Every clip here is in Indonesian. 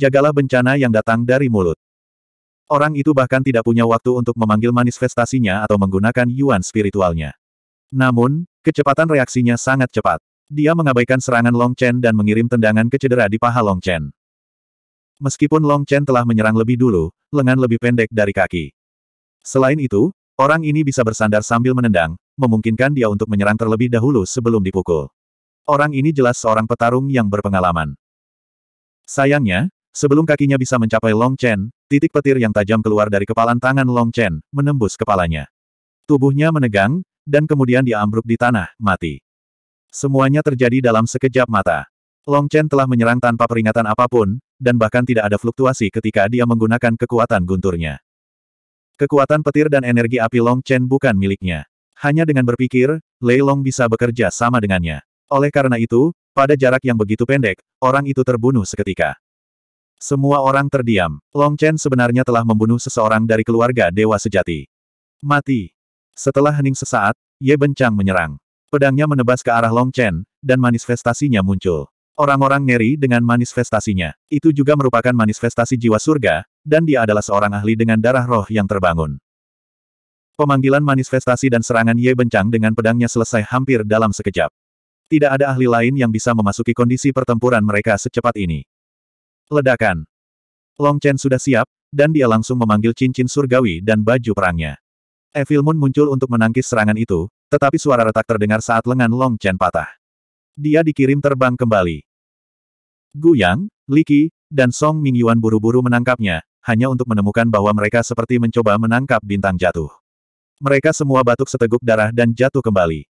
jagalah bencana yang datang dari mulut. Orang itu bahkan tidak punya waktu untuk memanggil manifestasinya atau menggunakan yuan spiritualnya. Namun, kecepatan reaksinya sangat cepat. Dia mengabaikan serangan Long Chen dan mengirim tendangan ke cedera di paha Long Chen. Meskipun Long Chen telah menyerang lebih dulu, lengan lebih pendek dari kaki. Selain itu, orang ini bisa bersandar sambil menendang, memungkinkan dia untuk menyerang terlebih dahulu sebelum dipukul. Orang ini jelas seorang petarung yang berpengalaman. Sayangnya, Sebelum kakinya bisa mencapai Long Chen, titik petir yang tajam keluar dari kepalan tangan Long Chen, menembus kepalanya. Tubuhnya menegang, dan kemudian dia ambruk di tanah, mati. Semuanya terjadi dalam sekejap mata. Long Chen telah menyerang tanpa peringatan apapun, dan bahkan tidak ada fluktuasi ketika dia menggunakan kekuatan gunturnya. Kekuatan petir dan energi api Long Chen bukan miliknya. Hanya dengan berpikir, Lei Long bisa bekerja sama dengannya. Oleh karena itu, pada jarak yang begitu pendek, orang itu terbunuh seketika. Semua orang terdiam. Long Chen sebenarnya telah membunuh seseorang dari keluarga Dewa Sejati. Mati. Setelah hening sesaat, Ye Bencang menyerang. Pedangnya menebas ke arah Long Chen, dan manifestasinya muncul. Orang-orang ngeri dengan manifestasinya. Itu juga merupakan manifestasi jiwa surga, dan dia adalah seorang ahli dengan darah roh yang terbangun. Pemanggilan manifestasi dan serangan Ye Bencang dengan pedangnya selesai hampir dalam sekejap. Tidak ada ahli lain yang bisa memasuki kondisi pertempuran mereka secepat ini. Ledakan. Long Chen sudah siap, dan dia langsung memanggil cincin surgawi dan baju perangnya. Evil eh, Moon muncul untuk menangkis serangan itu, tetapi suara retak terdengar saat lengan Long Chen patah. Dia dikirim terbang kembali. Gu Yang, Li Qi, dan Song Ming Yuan buru-buru menangkapnya, hanya untuk menemukan bahwa mereka seperti mencoba menangkap bintang jatuh. Mereka semua batuk seteguk darah dan jatuh kembali.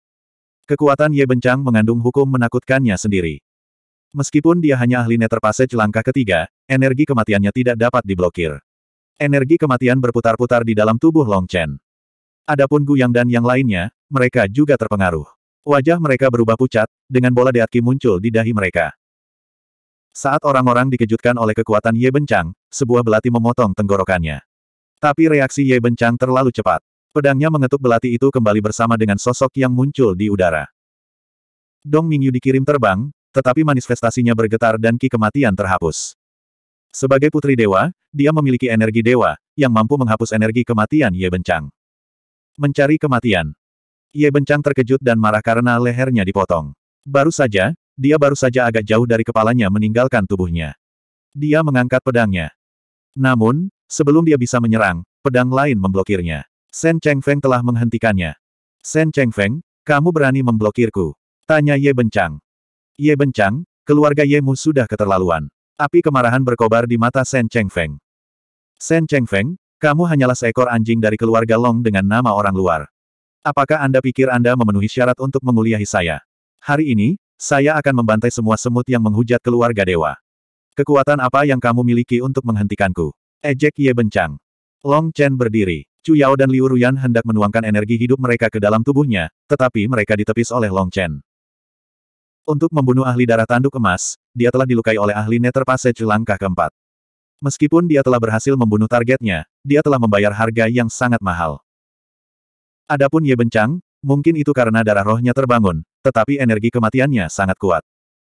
Kekuatan Ye Bencang mengandung hukum menakutkannya sendiri. Meskipun dia hanya ahli Nether Passage langkah ketiga, energi kematiannya tidak dapat diblokir. Energi kematian berputar-putar di dalam tubuh Long Chen. Adapun Guyang dan yang lainnya, mereka juga terpengaruh. Wajah mereka berubah pucat, dengan bola deatki muncul di dahi mereka. Saat orang-orang dikejutkan oleh kekuatan Ye Bencang, sebuah belati memotong tenggorokannya. Tapi reaksi Ye Bencang terlalu cepat. Pedangnya mengetuk belati itu kembali bersama dengan sosok yang muncul di udara. Dong Mingyu dikirim terbang, tetapi manifestasinya bergetar dan ki kematian terhapus. Sebagai putri dewa, dia memiliki energi dewa, yang mampu menghapus energi kematian Ye Bencang. Mencari kematian. Ye Bencang terkejut dan marah karena lehernya dipotong. Baru saja, dia baru saja agak jauh dari kepalanya meninggalkan tubuhnya. Dia mengangkat pedangnya. Namun, sebelum dia bisa menyerang, pedang lain memblokirnya. Sen Feng telah menghentikannya. Sen Feng, kamu berani memblokirku? Tanya Ye Bencang. Ye bencang, keluarga Ye mu sudah keterlaluan. Api kemarahan berkobar di mata Sen Shen Sen Feng, kamu hanyalah seekor anjing dari keluarga Long dengan nama orang luar. Apakah Anda pikir Anda memenuhi syarat untuk menguliahi saya? Hari ini, saya akan membantai semua semut yang menghujat keluarga dewa. Kekuatan apa yang kamu miliki untuk menghentikanku? Ejek Ye bencang. Long Chen berdiri. Chu Yao dan Liu Ruyan hendak menuangkan energi hidup mereka ke dalam tubuhnya, tetapi mereka ditepis oleh Long Chen. Untuk membunuh ahli darah tanduk emas, dia telah dilukai oleh ahli Nether Passage langkah keempat. Meskipun dia telah berhasil membunuh targetnya, dia telah membayar harga yang sangat mahal. Adapun Ye Bencang, mungkin itu karena darah rohnya terbangun, tetapi energi kematiannya sangat kuat.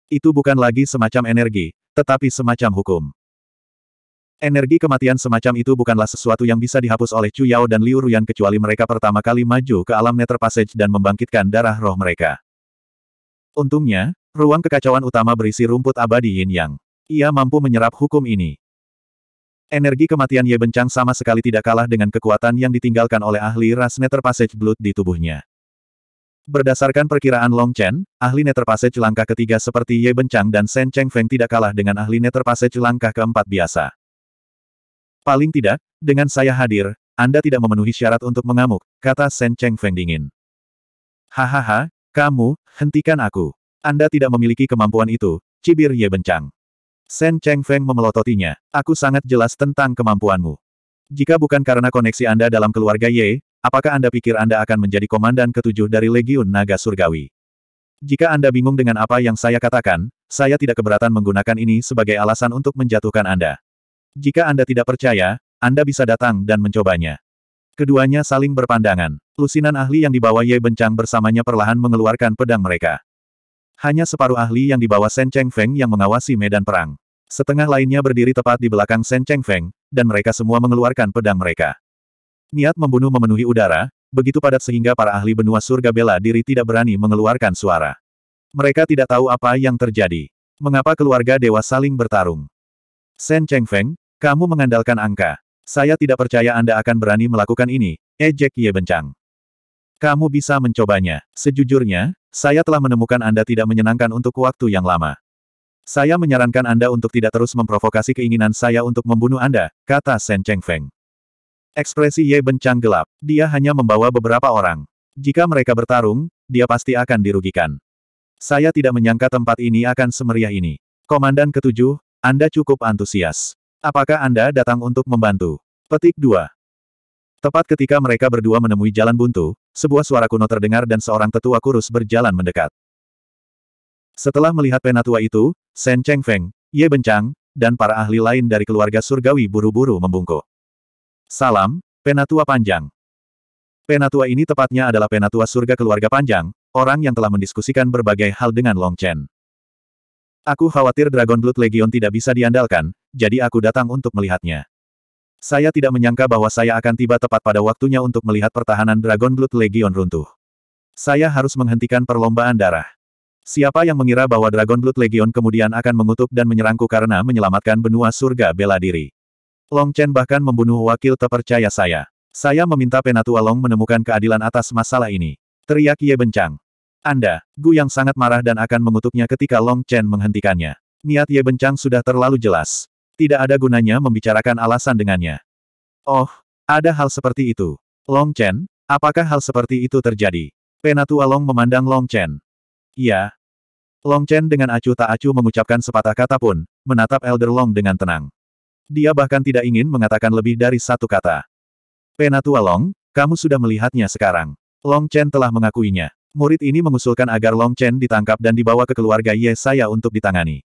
Itu bukan lagi semacam energi, tetapi semacam hukum. Energi kematian semacam itu bukanlah sesuatu yang bisa dihapus oleh Chu Yao dan Liu Ruyan kecuali mereka pertama kali maju ke alam Nether Passage dan membangkitkan darah roh mereka. Untungnya, ruang kekacauan utama berisi rumput abadi yin yang. Ia mampu menyerap hukum ini. Energi kematian Ye Bencang sama sekali tidak kalah dengan kekuatan yang ditinggalkan oleh ahli ras Nether Passage Blood di tubuhnya. Berdasarkan perkiraan Long Chen, ahli Nether Passage langkah ketiga seperti Ye Bencang dan Shen Cheng Feng tidak kalah dengan ahli Nether Passage langkah keempat biasa. Paling tidak, dengan saya hadir, Anda tidak memenuhi syarat untuk mengamuk, kata Shen Cheng Feng dingin. Hahaha, kamu, hentikan aku. Anda tidak memiliki kemampuan itu, cibir Ye bencang. Shen Cheng Feng memelototinya. Aku sangat jelas tentang kemampuanmu. Jika bukan karena koneksi Anda dalam keluarga Ye, apakah Anda pikir Anda akan menjadi komandan ketujuh dari Legiun Naga Surgawi? Jika Anda bingung dengan apa yang saya katakan, saya tidak keberatan menggunakan ini sebagai alasan untuk menjatuhkan Anda. Jika Anda tidak percaya, Anda bisa datang dan mencobanya. Keduanya saling berpandangan. Lusinan ahli yang dibawa Ye Bencang bersamanya perlahan mengeluarkan pedang mereka. Hanya separuh ahli yang dibawa Shen Cheng Feng yang mengawasi medan perang. Setengah lainnya berdiri tepat di belakang Shen Cheng Feng, dan mereka semua mengeluarkan pedang mereka. Niat membunuh memenuhi udara, begitu padat sehingga para ahli benua surga bela diri tidak berani mengeluarkan suara. Mereka tidak tahu apa yang terjadi. Mengapa keluarga dewa saling bertarung? Shen Cheng Feng, kamu mengandalkan angka. Saya tidak percaya Anda akan berani melakukan ini, ejek Ye Bencang. Kamu bisa mencobanya. Sejujurnya, saya telah menemukan Anda tidak menyenangkan untuk waktu yang lama. Saya menyarankan Anda untuk tidak terus memprovokasi keinginan saya untuk membunuh Anda, kata Shen Feng. Ekspresi Ye Bencang gelap. Dia hanya membawa beberapa orang. Jika mereka bertarung, dia pasti akan dirugikan. Saya tidak menyangka tempat ini akan semeriah ini. Komandan ketujuh, Anda cukup antusias. Apakah Anda datang untuk membantu? Petik 2. Tepat ketika mereka berdua menemui jalan buntu, sebuah suara kuno terdengar dan seorang tetua kurus berjalan mendekat. Setelah melihat penatua itu, Shen Feng, Ye Bencang, dan para ahli lain dari keluarga surgawi buru-buru membungkuk. Salam, penatua panjang. Penatua ini tepatnya adalah penatua surga keluarga panjang, orang yang telah mendiskusikan berbagai hal dengan Long Chen. Aku khawatir Dragon Blood Legion tidak bisa diandalkan, jadi aku datang untuk melihatnya. Saya tidak menyangka bahwa saya akan tiba tepat pada waktunya untuk melihat pertahanan Dragon Blood Legion runtuh. Saya harus menghentikan perlombaan darah. Siapa yang mengira bahwa Dragon Blood Legion kemudian akan mengutuk dan menyerangku karena menyelamatkan benua surga bela diri? Long Chen bahkan membunuh wakil terpercaya saya. Saya meminta Penatua Long menemukan keadilan atas masalah ini. Teriak Ye Bencang. Anda, Gu yang sangat marah dan akan mengutuknya ketika Long Chen menghentikannya. Niat Ye Bencang sudah terlalu jelas. Tidak ada gunanya membicarakan alasan dengannya. Oh, ada hal seperti itu. Long Chen, apakah hal seperti itu terjadi? Penatua Long memandang Long Chen. Ya. Long Chen dengan acuh tak acuh mengucapkan sepatah kata pun, menatap Elder Long dengan tenang. Dia bahkan tidak ingin mengatakan lebih dari satu kata. Penatua Long, kamu sudah melihatnya sekarang. Long Chen telah mengakuinya. Murid ini mengusulkan agar Long Chen ditangkap dan dibawa ke keluarga Ye saya untuk ditangani.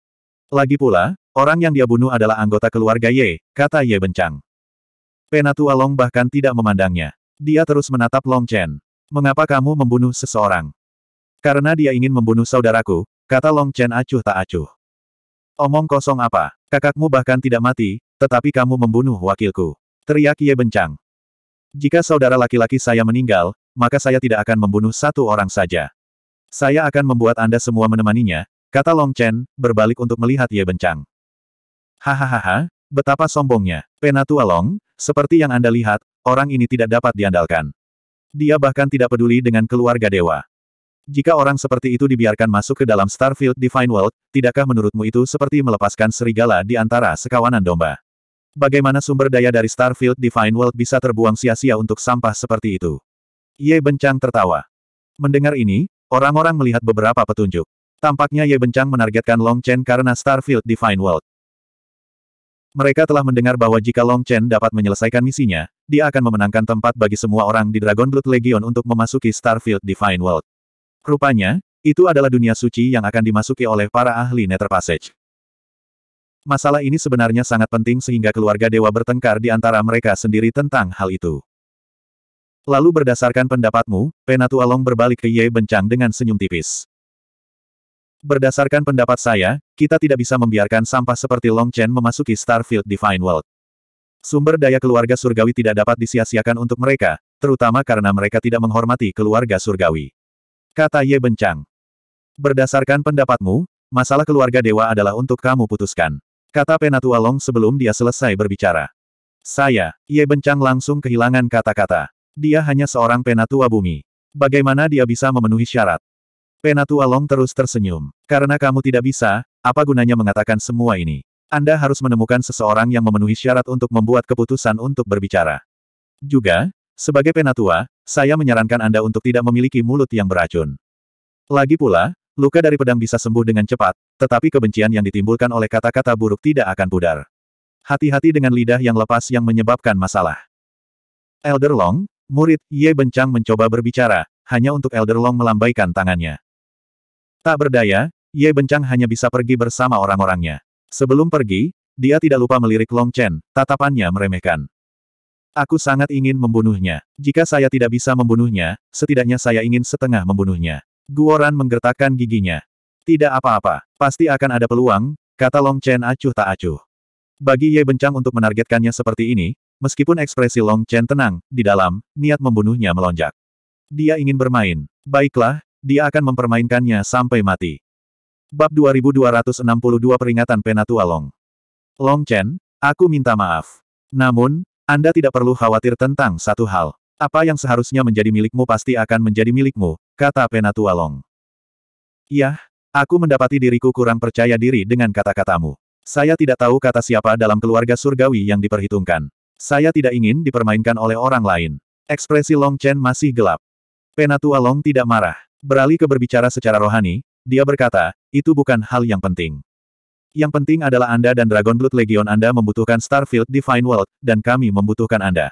Lagi pula, Orang yang dia bunuh adalah anggota keluarga Ye, kata Ye bencang. Penatua Long bahkan tidak memandangnya. Dia terus menatap Long Chen. Mengapa kamu membunuh seseorang? Karena dia ingin membunuh saudaraku, kata Long Chen acuh tak acuh. Omong kosong apa? Kakakmu bahkan tidak mati, tetapi kamu membunuh wakilku. Teriak Ye bencang. Jika saudara laki-laki saya meninggal, maka saya tidak akan membunuh satu orang saja. Saya akan membuat Anda semua menemaninya, kata Long Chen, berbalik untuk melihat Ye bencang. Hahaha, betapa sombongnya. Penatua Long, seperti yang Anda lihat, orang ini tidak dapat diandalkan. Dia bahkan tidak peduli dengan keluarga dewa. Jika orang seperti itu dibiarkan masuk ke dalam Starfield Divine World, tidakkah menurutmu itu seperti melepaskan serigala di antara sekawanan domba? Bagaimana sumber daya dari Starfield Divine World bisa terbuang sia-sia untuk sampah seperti itu? Ye Bencang tertawa. Mendengar ini, orang-orang melihat beberapa petunjuk. Tampaknya Ye Bencang menargetkan Long Chen karena Starfield Divine World. Mereka telah mendengar bahwa jika Long Chen dapat menyelesaikan misinya, dia akan memenangkan tempat bagi semua orang di Dragon Blood Legion untuk memasuki Starfield Divine World. Rupanya, itu adalah dunia suci yang akan dimasuki oleh para ahli Nether Passage. Masalah ini sebenarnya sangat penting sehingga keluarga dewa bertengkar di antara mereka sendiri tentang hal itu. Lalu berdasarkan pendapatmu, Penatua Long berbalik ke Ye Bencang dengan senyum tipis. Berdasarkan pendapat saya, kita tidak bisa membiarkan sampah seperti Long Chen memasuki Starfield Divine World. Sumber daya keluarga surgawi tidak dapat disia-siakan untuk mereka, terutama karena mereka tidak menghormati keluarga surgawi. Kata Ye Bencang. Berdasarkan pendapatmu, masalah keluarga dewa adalah untuk kamu putuskan. Kata Penatua Long sebelum dia selesai berbicara. Saya, Ye Bencang langsung kehilangan kata-kata. Dia hanya seorang penatua bumi. Bagaimana dia bisa memenuhi syarat? Penatua Long terus tersenyum. Karena kamu tidak bisa, apa gunanya mengatakan semua ini? Anda harus menemukan seseorang yang memenuhi syarat untuk membuat keputusan untuk berbicara. Juga, sebagai penatua, saya menyarankan Anda untuk tidak memiliki mulut yang beracun. Lagi pula, luka dari pedang bisa sembuh dengan cepat, tetapi kebencian yang ditimbulkan oleh kata-kata buruk tidak akan pudar. Hati-hati dengan lidah yang lepas yang menyebabkan masalah. Elder Long, murid Ye Bencang mencoba berbicara, hanya untuk Elder Long melambaikan tangannya. Tak berdaya, Ye Bencang hanya bisa pergi bersama orang-orangnya. Sebelum pergi, dia tidak lupa melirik Long Chen, tatapannya meremehkan. Aku sangat ingin membunuhnya. Jika saya tidak bisa membunuhnya, setidaknya saya ingin setengah membunuhnya. Guoran menggertakkan giginya. Tidak apa-apa, pasti akan ada peluang, kata Long Chen acuh tak acuh. Bagi Ye Bencang untuk menargetkannya seperti ini, meskipun ekspresi Long Chen tenang, di dalam, niat membunuhnya melonjak. Dia ingin bermain. Baiklah, dia akan mempermainkannya sampai mati. Bab 2262 Peringatan Penatua Long Long Chen, aku minta maaf. Namun, Anda tidak perlu khawatir tentang satu hal. Apa yang seharusnya menjadi milikmu pasti akan menjadi milikmu, kata Penatua Long. Yah, aku mendapati diriku kurang percaya diri dengan kata-katamu. Saya tidak tahu kata siapa dalam keluarga surgawi yang diperhitungkan. Saya tidak ingin dipermainkan oleh orang lain. Ekspresi Long Chen masih gelap. Penatua Long tidak marah. Beralih ke berbicara secara rohani, dia berkata, itu bukan hal yang penting. Yang penting adalah Anda dan Dragon Blood Legion Anda membutuhkan Starfield Divine World, dan kami membutuhkan Anda.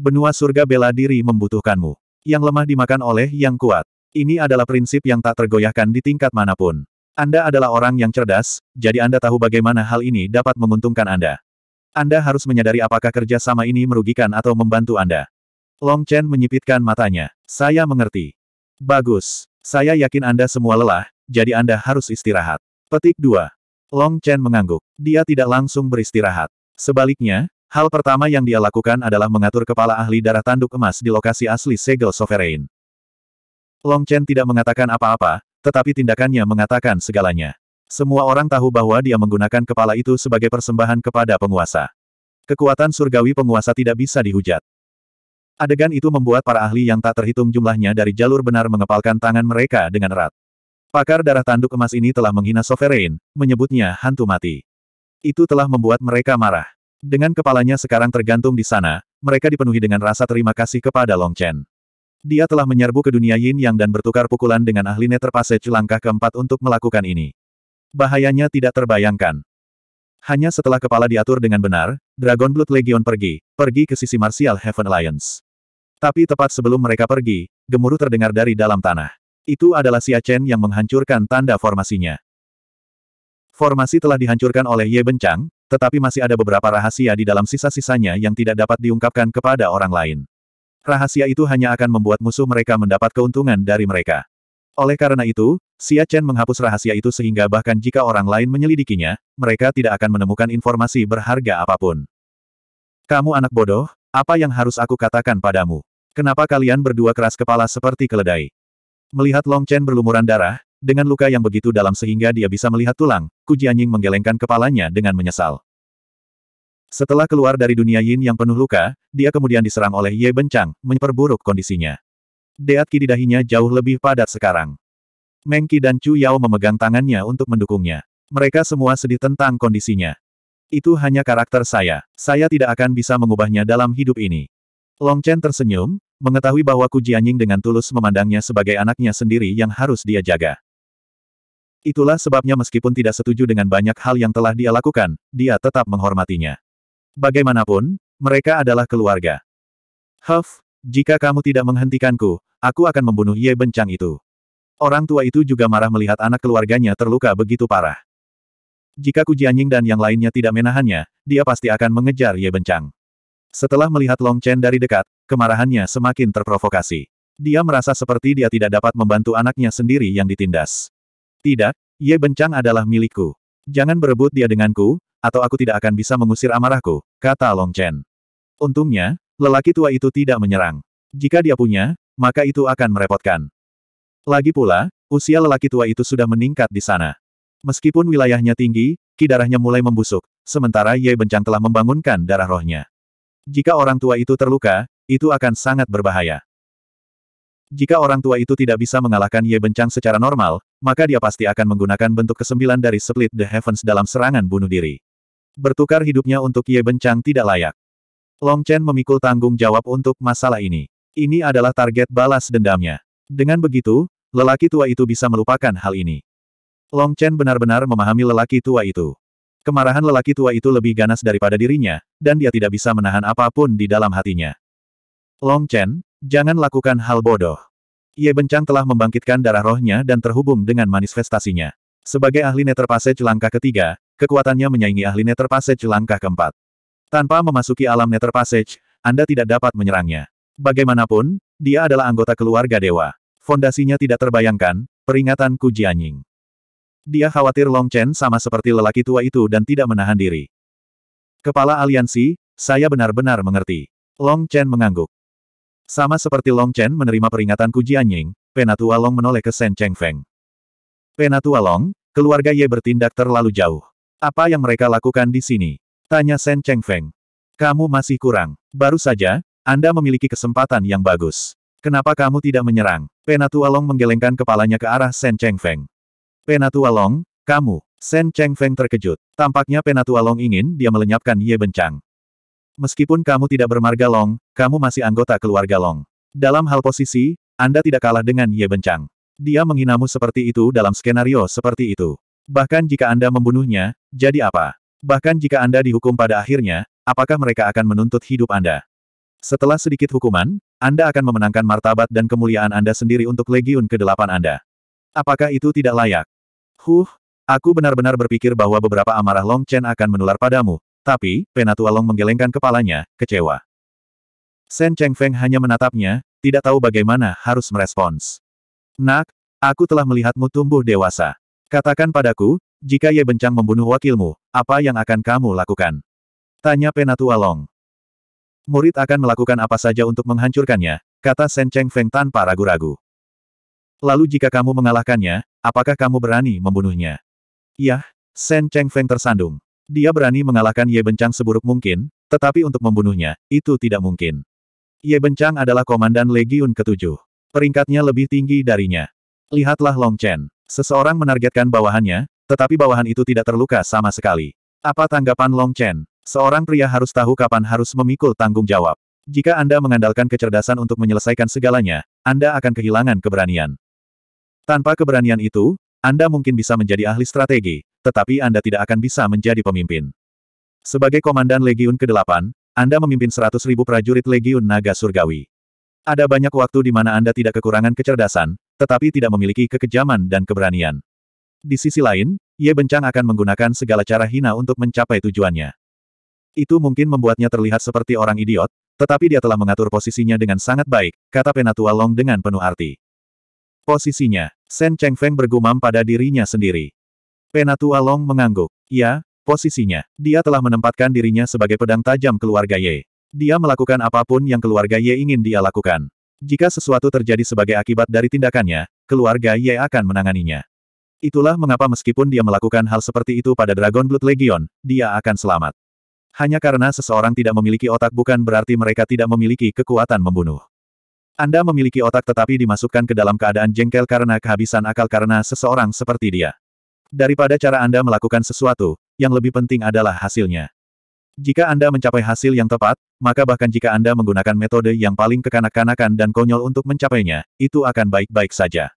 Benua surga bela diri membutuhkanmu. Yang lemah dimakan oleh yang kuat. Ini adalah prinsip yang tak tergoyahkan di tingkat manapun. Anda adalah orang yang cerdas, jadi Anda tahu bagaimana hal ini dapat menguntungkan Anda. Anda harus menyadari apakah kerja sama ini merugikan atau membantu Anda. Long Chen menyipitkan matanya. Saya mengerti. Bagus. Saya yakin Anda semua lelah, jadi Anda harus istirahat. Petik 2. Long Chen mengangguk. Dia tidak langsung beristirahat. Sebaliknya, hal pertama yang dia lakukan adalah mengatur kepala ahli darah tanduk emas di lokasi asli segel sovereign. Long Chen tidak mengatakan apa-apa, tetapi tindakannya mengatakan segalanya. Semua orang tahu bahwa dia menggunakan kepala itu sebagai persembahan kepada penguasa. Kekuatan surgawi penguasa tidak bisa dihujat. Adegan itu membuat para ahli yang tak terhitung jumlahnya dari jalur benar mengepalkan tangan mereka dengan erat. Pakar darah tanduk emas ini telah menghina Sovereign, menyebutnya hantu mati. Itu telah membuat mereka marah. Dengan kepalanya sekarang tergantung di sana, mereka dipenuhi dengan rasa terima kasih kepada Long Chen. Dia telah menyerbu ke dunia Yin Yang dan bertukar pukulan dengan ahli Nether Passage langkah keempat untuk melakukan ini. Bahayanya tidak terbayangkan. Hanya setelah kepala diatur dengan benar, Dragon Blood Legion pergi, pergi ke sisi Martial Heaven Alliance. Tapi tepat sebelum mereka pergi, gemuruh terdengar dari dalam tanah. Itu adalah Xia Chen yang menghancurkan tanda formasinya. Formasi telah dihancurkan oleh Ye Bencang, tetapi masih ada beberapa rahasia di dalam sisa-sisanya yang tidak dapat diungkapkan kepada orang lain. Rahasia itu hanya akan membuat musuh mereka mendapat keuntungan dari mereka. Oleh karena itu, Xia Chen menghapus rahasia itu sehingga bahkan jika orang lain menyelidikinya, mereka tidak akan menemukan informasi berharga apapun. Kamu anak bodoh, apa yang harus aku katakan padamu? Kenapa kalian berdua keras kepala seperti keledai? Melihat Long Chen berlumuran darah, dengan luka yang begitu dalam sehingga dia bisa melihat tulang, Ku Jianying menggelengkan kepalanya dengan menyesal. Setelah keluar dari dunia Yin yang penuh luka, dia kemudian diserang oleh Ye Bencang, memperburuk kondisinya. Deat kididahinya dahinya jauh lebih padat sekarang. Mengki dan Chu Yao memegang tangannya untuk mendukungnya. Mereka semua sedih tentang kondisinya. Itu hanya karakter saya. Saya tidak akan bisa mengubahnya dalam hidup ini. Long Chen tersenyum, mengetahui bahwa Ku Jianying dengan tulus memandangnya sebagai anaknya sendiri yang harus dia jaga. Itulah sebabnya meskipun tidak setuju dengan banyak hal yang telah dia lakukan, dia tetap menghormatinya. Bagaimanapun, mereka adalah keluarga. Huff, jika kamu tidak menghentikanku, aku akan membunuh Ye Bencang itu. Orang tua itu juga marah melihat anak keluarganya terluka begitu parah. Jika Kuji Anjing dan yang lainnya tidak menahannya, dia pasti akan mengejar Ye Bencang. Setelah melihat Long Chen dari dekat, kemarahannya semakin terprovokasi. Dia merasa seperti dia tidak dapat membantu anaknya sendiri yang ditindas. Tidak, Ye Bencang adalah milikku. Jangan berebut dia denganku, atau aku tidak akan bisa mengusir amarahku, kata Long Chen. Untungnya, lelaki tua itu tidak menyerang. Jika dia punya, maka itu akan merepotkan. Lagi pula, usia lelaki tua itu sudah meningkat di sana. Meskipun wilayahnya tinggi, ki darahnya mulai membusuk, sementara Ye Bencang telah membangunkan darah rohnya. Jika orang tua itu terluka, itu akan sangat berbahaya. Jika orang tua itu tidak bisa mengalahkan Ye Bencang secara normal, maka dia pasti akan menggunakan bentuk kesembilan dari Split the Heavens dalam serangan bunuh diri. Bertukar hidupnya untuk Ye Bencang tidak layak. Long Chen memikul tanggung jawab untuk masalah ini. Ini adalah target balas dendamnya. Dengan begitu, Lelaki tua itu bisa melupakan hal ini. Long Chen benar-benar memahami lelaki tua itu. Kemarahan lelaki tua itu lebih ganas daripada dirinya, dan dia tidak bisa menahan apapun di dalam hatinya. Long Chen, jangan lakukan hal bodoh. Ye Bencang telah membangkitkan darah rohnya dan terhubung dengan manifestasinya. Sebagai ahli Passage langkah ketiga, kekuatannya menyaingi ahli Passage langkah keempat. Tanpa memasuki alam Passage, Anda tidak dapat menyerangnya. Bagaimanapun, dia adalah anggota keluarga dewa fondasinya tidak terbayangkan, peringatan Ku Jianying. Dia khawatir Long Chen sama seperti lelaki tua itu dan tidak menahan diri. Kepala aliansi, saya benar-benar mengerti. Long Chen mengangguk. Sama seperti Long Chen menerima peringatan Ku Jianying, Penatua Long menoleh ke Shen Cheng Feng. Penatua Long, keluarga Ye bertindak terlalu jauh. Apa yang mereka lakukan di sini? Tanya Shen Cheng Feng. Kamu masih kurang. Baru saja, Anda memiliki kesempatan yang bagus. Kenapa kamu tidak menyerang? Penatua Long menggelengkan kepalanya ke arah Shen Feng. Penatua Long, kamu. Shen Feng terkejut. Tampaknya Penatua Long ingin dia melenyapkan Ye Bencang. Meskipun kamu tidak bermarga Long, kamu masih anggota keluarga Long. Dalam hal posisi, Anda tidak kalah dengan Ye Bencang. Dia menghinamu seperti itu dalam skenario seperti itu. Bahkan jika Anda membunuhnya, jadi apa? Bahkan jika Anda dihukum pada akhirnya, apakah mereka akan menuntut hidup Anda? Setelah sedikit hukuman, Anda akan memenangkan martabat dan kemuliaan Anda sendiri untuk Legiun ke-8 Anda. Apakah itu tidak layak? Huh, aku benar-benar berpikir bahwa beberapa amarah Long Chen akan menular padamu, tapi, Penatua Long menggelengkan kepalanya, kecewa. Shen Cheng Feng hanya menatapnya, tidak tahu bagaimana harus merespons. Nak, aku telah melihatmu tumbuh dewasa. Katakan padaku, jika Ye Bencang membunuh wakilmu, apa yang akan kamu lakukan? Tanya Penatua Long. Murid akan melakukan apa saja untuk menghancurkannya, kata Shen Cheng Feng tanpa ragu-ragu. Lalu jika kamu mengalahkannya, apakah kamu berani membunuhnya? Yah, Shen Cheng Feng tersandung. Dia berani mengalahkan Ye Bencang seburuk mungkin, tetapi untuk membunuhnya, itu tidak mungkin. Ye Bencang adalah komandan Legiun ketujuh. Peringkatnya lebih tinggi darinya. Lihatlah Long Chen. Seseorang menargetkan bawahannya, tetapi bawahan itu tidak terluka sama sekali. Apa tanggapan Long Chen? Seorang pria harus tahu kapan harus memikul tanggung jawab. Jika Anda mengandalkan kecerdasan untuk menyelesaikan segalanya, Anda akan kehilangan keberanian. Tanpa keberanian itu, Anda mungkin bisa menjadi ahli strategi, tetapi Anda tidak akan bisa menjadi pemimpin. Sebagai Komandan Legiun ke-8, Anda memimpin 100.000 prajurit Legiun Naga Surgawi. Ada banyak waktu di mana Anda tidak kekurangan kecerdasan, tetapi tidak memiliki kekejaman dan keberanian. Di sisi lain, Ye Bencang akan menggunakan segala cara hina untuk mencapai tujuannya. Itu mungkin membuatnya terlihat seperti orang idiot, tetapi dia telah mengatur posisinya dengan sangat baik, kata Penatua Long dengan penuh arti. Posisinya, Shen Cheng Feng bergumam pada dirinya sendiri. Penatua Long mengangguk. Ya, posisinya. Dia telah menempatkan dirinya sebagai pedang tajam keluarga Ye. Dia melakukan apapun yang keluarga Ye ingin dia lakukan. Jika sesuatu terjadi sebagai akibat dari tindakannya, keluarga Ye akan menanganinya. Itulah mengapa meskipun dia melakukan hal seperti itu pada Dragon Blood Legion, dia akan selamat. Hanya karena seseorang tidak memiliki otak bukan berarti mereka tidak memiliki kekuatan membunuh. Anda memiliki otak tetapi dimasukkan ke dalam keadaan jengkel karena kehabisan akal karena seseorang seperti dia. Daripada cara Anda melakukan sesuatu, yang lebih penting adalah hasilnya. Jika Anda mencapai hasil yang tepat, maka bahkan jika Anda menggunakan metode yang paling kekanak-kanakan dan konyol untuk mencapainya, itu akan baik-baik saja.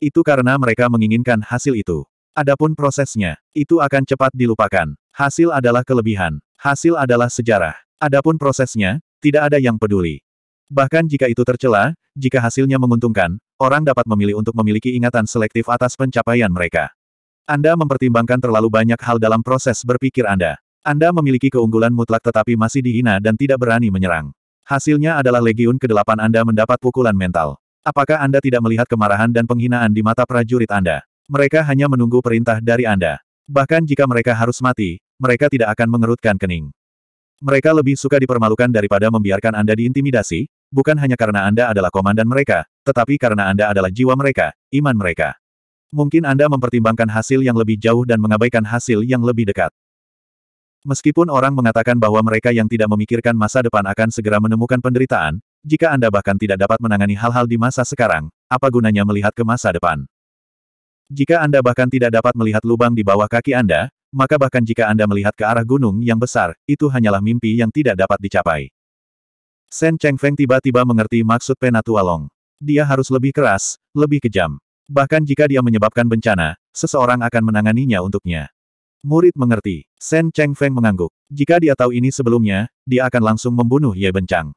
Itu karena mereka menginginkan hasil itu. Adapun prosesnya, itu akan cepat dilupakan. Hasil adalah kelebihan. Hasil adalah sejarah. Adapun prosesnya, tidak ada yang peduli. Bahkan jika itu tercela, jika hasilnya menguntungkan, orang dapat memilih untuk memiliki ingatan selektif atas pencapaian mereka. Anda mempertimbangkan terlalu banyak hal dalam proses berpikir Anda. Anda memiliki keunggulan mutlak tetapi masih dihina dan tidak berani menyerang. Hasilnya adalah legiun ke-8 Anda mendapat pukulan mental. Apakah Anda tidak melihat kemarahan dan penghinaan di mata prajurit Anda? Mereka hanya menunggu perintah dari Anda. Bahkan jika mereka harus mati, mereka tidak akan mengerutkan kening. Mereka lebih suka dipermalukan daripada membiarkan Anda diintimidasi, bukan hanya karena Anda adalah komandan mereka, tetapi karena Anda adalah jiwa mereka, iman mereka. Mungkin Anda mempertimbangkan hasil yang lebih jauh dan mengabaikan hasil yang lebih dekat. Meskipun orang mengatakan bahwa mereka yang tidak memikirkan masa depan akan segera menemukan penderitaan, jika Anda bahkan tidak dapat menangani hal-hal di masa sekarang, apa gunanya melihat ke masa depan? Jika Anda bahkan tidak dapat melihat lubang di bawah kaki Anda, maka bahkan jika Anda melihat ke arah gunung yang besar, itu hanyalah mimpi yang tidak dapat dicapai. Sen Feng tiba-tiba mengerti maksud Penatua Long. Dia harus lebih keras, lebih kejam. Bahkan jika dia menyebabkan bencana, seseorang akan menanganinya untuknya. Murid mengerti. Sen Feng mengangguk. Jika dia tahu ini sebelumnya, dia akan langsung membunuh Ye Bencang.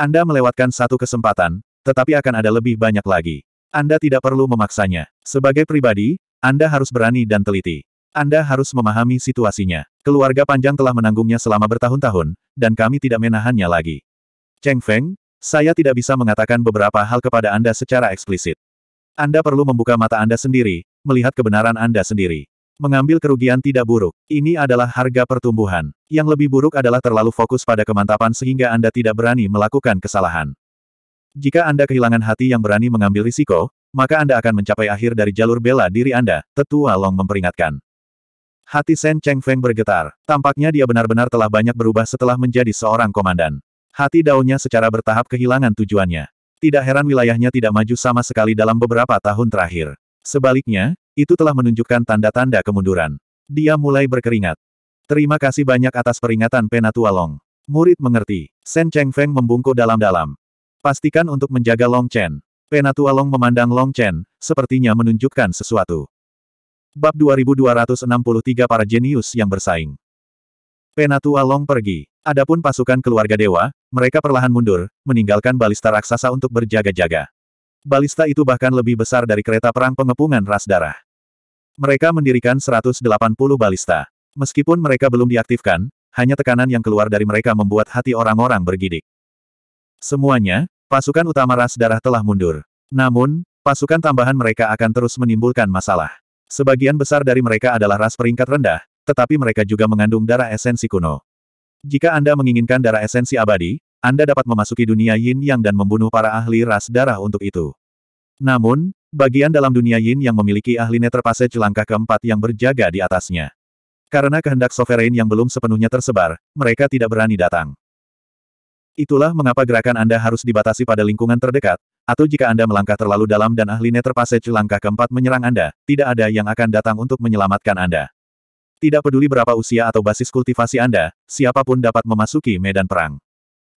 Anda melewatkan satu kesempatan, tetapi akan ada lebih banyak lagi. Anda tidak perlu memaksanya. Sebagai pribadi, Anda harus berani dan teliti. Anda harus memahami situasinya. Keluarga panjang telah menanggungnya selama bertahun-tahun, dan kami tidak menahannya lagi. Cheng Feng, saya tidak bisa mengatakan beberapa hal kepada Anda secara eksplisit. Anda perlu membuka mata Anda sendiri, melihat kebenaran Anda sendiri. Mengambil kerugian tidak buruk. Ini adalah harga pertumbuhan. Yang lebih buruk adalah terlalu fokus pada kemantapan sehingga Anda tidak berani melakukan kesalahan. Jika Anda kehilangan hati yang berani mengambil risiko, maka Anda akan mencapai akhir dari jalur bela diri Anda, tetua Long memperingatkan. Hati Shen Cheng Feng bergetar. Tampaknya dia benar-benar telah banyak berubah setelah menjadi seorang komandan. Hati daunnya secara bertahap kehilangan tujuannya. Tidak heran wilayahnya tidak maju sama sekali dalam beberapa tahun terakhir. Sebaliknya, itu telah menunjukkan tanda-tanda kemunduran. Dia mulai berkeringat. Terima kasih banyak atas peringatan Penatua Long. Murid mengerti. Shen Cheng Feng membungkuk dalam-dalam. Pastikan untuk menjaga Long Chen. Penatua Long memandang Long Chen, sepertinya menunjukkan sesuatu. Bab 2263 para jenius yang bersaing. Penatua Long pergi. Adapun pasukan keluarga dewa, mereka perlahan mundur, meninggalkan balista raksasa untuk berjaga-jaga. Balista itu bahkan lebih besar dari kereta perang pengepungan ras darah. Mereka mendirikan 180 balista. Meskipun mereka belum diaktifkan, hanya tekanan yang keluar dari mereka membuat hati orang-orang bergidik. Semuanya, Pasukan utama ras darah telah mundur. Namun, pasukan tambahan mereka akan terus menimbulkan masalah. Sebagian besar dari mereka adalah ras peringkat rendah, tetapi mereka juga mengandung darah esensi kuno. Jika Anda menginginkan darah esensi abadi, Anda dapat memasuki dunia yin yang dan membunuh para ahli ras darah untuk itu. Namun, bagian dalam dunia yin yang memiliki ahli Netherpassage langkah keempat yang berjaga di atasnya. Karena kehendak sovereign yang belum sepenuhnya tersebar, mereka tidak berani datang. Itulah mengapa gerakan Anda harus dibatasi pada lingkungan terdekat, atau jika Anda melangkah terlalu dalam dan ahli Nether Passage langkah keempat menyerang Anda, tidak ada yang akan datang untuk menyelamatkan Anda. Tidak peduli berapa usia atau basis kultivasi Anda, siapapun dapat memasuki medan perang.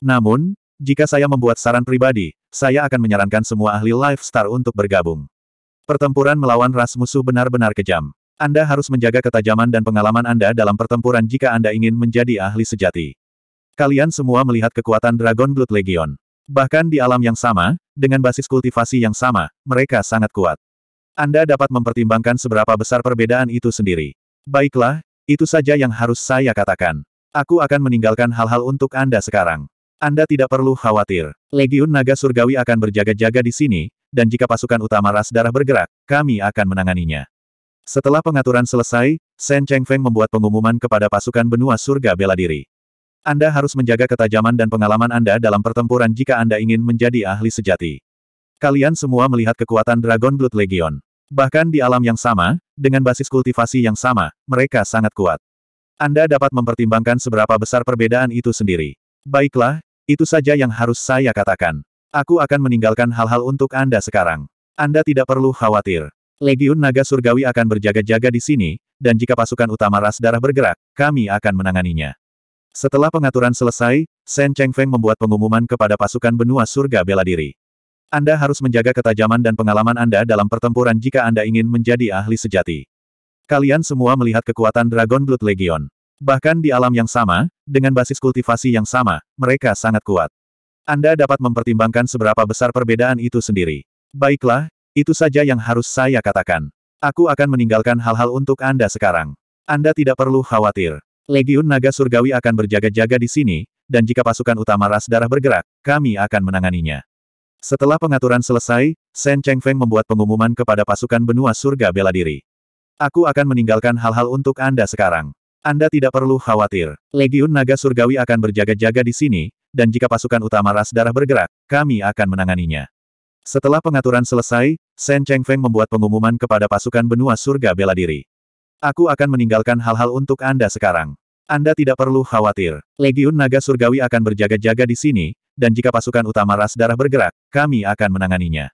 Namun, jika saya membuat saran pribadi, saya akan menyarankan semua ahli Life Star untuk bergabung. Pertempuran melawan ras musuh benar-benar kejam. Anda harus menjaga ketajaman dan pengalaman Anda dalam pertempuran jika Anda ingin menjadi ahli sejati. Kalian semua melihat kekuatan Dragon Blood Legion. Bahkan di alam yang sama, dengan basis kultivasi yang sama, mereka sangat kuat. Anda dapat mempertimbangkan seberapa besar perbedaan itu sendiri. Baiklah, itu saja yang harus saya katakan. Aku akan meninggalkan hal-hal untuk Anda sekarang. Anda tidak perlu khawatir. Legion Naga Surgawi akan berjaga-jaga di sini, dan jika pasukan utama ras darah bergerak, kami akan menanganinya. Setelah pengaturan selesai, Shen Cheng Feng membuat pengumuman kepada pasukan benua surga bela diri. Anda harus menjaga ketajaman dan pengalaman Anda dalam pertempuran jika Anda ingin menjadi ahli sejati. Kalian semua melihat kekuatan Dragon Blood Legion. Bahkan di alam yang sama, dengan basis kultivasi yang sama, mereka sangat kuat. Anda dapat mempertimbangkan seberapa besar perbedaan itu sendiri. Baiklah, itu saja yang harus saya katakan. Aku akan meninggalkan hal-hal untuk Anda sekarang. Anda tidak perlu khawatir. Legiun Naga Surgawi akan berjaga-jaga di sini, dan jika pasukan utama ras darah bergerak, kami akan menanganinya. Setelah pengaturan selesai, Shen Feng membuat pengumuman kepada pasukan benua surga bela diri. Anda harus menjaga ketajaman dan pengalaman Anda dalam pertempuran jika Anda ingin menjadi ahli sejati. Kalian semua melihat kekuatan Dragon Blood Legion. Bahkan di alam yang sama, dengan basis kultivasi yang sama, mereka sangat kuat. Anda dapat mempertimbangkan seberapa besar perbedaan itu sendiri. Baiklah, itu saja yang harus saya katakan. Aku akan meninggalkan hal-hal untuk Anda sekarang. Anda tidak perlu khawatir. Legiun Naga Surgawi akan berjaga-jaga di sini, dan jika pasukan utama ras darah bergerak, kami akan menanganinya. Setelah pengaturan selesai, Shen Feng membuat pengumuman kepada pasukan benua surga bela diri. Aku akan meninggalkan hal-hal untuk Anda sekarang. Anda tidak perlu khawatir. Legiun Naga Surgawi akan berjaga-jaga di sini, dan jika pasukan utama ras darah bergerak, kami akan menanganinya. Setelah pengaturan selesai, Shen Feng membuat pengumuman kepada pasukan benua surga bela diri. Aku akan meninggalkan hal-hal untuk Anda sekarang. Anda tidak perlu khawatir. Legiun Naga Surgawi akan berjaga-jaga di sini, dan jika pasukan utama ras darah bergerak, kami akan menanganinya.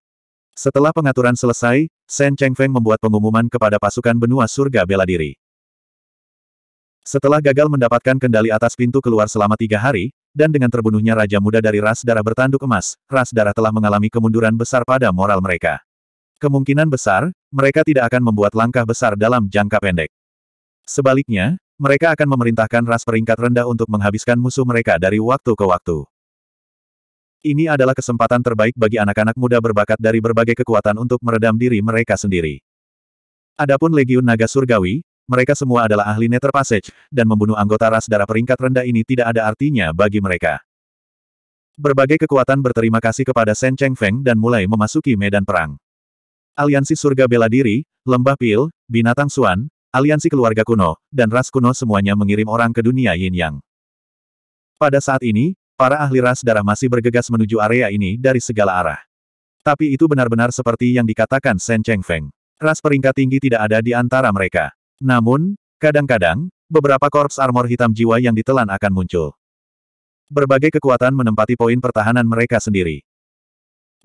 Setelah pengaturan selesai, Shen Chengfeng membuat pengumuman kepada pasukan benua surga bela diri. Setelah gagal mendapatkan kendali atas pintu keluar selama tiga hari, dan dengan terbunuhnya Raja Muda dari ras darah bertanduk emas, ras darah telah mengalami kemunduran besar pada moral mereka. Kemungkinan besar, mereka tidak akan membuat langkah besar dalam jangka pendek. Sebaliknya, mereka akan memerintahkan ras peringkat rendah untuk menghabiskan musuh mereka dari waktu ke waktu. Ini adalah kesempatan terbaik bagi anak-anak muda berbakat dari berbagai kekuatan untuk meredam diri mereka sendiri. Adapun Legiun Naga Surgawi, mereka semua adalah ahli Nether Passage, dan membunuh anggota ras darah peringkat rendah ini tidak ada artinya bagi mereka. Berbagai kekuatan berterima kasih kepada Shen Cheng Feng dan mulai memasuki medan perang. Aliansi Surga Bela Diri, Lembah Pil, Binatang Suan, Aliansi Keluarga Kuno, dan Ras Kuno semuanya mengirim orang ke dunia Yin Yang. Pada saat ini, para ahli ras darah masih bergegas menuju area ini dari segala arah. Tapi itu benar-benar seperti yang dikatakan Shen Cheng Feng. Ras peringkat tinggi tidak ada di antara mereka. Namun, kadang-kadang, beberapa korps armor hitam jiwa yang ditelan akan muncul. Berbagai kekuatan menempati poin pertahanan mereka sendiri.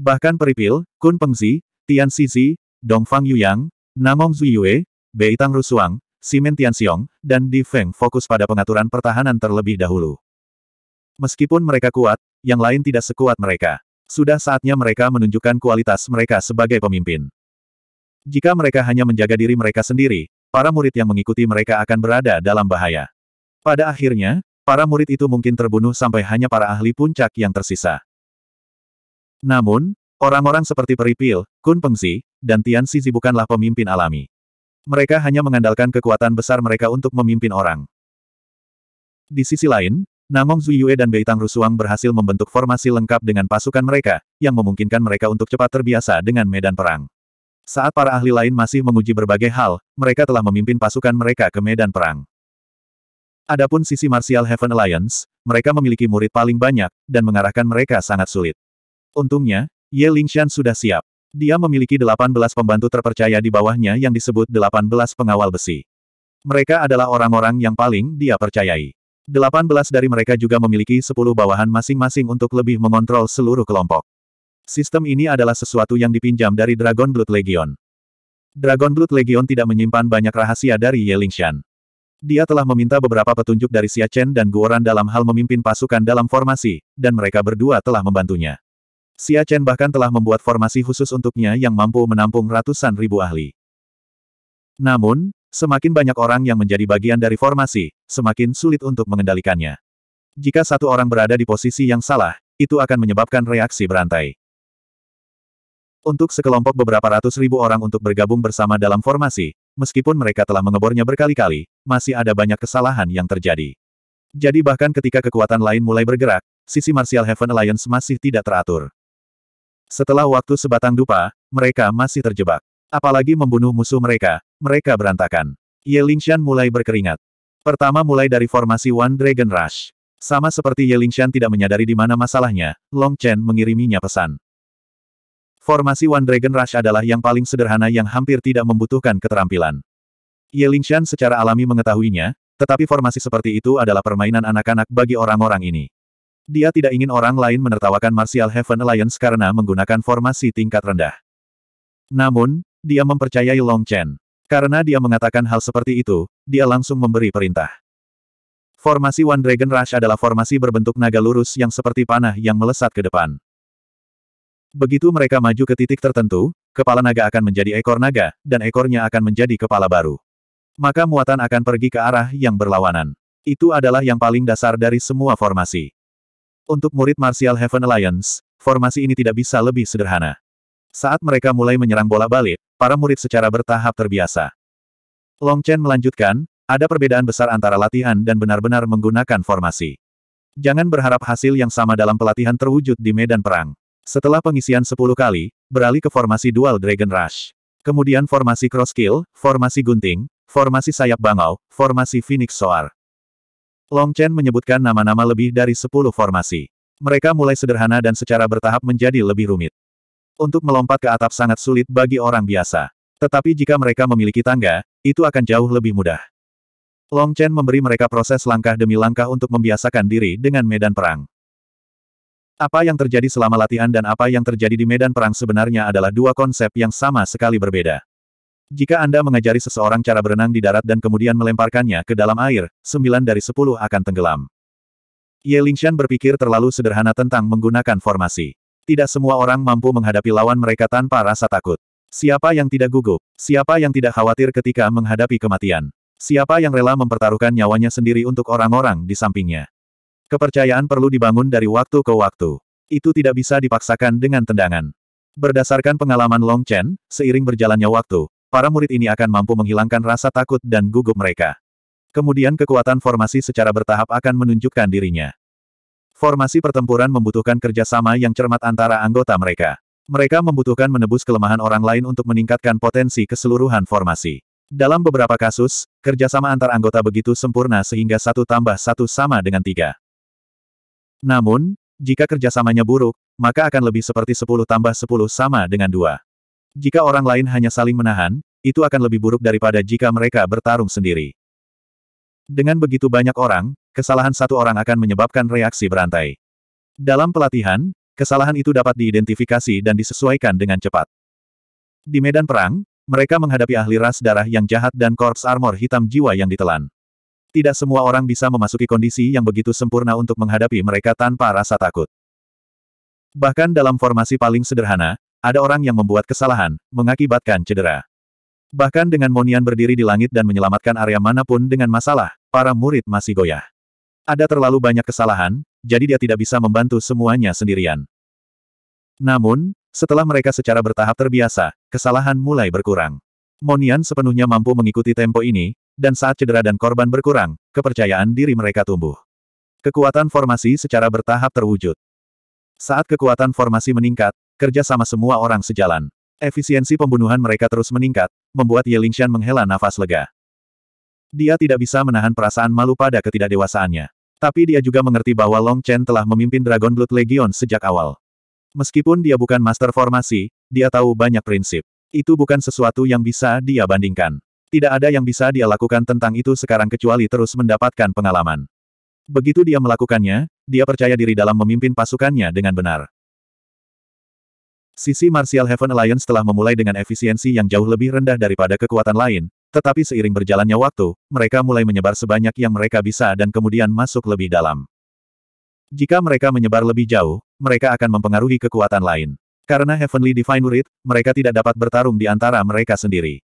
Bahkan Peripil, Kun Pengzi, Tian Xizi, Dongfang Yuyang, Namong Zuyue, Bei Tang Rusuang, Simen Tianxiong, dan Di Feng fokus pada pengaturan pertahanan terlebih dahulu. Meskipun mereka kuat, yang lain tidak sekuat mereka. Sudah saatnya mereka menunjukkan kualitas mereka sebagai pemimpin. Jika mereka hanya menjaga diri mereka sendiri, para murid yang mengikuti mereka akan berada dalam bahaya. Pada akhirnya, para murid itu mungkin terbunuh sampai hanya para ahli puncak yang tersisa. Namun, Orang-orang seperti Peripil, Kun Pengzi, dan Tian Sizi bukanlah pemimpin alami. Mereka hanya mengandalkan kekuatan besar mereka untuk memimpin orang. Di sisi lain, Namong Zuyue dan Beitang Rusuang berhasil membentuk formasi lengkap dengan pasukan mereka, yang memungkinkan mereka untuk cepat terbiasa dengan medan perang. Saat para ahli lain masih menguji berbagai hal, mereka telah memimpin pasukan mereka ke medan perang. Adapun sisi Martial Heaven Alliance, mereka memiliki murid paling banyak, dan mengarahkan mereka sangat sulit. Untungnya, Ye Lingshan sudah siap. Dia memiliki 18 pembantu terpercaya di bawahnya yang disebut 18 pengawal besi. Mereka adalah orang-orang yang paling dia percayai. 18 dari mereka juga memiliki 10 bawahan masing-masing untuk lebih mengontrol seluruh kelompok. Sistem ini adalah sesuatu yang dipinjam dari Dragon Blood Legion. Dragon Blood Legion tidak menyimpan banyak rahasia dari Ye Lingshan. Dia telah meminta beberapa petunjuk dari Xia Chen dan Guoran dalam hal memimpin pasukan dalam formasi, dan mereka berdua telah membantunya. Xia Chen bahkan telah membuat formasi khusus untuknya yang mampu menampung ratusan ribu ahli. Namun, semakin banyak orang yang menjadi bagian dari formasi, semakin sulit untuk mengendalikannya. Jika satu orang berada di posisi yang salah, itu akan menyebabkan reaksi berantai. Untuk sekelompok beberapa ratus ribu orang untuk bergabung bersama dalam formasi, meskipun mereka telah mengebornya berkali-kali, masih ada banyak kesalahan yang terjadi. Jadi bahkan ketika kekuatan lain mulai bergerak, sisi Martial Heaven Alliance masih tidak teratur. Setelah waktu sebatang dupa, mereka masih terjebak. Apalagi membunuh musuh mereka, mereka berantakan. Ye Lingshan mulai berkeringat. Pertama mulai dari formasi One Dragon Rush. Sama seperti Ye Lingshan tidak menyadari di mana masalahnya, Long Chen mengiriminya pesan. Formasi One Dragon Rush adalah yang paling sederhana yang hampir tidak membutuhkan keterampilan. Ye Lingshan secara alami mengetahuinya, tetapi formasi seperti itu adalah permainan anak-anak bagi orang-orang ini. Dia tidak ingin orang lain menertawakan Martial Heaven Alliance karena menggunakan formasi tingkat rendah. Namun, dia mempercayai Long Chen. Karena dia mengatakan hal seperti itu, dia langsung memberi perintah. Formasi One Dragon Rush adalah formasi berbentuk naga lurus yang seperti panah yang melesat ke depan. Begitu mereka maju ke titik tertentu, kepala naga akan menjadi ekor naga, dan ekornya akan menjadi kepala baru. Maka muatan akan pergi ke arah yang berlawanan. Itu adalah yang paling dasar dari semua formasi. Untuk murid Martial Heaven Alliance, formasi ini tidak bisa lebih sederhana. Saat mereka mulai menyerang bola balik, para murid secara bertahap terbiasa. Long Chen melanjutkan, ada perbedaan besar antara latihan dan benar-benar menggunakan formasi. Jangan berharap hasil yang sama dalam pelatihan terwujud di medan perang. Setelah pengisian 10 kali, beralih ke formasi Dual Dragon Rush. Kemudian formasi Cross Kill, formasi Gunting, formasi Sayap Bangau, formasi Phoenix Soar. Long Chen menyebutkan nama-nama lebih dari sepuluh formasi. Mereka mulai sederhana dan secara bertahap menjadi lebih rumit. Untuk melompat ke atap sangat sulit bagi orang biasa. Tetapi jika mereka memiliki tangga, itu akan jauh lebih mudah. Long Chen memberi mereka proses langkah demi langkah untuk membiasakan diri dengan medan perang. Apa yang terjadi selama latihan dan apa yang terjadi di medan perang sebenarnya adalah dua konsep yang sama sekali berbeda. Jika Anda mengajari seseorang cara berenang di darat dan kemudian melemparkannya ke dalam air, sembilan dari sepuluh akan tenggelam. Ye Lingshan berpikir terlalu sederhana tentang menggunakan formasi. Tidak semua orang mampu menghadapi lawan mereka tanpa rasa takut. Siapa yang tidak gugup? Siapa yang tidak khawatir ketika menghadapi kematian? Siapa yang rela mempertaruhkan nyawanya sendiri untuk orang-orang di sampingnya? Kepercayaan perlu dibangun dari waktu ke waktu. Itu tidak bisa dipaksakan dengan tendangan. Berdasarkan pengalaman Long Chen, seiring berjalannya waktu, Para murid ini akan mampu menghilangkan rasa takut dan gugup mereka. Kemudian kekuatan formasi secara bertahap akan menunjukkan dirinya. Formasi pertempuran membutuhkan kerjasama yang cermat antara anggota mereka. Mereka membutuhkan menebus kelemahan orang lain untuk meningkatkan potensi keseluruhan formasi. Dalam beberapa kasus, kerjasama antar anggota begitu sempurna sehingga satu tambah satu sama dengan tiga. Namun, jika kerjasamanya buruk, maka akan lebih seperti sepuluh tambah sepuluh sama dengan dua. Jika orang lain hanya saling menahan, itu akan lebih buruk daripada jika mereka bertarung sendiri. Dengan begitu banyak orang, kesalahan satu orang akan menyebabkan reaksi berantai. Dalam pelatihan, kesalahan itu dapat diidentifikasi dan disesuaikan dengan cepat. Di medan perang, mereka menghadapi ahli ras darah yang jahat dan korps armor hitam jiwa yang ditelan. Tidak semua orang bisa memasuki kondisi yang begitu sempurna untuk menghadapi mereka tanpa rasa takut. Bahkan dalam formasi paling sederhana, ada orang yang membuat kesalahan, mengakibatkan cedera. Bahkan dengan Monian berdiri di langit dan menyelamatkan area manapun dengan masalah, para murid masih goyah. Ada terlalu banyak kesalahan, jadi dia tidak bisa membantu semuanya sendirian. Namun, setelah mereka secara bertahap terbiasa, kesalahan mulai berkurang. Monian sepenuhnya mampu mengikuti tempo ini, dan saat cedera dan korban berkurang, kepercayaan diri mereka tumbuh. Kekuatan formasi secara bertahap terwujud. Saat kekuatan formasi meningkat, Kerja sama semua orang sejalan. Efisiensi pembunuhan mereka terus meningkat, membuat Ye Lingshan menghela nafas lega. Dia tidak bisa menahan perasaan malu pada ketidakdewasaannya. Tapi dia juga mengerti bahwa Long Chen telah memimpin Dragon Blood Legion sejak awal. Meskipun dia bukan master formasi, dia tahu banyak prinsip. Itu bukan sesuatu yang bisa dia bandingkan. Tidak ada yang bisa dia lakukan tentang itu sekarang kecuali terus mendapatkan pengalaman. Begitu dia melakukannya, dia percaya diri dalam memimpin pasukannya dengan benar. Sisi Martial Heaven Alliance telah memulai dengan efisiensi yang jauh lebih rendah daripada kekuatan lain, tetapi seiring berjalannya waktu, mereka mulai menyebar sebanyak yang mereka bisa dan kemudian masuk lebih dalam. Jika mereka menyebar lebih jauh, mereka akan mempengaruhi kekuatan lain. Karena Heavenly Divine Urit, mereka tidak dapat bertarung di antara mereka sendiri.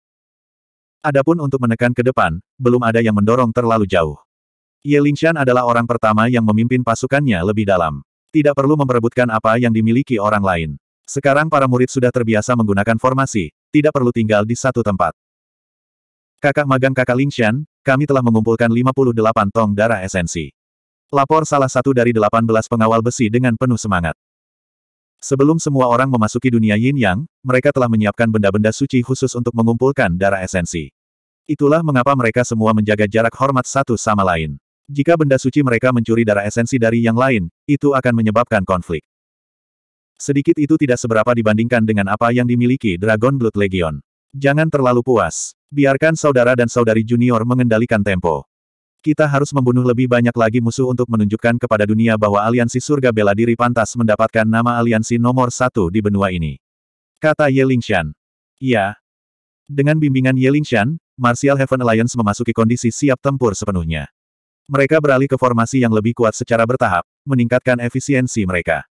Adapun untuk menekan ke depan, belum ada yang mendorong terlalu jauh. Ye Lingshan adalah orang pertama yang memimpin pasukannya lebih dalam. Tidak perlu memperebutkan apa yang dimiliki orang lain. Sekarang para murid sudah terbiasa menggunakan formasi, tidak perlu tinggal di satu tempat. Kakak magang kakak Lingshan, kami telah mengumpulkan 58 tong darah esensi. Lapor salah satu dari 18 pengawal besi dengan penuh semangat. Sebelum semua orang memasuki dunia yin yang, mereka telah menyiapkan benda-benda suci khusus untuk mengumpulkan darah esensi. Itulah mengapa mereka semua menjaga jarak hormat satu sama lain. Jika benda suci mereka mencuri darah esensi dari yang lain, itu akan menyebabkan konflik. Sedikit itu tidak seberapa dibandingkan dengan apa yang dimiliki Dragon Blood Legion. Jangan terlalu puas. Biarkan saudara dan saudari junior mengendalikan tempo. Kita harus membunuh lebih banyak lagi musuh untuk menunjukkan kepada dunia bahwa aliansi surga bela diri pantas mendapatkan nama aliansi nomor satu di benua ini. Kata Ye Lingshan. Ya. Dengan bimbingan Ye Lingshan, Martial Heaven Alliance memasuki kondisi siap tempur sepenuhnya. Mereka beralih ke formasi yang lebih kuat secara bertahap, meningkatkan efisiensi mereka.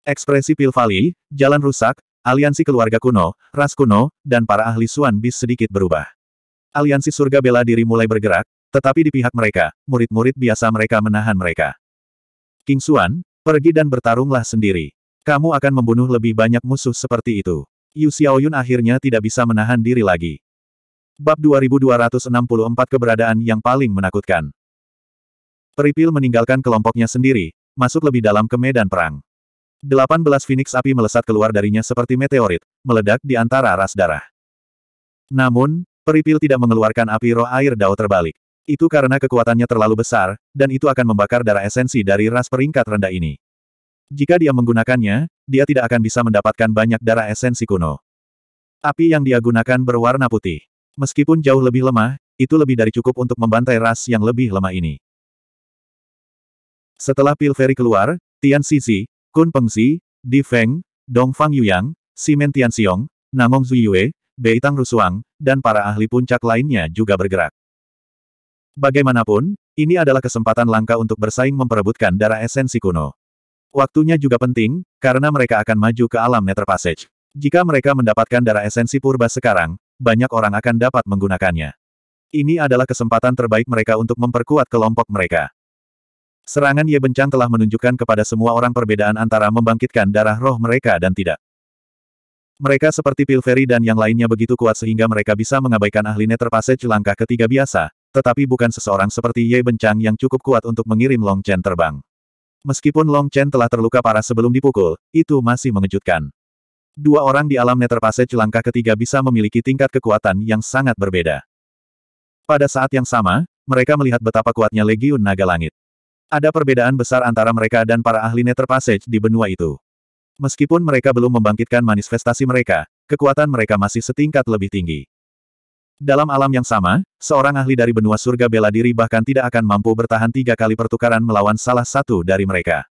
Ekspresi Pilvali, jalan rusak, aliansi keluarga kuno, ras kuno, dan para ahli Suan Bis sedikit berubah. Aliansi surga bela diri mulai bergerak, tetapi di pihak mereka, murid-murid biasa mereka menahan mereka. King Suan, pergi dan bertarunglah sendiri. Kamu akan membunuh lebih banyak musuh seperti itu. Yu Xiaoyun akhirnya tidak bisa menahan diri lagi. Bab 2264 Keberadaan yang paling menakutkan. Peripil meninggalkan kelompoknya sendiri, masuk lebih dalam ke medan perang. 18 Phoenix api melesat keluar darinya seperti meteorit, meledak di antara ras darah. Namun, Peripil tidak mengeluarkan api roh air Dao terbalik. Itu karena kekuatannya terlalu besar, dan itu akan membakar darah esensi dari ras peringkat rendah ini. Jika dia menggunakannya, dia tidak akan bisa mendapatkan banyak darah esensi kuno. Api yang dia gunakan berwarna putih. Meskipun jauh lebih lemah, itu lebih dari cukup untuk membantai ras yang lebih lemah ini. Setelah Pilferi keluar, Tian Sisi, Kun Pengzi, Di Feng, Dong Fang Yuyang, Simen Tianxiong, Nangong Zuyue, Tang Rusuang, dan para ahli puncak lainnya juga bergerak. Bagaimanapun, ini adalah kesempatan langka untuk bersaing memperebutkan darah esensi kuno. Waktunya juga penting, karena mereka akan maju ke alam Nether Passage. Jika mereka mendapatkan darah esensi purba sekarang, banyak orang akan dapat menggunakannya. Ini adalah kesempatan terbaik mereka untuk memperkuat kelompok mereka. Serangan Ye Bencang telah menunjukkan kepada semua orang perbedaan antara membangkitkan darah roh mereka dan tidak. Mereka seperti Pilferi dan yang lainnya begitu kuat sehingga mereka bisa mengabaikan ahli Nether Passage langkah ketiga biasa, tetapi bukan seseorang seperti Ye Bencang yang cukup kuat untuk mengirim Long Chen terbang. Meskipun Long Chen telah terluka parah sebelum dipukul, itu masih mengejutkan. Dua orang di alam Nether Passage langkah ketiga bisa memiliki tingkat kekuatan yang sangat berbeda. Pada saat yang sama, mereka melihat betapa kuatnya Legiun Naga Langit. Ada perbedaan besar antara mereka dan para ahli Nether Passage di benua itu. Meskipun mereka belum membangkitkan manifestasi mereka, kekuatan mereka masih setingkat lebih tinggi. Dalam alam yang sama, seorang ahli dari benua surga bela diri bahkan tidak akan mampu bertahan tiga kali pertukaran melawan salah satu dari mereka.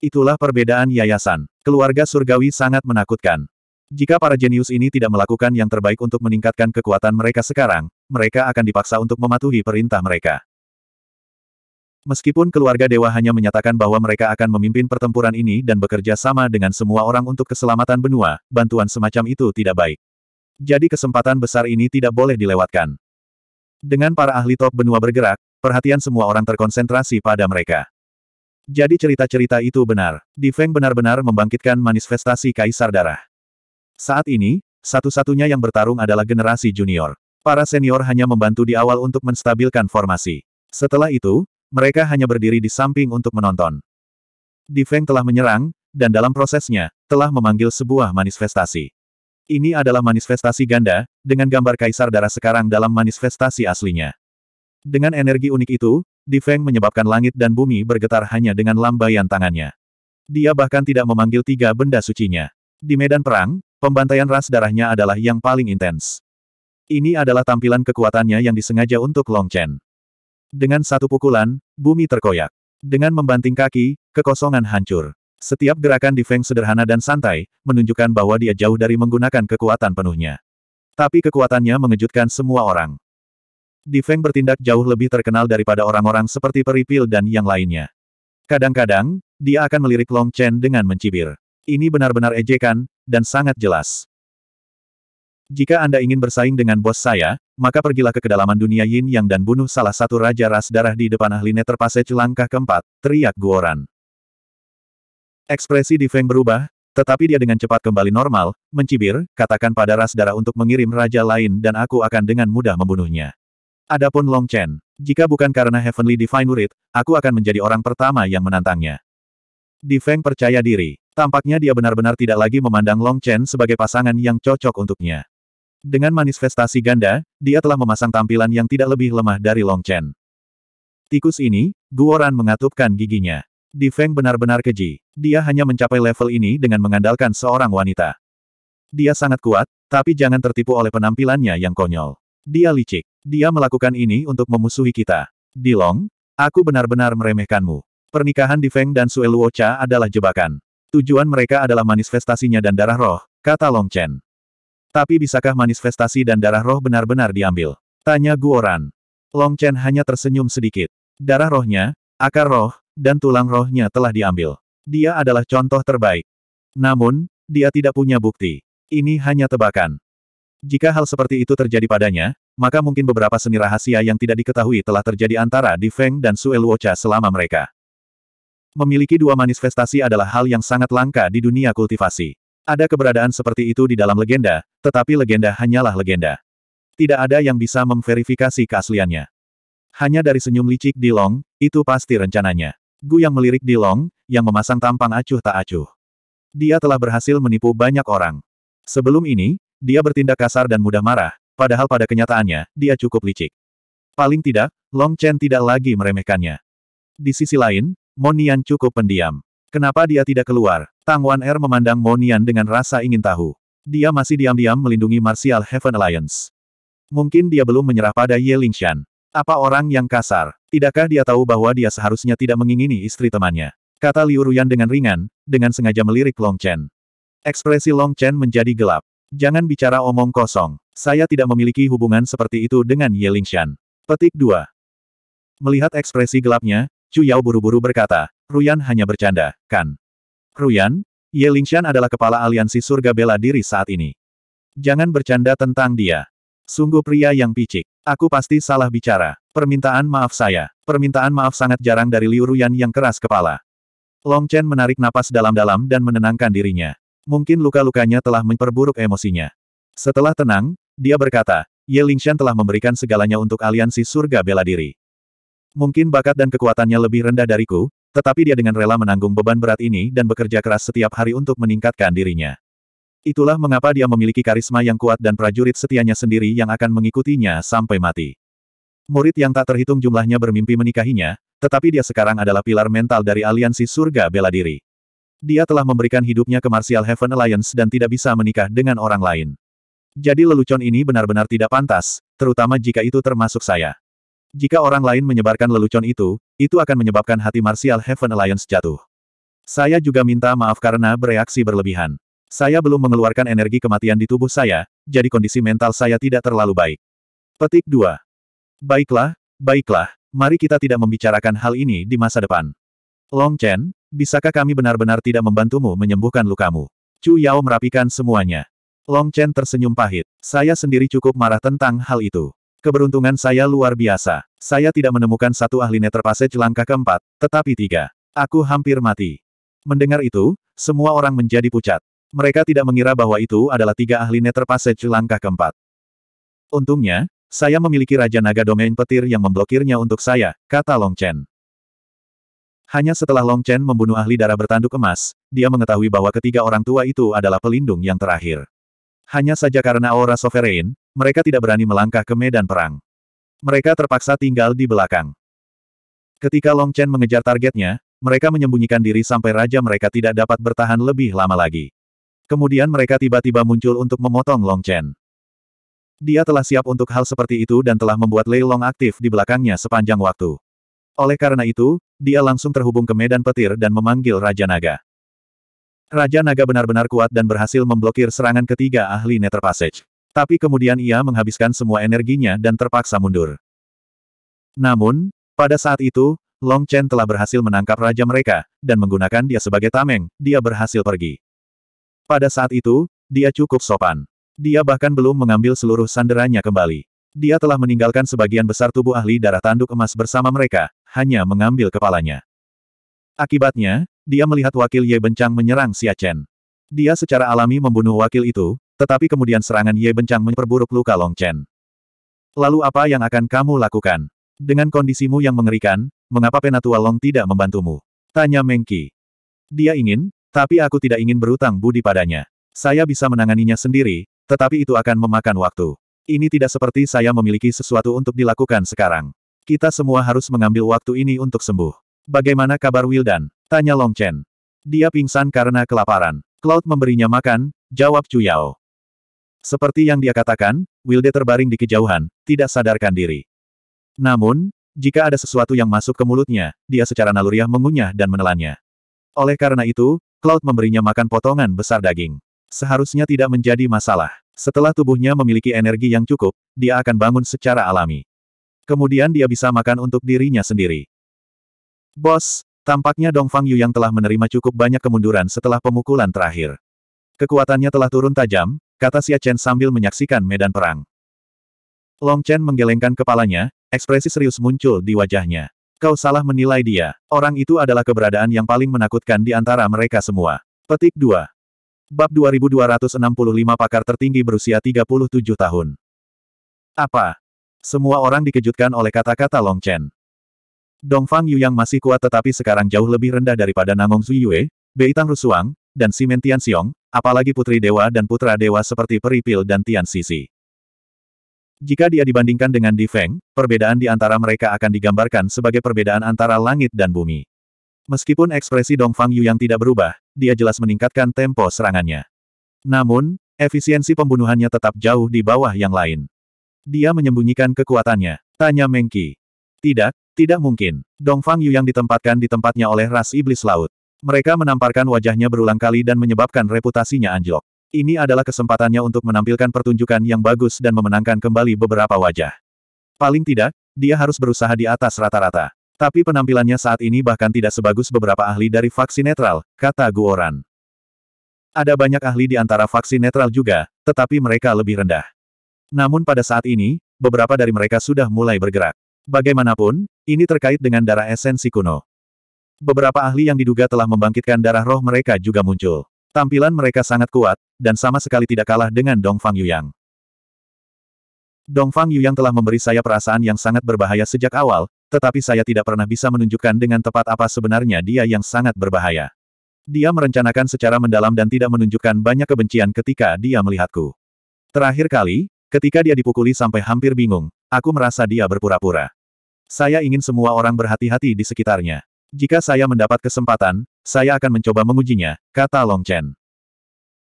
Itulah perbedaan yayasan. Keluarga surgawi sangat menakutkan. Jika para jenius ini tidak melakukan yang terbaik untuk meningkatkan kekuatan mereka sekarang, mereka akan dipaksa untuk mematuhi perintah mereka. Meskipun keluarga dewa hanya menyatakan bahwa mereka akan memimpin pertempuran ini dan bekerja sama dengan semua orang untuk keselamatan benua, bantuan semacam itu tidak baik. Jadi kesempatan besar ini tidak boleh dilewatkan. Dengan para ahli top benua bergerak, perhatian semua orang terkonsentrasi pada mereka. Jadi cerita-cerita itu benar. Di Feng benar-benar membangkitkan manifestasi kaisar darah. Saat ini, satu-satunya yang bertarung adalah generasi junior. Para senior hanya membantu di awal untuk menstabilkan formasi. Setelah itu, mereka hanya berdiri di samping untuk menonton. Di Feng telah menyerang, dan dalam prosesnya, telah memanggil sebuah manifestasi. Ini adalah manifestasi ganda, dengan gambar kaisar darah sekarang dalam manifestasi aslinya. Dengan energi unik itu, Di Feng menyebabkan langit dan bumi bergetar hanya dengan lambaian tangannya. Dia bahkan tidak memanggil tiga benda sucinya. Di medan perang, pembantaian ras darahnya adalah yang paling intens. Ini adalah tampilan kekuatannya yang disengaja untuk Long Chen. Dengan satu pukulan, bumi terkoyak. Dengan membanting kaki, kekosongan hancur. Setiap gerakan di Feng sederhana dan santai, menunjukkan bahwa dia jauh dari menggunakan kekuatan penuhnya. Tapi kekuatannya mengejutkan semua orang. Di Feng bertindak jauh lebih terkenal daripada orang-orang seperti Peripil dan yang lainnya. Kadang-kadang, dia akan melirik Long Chen dengan mencibir. Ini benar-benar ejekan, dan sangat jelas. Jika Anda ingin bersaing dengan bos saya, maka pergilah ke kedalaman dunia Yin Yang dan bunuh salah satu raja ras darah di depan ahli Netherpassage langkah keempat, teriak Guoran. Ekspresi di Feng berubah, tetapi dia dengan cepat kembali normal, mencibir, katakan pada ras darah untuk mengirim raja lain dan aku akan dengan mudah membunuhnya. Adapun Long Chen, jika bukan karena Heavenly Divine Urit, aku akan menjadi orang pertama yang menantangnya. Di Feng percaya diri, tampaknya dia benar-benar tidak lagi memandang Long Chen sebagai pasangan yang cocok untuknya. Dengan manifestasi ganda, dia telah memasang tampilan yang tidak lebih lemah dari Long Chen. Tikus ini, Guoran mengatupkan giginya. Di Feng benar-benar keji. Dia hanya mencapai level ini dengan mengandalkan seorang wanita. Dia sangat kuat, tapi jangan tertipu oleh penampilannya yang konyol. Dia licik. Dia melakukan ini untuk memusuhi kita. Di Long, aku benar-benar meremehkanmu. Pernikahan di Feng dan Sueluo Cha adalah jebakan. Tujuan mereka adalah manifestasinya dan darah roh, kata Long Chen. Tapi bisakah manifestasi dan darah roh benar-benar diambil? Tanya Guoran. Long Chen hanya tersenyum sedikit. Darah rohnya, akar roh, dan tulang rohnya telah diambil. Dia adalah contoh terbaik. Namun, dia tidak punya bukti. Ini hanya tebakan. Jika hal seperti itu terjadi padanya, maka mungkin beberapa seni rahasia yang tidak diketahui telah terjadi antara Di Feng dan Sue Luocha selama mereka. Memiliki dua manifestasi adalah hal yang sangat langka di dunia kultivasi. Ada keberadaan seperti itu di dalam legenda, tetapi legenda hanyalah legenda. Tidak ada yang bisa memverifikasi keasliannya. Hanya dari senyum licik di Long, itu pasti rencananya. Gu yang melirik di Long, yang memasang tampang acuh tak acuh. Dia telah berhasil menipu banyak orang. Sebelum ini, dia bertindak kasar dan mudah marah, padahal pada kenyataannya, dia cukup licik. Paling tidak, Long Chen tidak lagi meremehkannya. Di sisi lain, Monian cukup pendiam. Kenapa dia tidak keluar? Tang Wan Er memandang Monian dengan rasa ingin tahu. Dia masih diam-diam melindungi Martial Heaven Alliance. Mungkin dia belum menyerah pada Ye Lingshan. Apa orang yang kasar? Tidakkah dia tahu bahwa dia seharusnya tidak mengingini istri temannya? Kata Liu Ruyan dengan ringan, dengan sengaja melirik Long Chen. Ekspresi Long Chen menjadi gelap. Jangan bicara omong kosong. Saya tidak memiliki hubungan seperti itu dengan Ye Lingshan. Petik 2. Melihat ekspresi gelapnya, Chu Yao buru-buru berkata, Ruyan hanya bercanda, kan? Ruyan, Ye Lingshan adalah kepala aliansi surga bela diri saat ini. Jangan bercanda tentang dia. Sungguh pria yang picik. Aku pasti salah bicara. Permintaan maaf saya. Permintaan maaf sangat jarang dari Liu Ruyan yang keras kepala. Long Chen menarik napas dalam-dalam dan menenangkan dirinya. Mungkin luka-lukanya telah memperburuk emosinya. Setelah tenang, dia berkata, Ye Lingshan telah memberikan segalanya untuk aliansi surga bela diri. Mungkin bakat dan kekuatannya lebih rendah dariku, tetapi dia dengan rela menanggung beban berat ini dan bekerja keras setiap hari untuk meningkatkan dirinya. Itulah mengapa dia memiliki karisma yang kuat dan prajurit setianya sendiri yang akan mengikutinya sampai mati. Murid yang tak terhitung jumlahnya bermimpi menikahinya, tetapi dia sekarang adalah pilar mental dari aliansi surga bela diri. Dia telah memberikan hidupnya ke Martial Heaven Alliance dan tidak bisa menikah dengan orang lain. Jadi lelucon ini benar-benar tidak pantas, terutama jika itu termasuk saya. Jika orang lain menyebarkan lelucon itu, itu akan menyebabkan hati Martial Heaven Alliance jatuh. Saya juga minta maaf karena bereaksi berlebihan. Saya belum mengeluarkan energi kematian di tubuh saya, jadi kondisi mental saya tidak terlalu baik. Petik 2. Baiklah, baiklah, mari kita tidak membicarakan hal ini di masa depan. Long Chen, bisakah kami benar-benar tidak membantumu menyembuhkan lukamu? Chu Yao merapikan semuanya. Long Chen tersenyum pahit. Saya sendiri cukup marah tentang hal itu. Keberuntungan saya luar biasa. Saya tidak menemukan satu ahli neterpasej langkah keempat, tetapi tiga. Aku hampir mati. Mendengar itu, semua orang menjadi pucat. Mereka tidak mengira bahwa itu adalah tiga ahli neterpasej langkah keempat. Untungnya, saya memiliki Raja Naga Domain Petir yang memblokirnya untuk saya, kata Long Chen. Hanya setelah Long Chen membunuh ahli darah bertanduk emas, dia mengetahui bahwa ketiga orang tua itu adalah pelindung yang terakhir. Hanya saja karena aura sovereign, mereka tidak berani melangkah ke medan perang. Mereka terpaksa tinggal di belakang. Ketika Long Chen mengejar targetnya, mereka menyembunyikan diri sampai raja mereka tidak dapat bertahan lebih lama lagi. Kemudian mereka tiba-tiba muncul untuk memotong Long Chen. Dia telah siap untuk hal seperti itu dan telah membuat Lei Long aktif di belakangnya sepanjang waktu. Oleh karena itu, dia langsung terhubung ke medan petir dan memanggil Raja Naga. Raja Naga benar-benar kuat dan berhasil memblokir serangan ketiga ahli Nether Passage. Tapi kemudian ia menghabiskan semua energinya dan terpaksa mundur. Namun, pada saat itu, Long Chen telah berhasil menangkap raja mereka, dan menggunakan dia sebagai tameng, dia berhasil pergi. Pada saat itu, dia cukup sopan. Dia bahkan belum mengambil seluruh sanderanya kembali. Dia telah meninggalkan sebagian besar tubuh ahli darah tanduk emas bersama mereka, hanya mengambil kepalanya. Akibatnya, dia melihat wakil Ye Bencang menyerang Xia Chen. Dia secara alami membunuh wakil itu, tetapi kemudian serangan Ye Bencang memperburuk luka Long Chen. Lalu apa yang akan kamu lakukan? Dengan kondisimu yang mengerikan, mengapa Penatua Long tidak membantumu? Tanya Mengki. Dia ingin, tapi aku tidak ingin berutang budi padanya. Saya bisa menanganinya sendiri, tetapi itu akan memakan waktu. Ini tidak seperti saya memiliki sesuatu untuk dilakukan sekarang. Kita semua harus mengambil waktu ini untuk sembuh. Bagaimana kabar Wildan? Tanya Long Chen. Dia pingsan karena kelaparan. Cloud memberinya makan, jawab Chu Yao. Seperti yang dia katakan, Wilde terbaring di kejauhan, tidak sadarkan diri. Namun, jika ada sesuatu yang masuk ke mulutnya, dia secara naluriah mengunyah dan menelannya. Oleh karena itu, Cloud memberinya makan potongan besar daging. Seharusnya tidak menjadi masalah. Setelah tubuhnya memiliki energi yang cukup, dia akan bangun secara alami. Kemudian dia bisa makan untuk dirinya sendiri. Bos, tampaknya Dongfang Yu yang telah menerima cukup banyak kemunduran setelah pemukulan terakhir. Kekuatannya telah turun tajam, kata Xia Chen sambil menyaksikan medan perang. Long Chen menggelengkan kepalanya, ekspresi serius muncul di wajahnya. Kau salah menilai dia. Orang itu adalah keberadaan yang paling menakutkan di antara mereka semua. Petik 2. Bab 2265 pakar tertinggi berusia 37 tahun. Apa? Semua orang dikejutkan oleh kata-kata Long Chen. Dongfang Yu yang masih kuat tetapi sekarang jauh lebih rendah daripada Namong Zuyue, Beitang Rusuang, dan Simen Xiong, apalagi putri dewa dan putra dewa seperti Peripil dan Tian Sisi. Jika dia dibandingkan dengan Di Feng, perbedaan di antara mereka akan digambarkan sebagai perbedaan antara langit dan bumi. Meskipun ekspresi Dong Fang Yu yang tidak berubah, dia jelas meningkatkan tempo serangannya. Namun, efisiensi pembunuhannya tetap jauh di bawah yang lain. Dia menyembunyikan kekuatannya. Tanya Mengki. Tidak, tidak mungkin. Dong Fang Yu yang ditempatkan di tempatnya oleh ras iblis laut. Mereka menamparkan wajahnya berulang kali dan menyebabkan reputasinya anjlok. Ini adalah kesempatannya untuk menampilkan pertunjukan yang bagus dan memenangkan kembali beberapa wajah. Paling tidak, dia harus berusaha di atas rata-rata. Tapi penampilannya saat ini bahkan tidak sebagus beberapa ahli dari faksi netral, kata Guoran. Ada banyak ahli di antara faksi netral juga, tetapi mereka lebih rendah. Namun pada saat ini, beberapa dari mereka sudah mulai bergerak. Bagaimanapun, ini terkait dengan darah esensi kuno. Beberapa ahli yang diduga telah membangkitkan darah roh mereka juga muncul. Tampilan mereka sangat kuat, dan sama sekali tidak kalah dengan Dong Fang Yuyang. Dong Fang Yuyang telah memberi saya perasaan yang sangat berbahaya sejak awal, tetapi saya tidak pernah bisa menunjukkan dengan tepat apa sebenarnya dia yang sangat berbahaya. Dia merencanakan secara mendalam dan tidak menunjukkan banyak kebencian ketika dia melihatku. Terakhir kali, ketika dia dipukuli sampai hampir bingung, aku merasa dia berpura-pura. Saya ingin semua orang berhati-hati di sekitarnya. Jika saya mendapat kesempatan, saya akan mencoba mengujinya, kata Long Chen.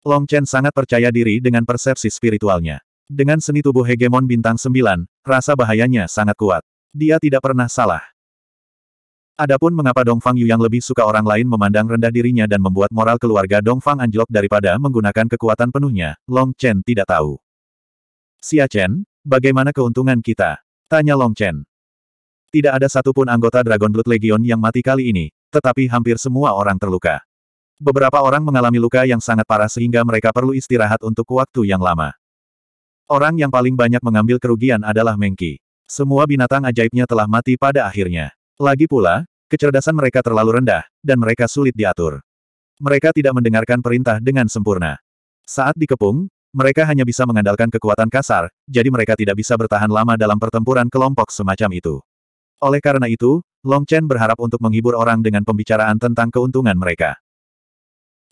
Long Chen sangat percaya diri dengan persepsi spiritualnya. Dengan seni tubuh hegemon bintang 9, rasa bahayanya sangat kuat. Dia tidak pernah salah. Adapun mengapa Dongfang Yu yang lebih suka orang lain memandang rendah dirinya dan membuat moral keluarga Dongfang anjlok daripada menggunakan kekuatan penuhnya, Long Chen tidak tahu. Xia Chen, bagaimana keuntungan kita? Tanya Long Chen. Tidak ada satupun anggota Dragon Blood Legion yang mati kali ini, tetapi hampir semua orang terluka. Beberapa orang mengalami luka yang sangat parah sehingga mereka perlu istirahat untuk waktu yang lama. Orang yang paling banyak mengambil kerugian adalah Mengki. Semua binatang ajaibnya telah mati pada akhirnya. Lagi pula, kecerdasan mereka terlalu rendah, dan mereka sulit diatur. Mereka tidak mendengarkan perintah dengan sempurna. Saat dikepung, mereka hanya bisa mengandalkan kekuatan kasar, jadi mereka tidak bisa bertahan lama dalam pertempuran kelompok semacam itu. Oleh karena itu, Long Chen berharap untuk menghibur orang dengan pembicaraan tentang keuntungan mereka.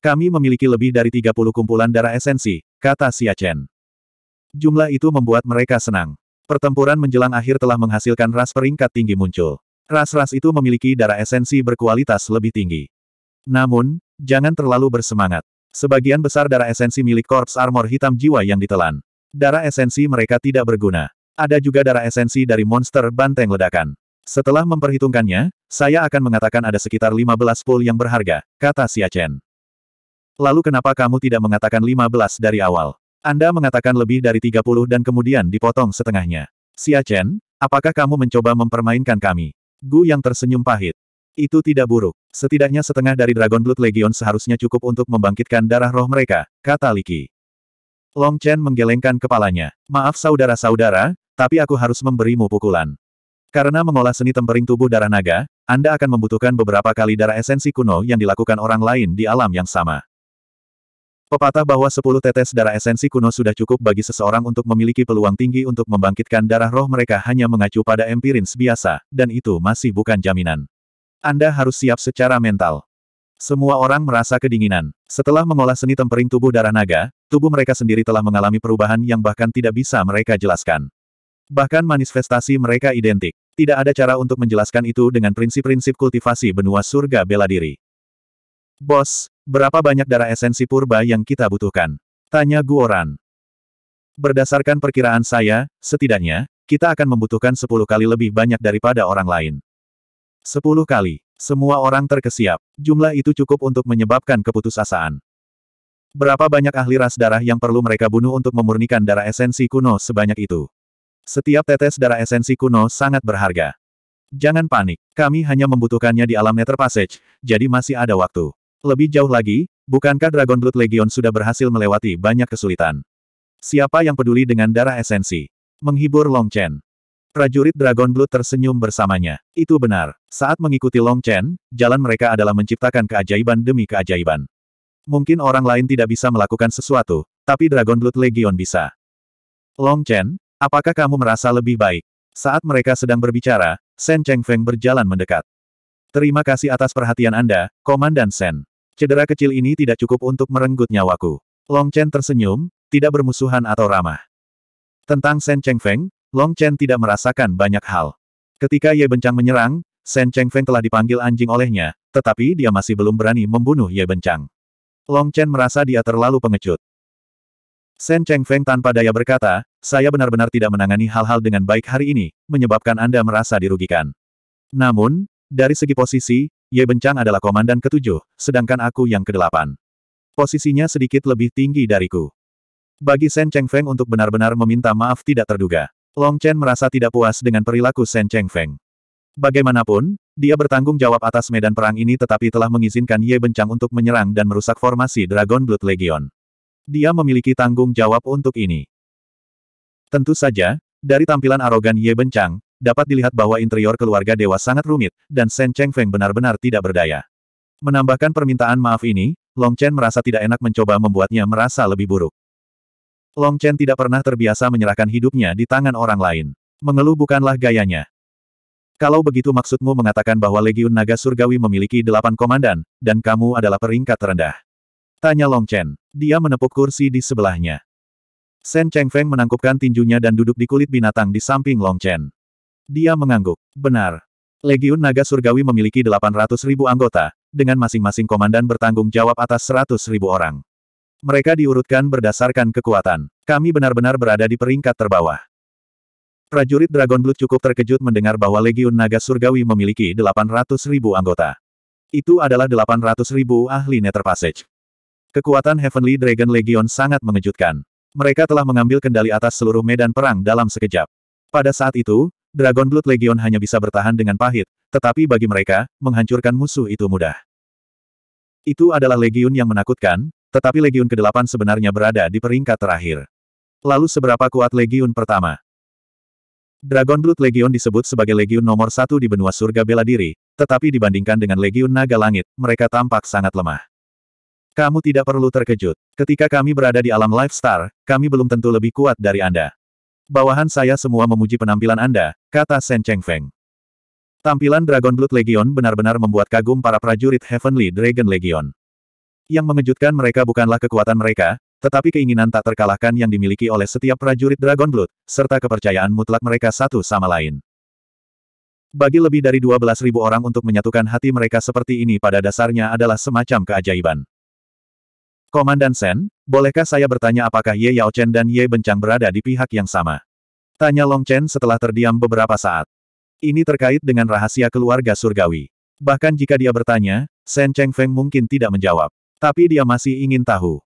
Kami memiliki lebih dari 30 kumpulan darah esensi, kata Xia Chen. Jumlah itu membuat mereka senang. Pertempuran menjelang akhir telah menghasilkan ras peringkat tinggi muncul. Ras-ras itu memiliki darah esensi berkualitas lebih tinggi. Namun, jangan terlalu bersemangat. Sebagian besar darah esensi milik korps armor hitam jiwa yang ditelan. Darah esensi mereka tidak berguna. Ada juga darah esensi dari monster banteng ledakan. Setelah memperhitungkannya, saya akan mengatakan ada sekitar 15 pool yang berharga, kata Xia Chen. Lalu kenapa kamu tidak mengatakan 15 dari awal? Anda mengatakan lebih dari 30 dan kemudian dipotong setengahnya. Xia Chen, apakah kamu mencoba mempermainkan kami? Gu yang tersenyum pahit. Itu tidak buruk. Setidaknya setengah dari Dragon Blood Legion seharusnya cukup untuk membangkitkan darah roh mereka, kata Liki. Long Chen menggelengkan kepalanya. Maaf saudara-saudara, tapi aku harus memberimu pukulan. Karena mengolah seni tempering tubuh darah naga, Anda akan membutuhkan beberapa kali darah esensi kuno yang dilakukan orang lain di alam yang sama. Pepatah bahwa 10 tetes darah esensi kuno sudah cukup bagi seseorang untuk memiliki peluang tinggi untuk membangkitkan darah roh mereka hanya mengacu pada empirins biasa, dan itu masih bukan jaminan. Anda harus siap secara mental. Semua orang merasa kedinginan. Setelah mengolah seni tempering tubuh darah naga, tubuh mereka sendiri telah mengalami perubahan yang bahkan tidak bisa mereka jelaskan. Bahkan manifestasi mereka identik. Tidak ada cara untuk menjelaskan itu dengan prinsip-prinsip kultivasi benua surga bela diri. Bos, berapa banyak darah esensi purba yang kita butuhkan? Tanya Guoran. Berdasarkan perkiraan saya, setidaknya, kita akan membutuhkan sepuluh kali lebih banyak daripada orang lain. Sepuluh kali. Semua orang terkesiap. Jumlah itu cukup untuk menyebabkan keputusasaan. Berapa banyak ahli ras darah yang perlu mereka bunuh untuk memurnikan darah esensi kuno sebanyak itu? Setiap tetes darah esensi kuno sangat berharga. Jangan panik, kami hanya membutuhkannya di alam Nether Passage, jadi masih ada waktu. Lebih jauh lagi, bukankah Dragon Blood Legion sudah berhasil melewati banyak kesulitan? Siapa yang peduli dengan darah esensi? Menghibur Long Chen. Prajurit Dragon Blood tersenyum bersamanya. Itu benar. Saat mengikuti Long Chen, jalan mereka adalah menciptakan keajaiban demi keajaiban. Mungkin orang lain tidak bisa melakukan sesuatu, tapi Dragon Blood Legion bisa. Long Chen, Apakah kamu merasa lebih baik? Saat mereka sedang berbicara, Sen Feng berjalan mendekat. Terima kasih atas perhatian Anda, Komandan Shen. Cedera kecil ini tidak cukup untuk merenggut nyawaku. Long Chen tersenyum, tidak bermusuhan atau ramah. Tentang Sen Feng, Long Chen tidak merasakan banyak hal. Ketika Ye Bencang menyerang, Sen Feng telah dipanggil anjing olehnya, tetapi dia masih belum berani membunuh Ye Bencang. Long Chen merasa dia terlalu pengecut. Shen Feng tanpa daya berkata, saya benar-benar tidak menangani hal-hal dengan baik hari ini, menyebabkan Anda merasa dirugikan. Namun, dari segi posisi, Ye Bencang adalah komandan ketujuh, sedangkan aku yang kedelapan. Posisinya sedikit lebih tinggi dariku. Bagi Shen Feng untuk benar-benar meminta maaf tidak terduga. Long Chen merasa tidak puas dengan perilaku Shen Feng. Bagaimanapun, dia bertanggung jawab atas medan perang ini tetapi telah mengizinkan Ye Bencang untuk menyerang dan merusak formasi Dragon Blood Legion. Dia memiliki tanggung jawab untuk ini. Tentu saja, dari tampilan arogan Ye Bencang, dapat dilihat bahwa interior keluarga dewa sangat rumit, dan Shen Cheng Feng benar-benar tidak berdaya. Menambahkan permintaan maaf ini, Long Chen merasa tidak enak mencoba membuatnya merasa lebih buruk. Long Chen tidak pernah terbiasa menyerahkan hidupnya di tangan orang lain. Mengeluh bukanlah gayanya. Kalau begitu maksudmu mengatakan bahwa Legiun Naga Surgawi memiliki delapan komandan, dan kamu adalah peringkat terendah. Tanya Long Chen. Dia menepuk kursi di sebelahnya. Shen Cheng Feng menangkupkan tinjunya dan duduk di kulit binatang di samping Long Chen. Dia mengangguk. Benar. Legiun Naga Surgawi memiliki 800 ribu anggota, dengan masing-masing komandan bertanggung jawab atas 100 ribu orang. Mereka diurutkan berdasarkan kekuatan. Kami benar-benar berada di peringkat terbawah. Prajurit Dragon Blood cukup terkejut mendengar bahwa Legiun Naga Surgawi memiliki 800 ribu anggota. Itu adalah 800 ribu ahli Nether Passage. Kekuatan Heavenly Dragon Legion sangat mengejutkan. Mereka telah mengambil kendali atas seluruh medan perang dalam sekejap. Pada saat itu, Dragon Blood Legion hanya bisa bertahan dengan pahit, tetapi bagi mereka, menghancurkan musuh itu mudah. Itu adalah Legion yang menakutkan, tetapi Legion ke-8 sebenarnya berada di peringkat terakhir. Lalu seberapa kuat Legion pertama? Dragon Blood Legion disebut sebagai legion nomor satu di benua surga bela diri, tetapi dibandingkan dengan legion naga langit, mereka tampak sangat lemah. Kamu tidak perlu terkejut. Ketika kami berada di alam Life kami belum tentu lebih kuat dari Anda. Bawahan saya semua memuji penampilan Anda, kata Shen Cheng Feng. Tampilan Dragon Blood Legion benar-benar membuat kagum para prajurit Heavenly Dragon Legion. Yang mengejutkan mereka bukanlah kekuatan mereka, tetapi keinginan tak terkalahkan yang dimiliki oleh setiap prajurit Dragon Blood, serta kepercayaan mutlak mereka satu sama lain. Bagi lebih dari 12.000 orang untuk menyatukan hati mereka seperti ini pada dasarnya adalah semacam keajaiban. Komandan Sen, bolehkah saya bertanya apakah Ye Yao Chen dan Ye Bencang berada di pihak yang sama? Tanya Long Chen setelah terdiam beberapa saat. Ini terkait dengan rahasia keluarga surgawi. Bahkan jika dia bertanya, Sen Cheng Feng mungkin tidak menjawab. Tapi dia masih ingin tahu.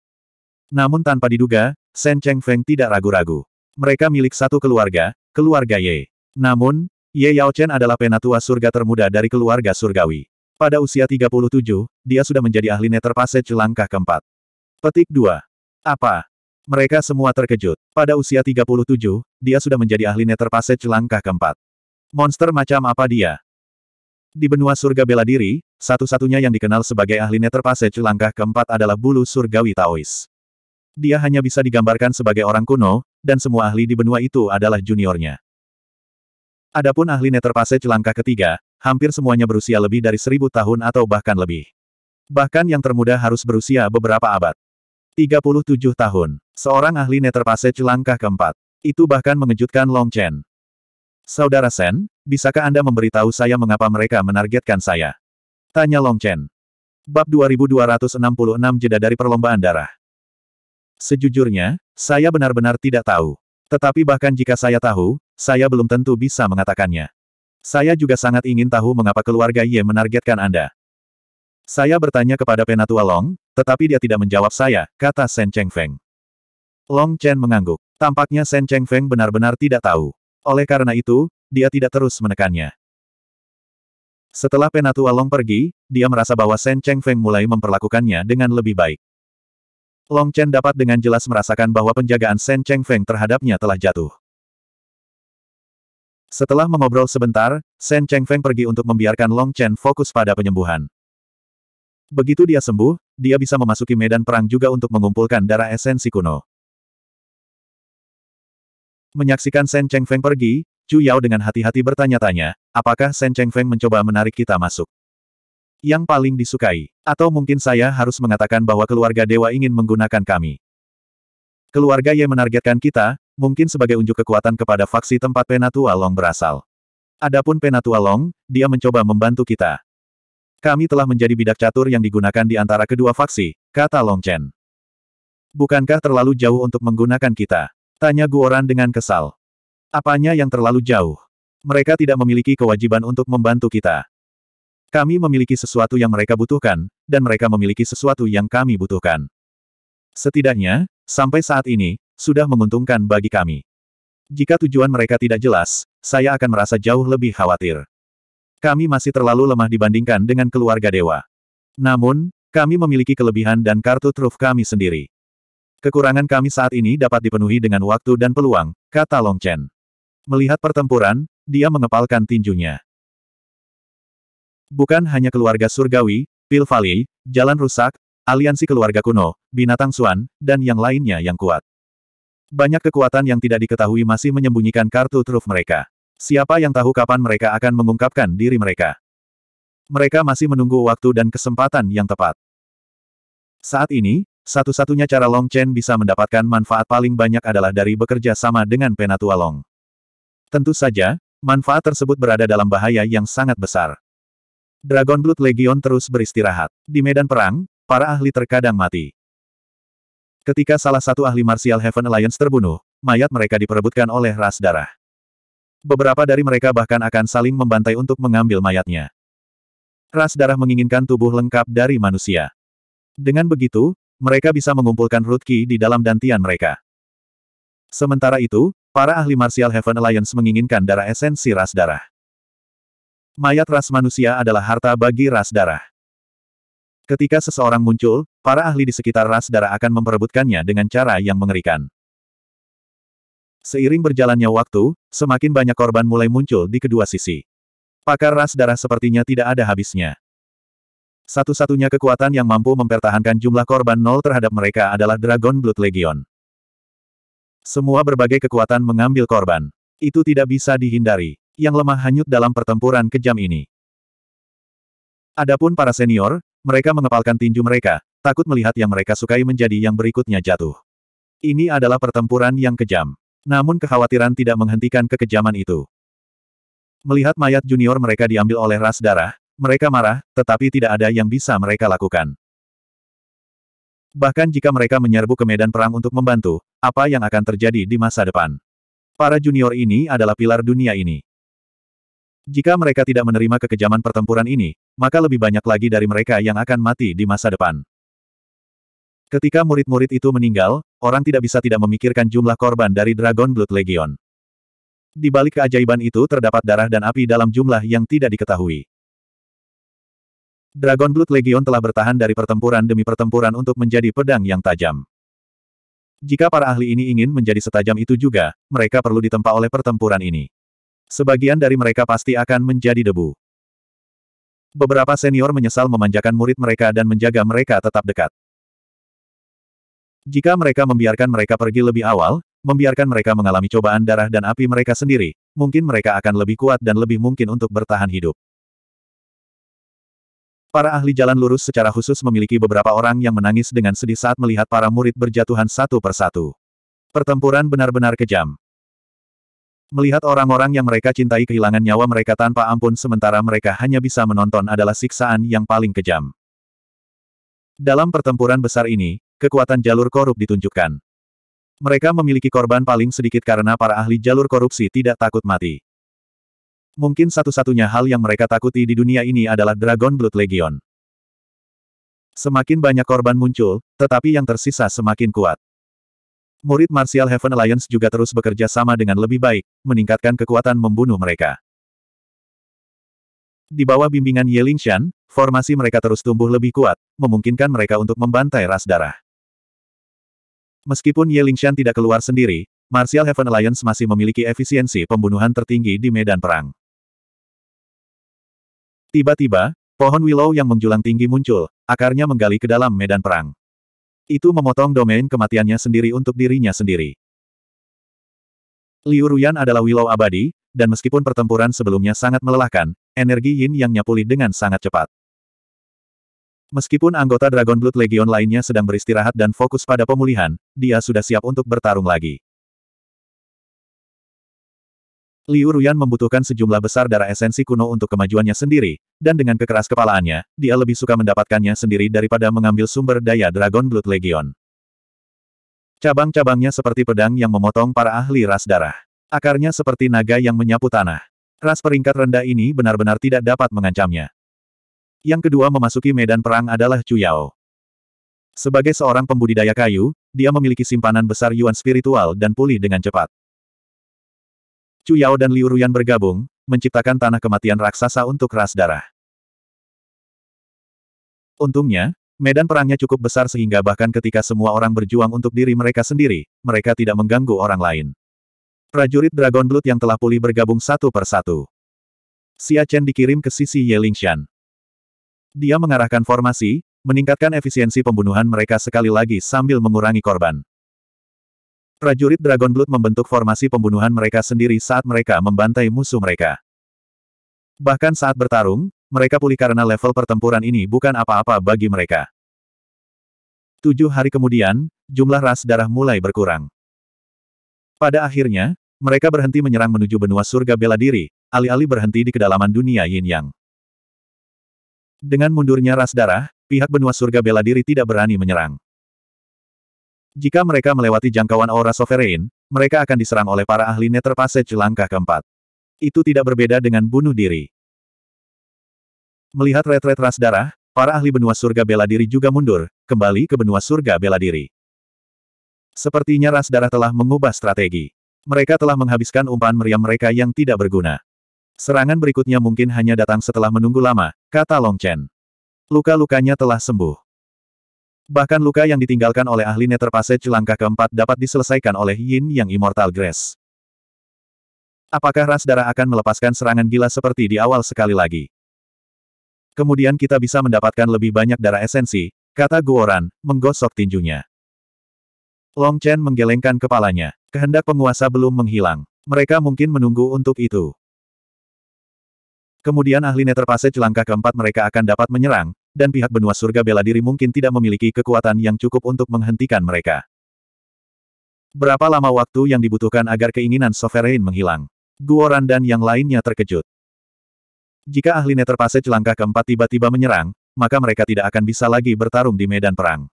Namun tanpa diduga, Sen Cheng Feng tidak ragu-ragu. Mereka milik satu keluarga, keluarga Ye. Namun, Ye Yao Chen adalah penatua surga termuda dari keluarga surgawi. Pada usia 37, dia sudah menjadi ahli nether passage langkah keempat. Petik 2. Apa? Mereka semua terkejut. Pada usia 37, dia sudah menjadi ahli Nether Passage langkah keempat. Monster macam apa dia? Di benua surga bela diri, satu-satunya yang dikenal sebagai ahli Nether Passage langkah keempat adalah bulu surgawi Taois. Dia hanya bisa digambarkan sebagai orang kuno, dan semua ahli di benua itu adalah juniornya. Adapun ahli Nether Passage langkah ketiga, hampir semuanya berusia lebih dari seribu tahun atau bahkan lebih. Bahkan yang termuda harus berusia beberapa abad. 37 tahun. Seorang ahli Passage langkah keempat. Itu bahkan mengejutkan Long Chen. Saudara Sen, bisakah Anda memberitahu saya mengapa mereka menargetkan saya? Tanya Long Chen. Bab 2266 jeda dari perlombaan darah. Sejujurnya, saya benar-benar tidak tahu. Tetapi bahkan jika saya tahu, saya belum tentu bisa mengatakannya. Saya juga sangat ingin tahu mengapa keluarga Ye menargetkan Anda. Saya bertanya kepada Penatua Long, tetapi dia tidak menjawab saya, kata Shen Feng. Long Chen mengangguk. Tampaknya Shen Feng benar-benar tidak tahu. Oleh karena itu, dia tidak terus menekannya. Setelah Penatua Long pergi, dia merasa bahwa Shen Feng mulai memperlakukannya dengan lebih baik. Long Chen dapat dengan jelas merasakan bahwa penjagaan Shen Feng terhadapnya telah jatuh. Setelah mengobrol sebentar, Shen Feng pergi untuk membiarkan Long Chen fokus pada penyembuhan. Begitu dia sembuh, dia bisa memasuki medan perang juga untuk mengumpulkan darah esensi kuno. Menyaksikan Shen Feng pergi, Chu Yao dengan hati-hati bertanya-tanya, apakah Shen Feng mencoba menarik kita masuk? Yang paling disukai. Atau mungkin saya harus mengatakan bahwa keluarga dewa ingin menggunakan kami. Keluarga Ye menargetkan kita, mungkin sebagai unjuk kekuatan kepada faksi tempat Penatua Long berasal. Adapun Penatua Long, dia mencoba membantu kita. Kami telah menjadi bidak catur yang digunakan di antara kedua faksi, kata Long Chen. Bukankah terlalu jauh untuk menggunakan kita? Tanya Guoran dengan kesal. Apanya yang terlalu jauh? Mereka tidak memiliki kewajiban untuk membantu kita. Kami memiliki sesuatu yang mereka butuhkan, dan mereka memiliki sesuatu yang kami butuhkan. Setidaknya, sampai saat ini, sudah menguntungkan bagi kami. Jika tujuan mereka tidak jelas, saya akan merasa jauh lebih khawatir. Kami masih terlalu lemah dibandingkan dengan keluarga dewa. Namun, kami memiliki kelebihan dan kartu truf kami sendiri. Kekurangan kami saat ini dapat dipenuhi dengan waktu dan peluang, kata Long Chen. Melihat pertempuran, dia mengepalkan tinjunya. Bukan hanya keluarga surgawi, Pil Valley, Jalan Rusak, Aliansi Keluarga Kuno, Binatang Suan, dan yang lainnya yang kuat. Banyak kekuatan yang tidak diketahui masih menyembunyikan kartu truf mereka. Siapa yang tahu kapan mereka akan mengungkapkan diri mereka? Mereka masih menunggu waktu dan kesempatan yang tepat. Saat ini, satu-satunya cara Long Chen bisa mendapatkan manfaat paling banyak adalah dari bekerja sama dengan Penatua Long. Tentu saja, manfaat tersebut berada dalam bahaya yang sangat besar. Dragon Blood Legion terus beristirahat. Di medan perang, para ahli terkadang mati. Ketika salah satu ahli Martial Heaven Alliance terbunuh, mayat mereka diperebutkan oleh ras darah. Beberapa dari mereka bahkan akan saling membantai untuk mengambil mayatnya. Ras darah menginginkan tubuh lengkap dari manusia. Dengan begitu, mereka bisa mengumpulkan root key di dalam dantian mereka. Sementara itu, para ahli Martial Heaven Alliance menginginkan darah esensi ras darah. Mayat ras manusia adalah harta bagi ras darah. Ketika seseorang muncul, para ahli di sekitar ras darah akan memperebutkannya dengan cara yang mengerikan. Seiring berjalannya waktu, semakin banyak korban mulai muncul di kedua sisi. Pakar ras darah sepertinya tidak ada habisnya. Satu-satunya kekuatan yang mampu mempertahankan jumlah korban nol terhadap mereka adalah Dragon Blood Legion. Semua berbagai kekuatan mengambil korban. Itu tidak bisa dihindari. Yang lemah hanyut dalam pertempuran kejam ini. Adapun para senior, mereka mengepalkan tinju mereka, takut melihat yang mereka sukai menjadi yang berikutnya jatuh. Ini adalah pertempuran yang kejam. Namun kekhawatiran tidak menghentikan kekejaman itu. Melihat mayat junior mereka diambil oleh ras darah, mereka marah, tetapi tidak ada yang bisa mereka lakukan. Bahkan jika mereka menyerbu ke medan perang untuk membantu, apa yang akan terjadi di masa depan? Para junior ini adalah pilar dunia ini. Jika mereka tidak menerima kekejaman pertempuran ini, maka lebih banyak lagi dari mereka yang akan mati di masa depan. Ketika murid-murid itu meninggal, orang tidak bisa tidak memikirkan jumlah korban dari Dragon Blood Legion. Di balik keajaiban itu terdapat darah dan api dalam jumlah yang tidak diketahui. Dragon Blood Legion telah bertahan dari pertempuran demi pertempuran untuk menjadi pedang yang tajam. Jika para ahli ini ingin menjadi setajam itu juga, mereka perlu ditempa oleh pertempuran ini. Sebagian dari mereka pasti akan menjadi debu. Beberapa senior menyesal memanjakan murid mereka dan menjaga mereka tetap dekat. Jika mereka membiarkan mereka pergi lebih awal, membiarkan mereka mengalami cobaan darah dan api mereka sendiri, mungkin mereka akan lebih kuat dan lebih mungkin untuk bertahan hidup. Para ahli jalan lurus secara khusus memiliki beberapa orang yang menangis dengan sedih saat melihat para murid berjatuhan satu persatu. Pertempuran benar-benar kejam. Melihat orang-orang yang mereka cintai kehilangan nyawa mereka tanpa ampun sementara mereka hanya bisa menonton adalah siksaan yang paling kejam. Dalam pertempuran besar ini, kekuatan jalur korup ditunjukkan. Mereka memiliki korban paling sedikit karena para ahli jalur korupsi tidak takut mati. Mungkin satu-satunya hal yang mereka takuti di dunia ini adalah Dragon Blood Legion. Semakin banyak korban muncul, tetapi yang tersisa semakin kuat. Murid Martial Heaven Alliance juga terus bekerja sama dengan lebih baik, meningkatkan kekuatan membunuh mereka. Di bawah bimbingan Yelingshan, formasi mereka terus tumbuh lebih kuat, memungkinkan mereka untuk membantai ras darah. Meskipun Ye Lingshan tidak keluar sendiri, Martial Heaven Alliance masih memiliki efisiensi pembunuhan tertinggi di medan perang. Tiba-tiba, pohon willow yang menjulang tinggi muncul, akarnya menggali ke dalam medan perang. Itu memotong domain kematiannya sendiri untuk dirinya sendiri. Liu Ruyan adalah willow abadi, dan meskipun pertempuran sebelumnya sangat melelahkan, energi yin yang nyapuli dengan sangat cepat. Meskipun anggota Dragon Blood Legion lainnya sedang beristirahat dan fokus pada pemulihan, dia sudah siap untuk bertarung lagi. Liu Ruyan membutuhkan sejumlah besar darah esensi kuno untuk kemajuannya sendiri, dan dengan kekeras kepalaannya, dia lebih suka mendapatkannya sendiri daripada mengambil sumber daya Dragon Blood Legion. Cabang-cabangnya seperti pedang yang memotong para ahli ras darah. Akarnya seperti naga yang menyapu tanah. Ras peringkat rendah ini benar-benar tidak dapat mengancamnya. Yang kedua memasuki medan perang adalah Chu Yao. Sebagai seorang pembudidaya kayu, dia memiliki simpanan besar yuan spiritual dan pulih dengan cepat. Chu Yao dan Liu Ruyan bergabung, menciptakan tanah kematian raksasa untuk ras darah. Untungnya, medan perangnya cukup besar sehingga bahkan ketika semua orang berjuang untuk diri mereka sendiri, mereka tidak mengganggu orang lain. Prajurit Dragon Blood yang telah pulih bergabung satu per satu. Xia Chen dikirim ke sisi Ye Lingshan. Dia mengarahkan formasi, meningkatkan efisiensi pembunuhan mereka sekali lagi sambil mengurangi korban. Prajurit Dragon Blood membentuk formasi pembunuhan mereka sendiri saat mereka membantai musuh mereka. Bahkan saat bertarung, mereka pulih karena level pertempuran ini bukan apa-apa bagi mereka. Tujuh hari kemudian, jumlah ras darah mulai berkurang. Pada akhirnya, mereka berhenti menyerang menuju benua surga bela diri, alih-alih berhenti di kedalaman dunia yin-yang. Dengan mundurnya ras darah, pihak benua surga bela diri tidak berani menyerang. Jika mereka melewati jangkauan aura sovereign, mereka akan diserang oleh para ahli netter passage langkah keempat. Itu tidak berbeda dengan bunuh diri. Melihat retret ras darah, para ahli benua surga bela diri juga mundur, kembali ke benua surga bela diri. Sepertinya ras darah telah mengubah strategi. Mereka telah menghabiskan umpan meriam mereka yang tidak berguna. Serangan berikutnya mungkin hanya datang setelah menunggu lama, kata Long Chen. Luka-lukanya telah sembuh. Bahkan luka yang ditinggalkan oleh ahli Nether Passage langkah keempat dapat diselesaikan oleh Yin yang Immortal Grace. Apakah ras darah akan melepaskan serangan gila seperti di awal sekali lagi? Kemudian kita bisa mendapatkan lebih banyak darah esensi, kata Guoran, menggosok tinjunya. Long Chen menggelengkan kepalanya. Kehendak penguasa belum menghilang. Mereka mungkin menunggu untuk itu. Kemudian ahli Neterpase langkah keempat mereka akan dapat menyerang, dan pihak benua surga bela diri mungkin tidak memiliki kekuatan yang cukup untuk menghentikan mereka. Berapa lama waktu yang dibutuhkan agar keinginan Sovereign menghilang? Guoran dan yang lainnya terkejut. Jika ahli Neterpase langkah keempat tiba-tiba menyerang, maka mereka tidak akan bisa lagi bertarung di medan perang.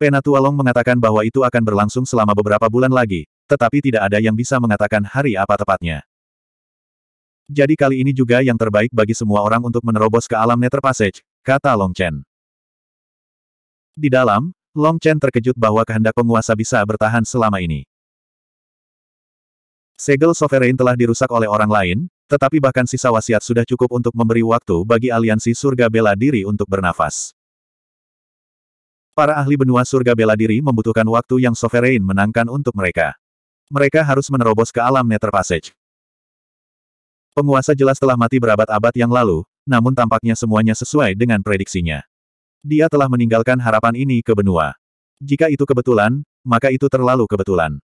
Penatua Long mengatakan bahwa itu akan berlangsung selama beberapa bulan lagi, tetapi tidak ada yang bisa mengatakan hari apa tepatnya. Jadi kali ini juga yang terbaik bagi semua orang untuk menerobos ke alam Nether Passage, kata Long Chen. Di dalam, Long Chen terkejut bahwa kehendak penguasa bisa bertahan selama ini. Segel Sovereign telah dirusak oleh orang lain, tetapi bahkan sisa wasiat sudah cukup untuk memberi waktu bagi aliansi surga bela diri untuk bernafas. Para ahli benua surga bela diri membutuhkan waktu yang Sovereign menangkan untuk mereka. Mereka harus menerobos ke alam Nether Passage. Penguasa jelas telah mati berabad-abad yang lalu, namun tampaknya semuanya sesuai dengan prediksinya. Dia telah meninggalkan harapan ini ke benua. Jika itu kebetulan, maka itu terlalu kebetulan.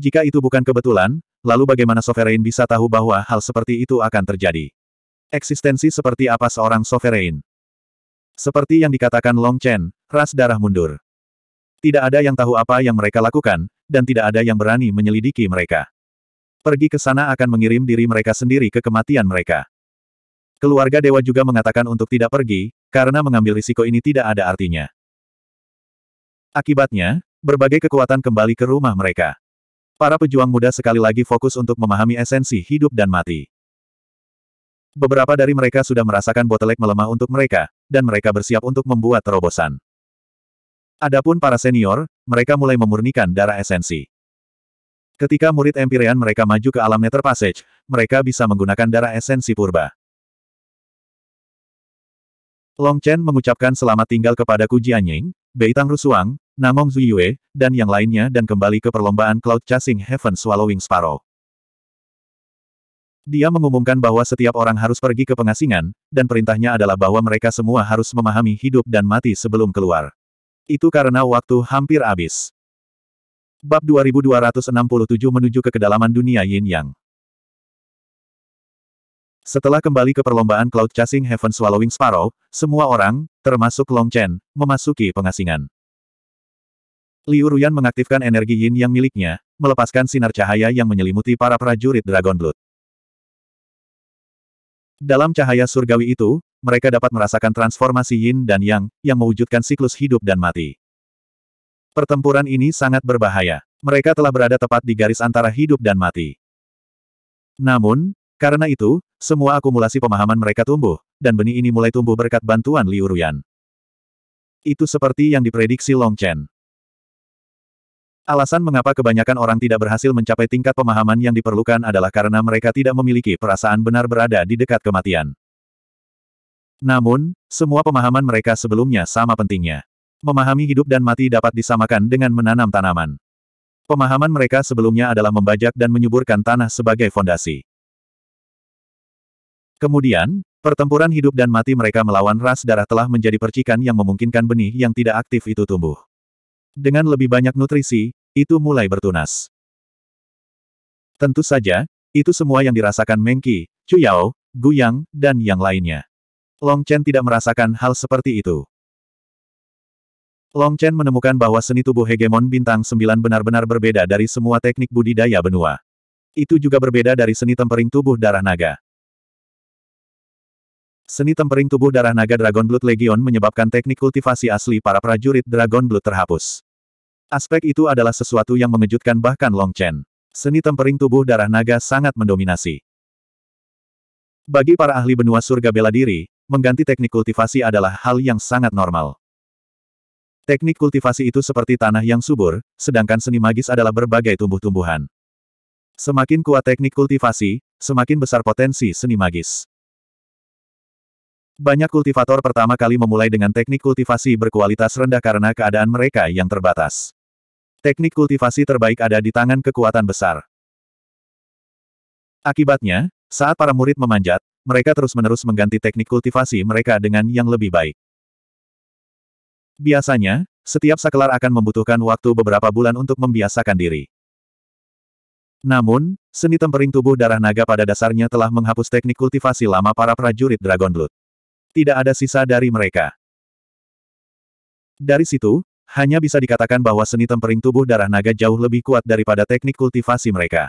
Jika itu bukan kebetulan, lalu bagaimana Sovereign bisa tahu bahwa hal seperti itu akan terjadi? Eksistensi seperti apa seorang Sovereign? Seperti yang dikatakan Long Chen, ras darah mundur. Tidak ada yang tahu apa yang mereka lakukan, dan tidak ada yang berani menyelidiki mereka. Pergi ke sana akan mengirim diri mereka sendiri ke kematian mereka. Keluarga dewa juga mengatakan untuk tidak pergi, karena mengambil risiko ini tidak ada artinya. Akibatnya, berbagai kekuatan kembali ke rumah mereka. Para pejuang muda sekali lagi fokus untuk memahami esensi hidup dan mati. Beberapa dari mereka sudah merasakan botelek melemah untuk mereka, dan mereka bersiap untuk membuat terobosan. Adapun para senior, mereka mulai memurnikan darah esensi. Ketika murid Empyrean mereka maju ke alam Nether Passage, mereka bisa menggunakan darah esensi purba. Long Chen mengucapkan selamat tinggal kepada Ku Jianying, Beitang Rusuang, Namong Zuyue, dan yang lainnya dan kembali ke perlombaan Cloud Chasing Heaven Swallowing Sparrow. Dia mengumumkan bahwa setiap orang harus pergi ke pengasingan, dan perintahnya adalah bahwa mereka semua harus memahami hidup dan mati sebelum keluar. Itu karena waktu hampir habis. Bab 2267 menuju ke kedalaman dunia Yin Yang. Setelah kembali ke perlombaan Cloud Chasing Heaven Swallowing Sparrow, semua orang, termasuk Long Chen, memasuki pengasingan. Liu Ruyan mengaktifkan energi yin yang miliknya, melepaskan sinar cahaya yang menyelimuti para prajurit Dragon Blood. Dalam cahaya surgawi itu, mereka dapat merasakan transformasi yin dan yang, yang mewujudkan siklus hidup dan mati. Pertempuran ini sangat berbahaya. Mereka telah berada tepat di garis antara hidup dan mati. Namun, karena itu, semua akumulasi pemahaman mereka tumbuh, dan benih ini mulai tumbuh berkat bantuan Liu Ruyan. Itu seperti yang diprediksi Long Chen. Alasan mengapa kebanyakan orang tidak berhasil mencapai tingkat pemahaman yang diperlukan adalah karena mereka tidak memiliki perasaan benar berada di dekat kematian. Namun, semua pemahaman mereka sebelumnya sama pentingnya. Memahami hidup dan mati dapat disamakan dengan menanam tanaman. Pemahaman mereka sebelumnya adalah membajak dan menyuburkan tanah sebagai fondasi. Kemudian, pertempuran hidup dan mati mereka melawan ras darah telah menjadi percikan yang memungkinkan benih yang tidak aktif itu tumbuh. Dengan lebih banyak nutrisi, itu mulai bertunas. Tentu saja, itu semua yang dirasakan Mengki, Chu Yao, Gu Yang, dan yang lainnya. Long Chen tidak merasakan hal seperti itu. Long Chen menemukan bahwa seni tubuh hegemon bintang 9 benar-benar berbeda dari semua teknik budidaya benua. Itu juga berbeda dari seni tempering tubuh darah naga. Seni tempering tubuh darah naga Dragon Blood Legion menyebabkan teknik kultivasi asli para prajurit Dragon Blood terhapus. Aspek itu adalah sesuatu yang mengejutkan bahkan Long Chen. Seni tempering tubuh darah naga sangat mendominasi. Bagi para ahli benua surga bela diri, mengganti teknik kultivasi adalah hal yang sangat normal. Teknik kultivasi itu seperti tanah yang subur, sedangkan seni magis adalah berbagai tumbuh-tumbuhan. Semakin kuat teknik kultivasi, semakin besar potensi seni magis. Banyak kultivator pertama kali memulai dengan teknik kultivasi berkualitas rendah karena keadaan mereka yang terbatas. Teknik kultivasi terbaik ada di tangan kekuatan besar. Akibatnya, saat para murid memanjat, mereka terus-menerus mengganti teknik kultivasi mereka dengan yang lebih baik. Biasanya, setiap saklar akan membutuhkan waktu beberapa bulan untuk membiasakan diri. Namun, seni tempering tubuh darah naga pada dasarnya telah menghapus teknik kultivasi lama para prajurit Dragon Blood. Tidak ada sisa dari mereka. Dari situ, hanya bisa dikatakan bahwa seni tempering tubuh darah naga jauh lebih kuat daripada teknik kultivasi mereka.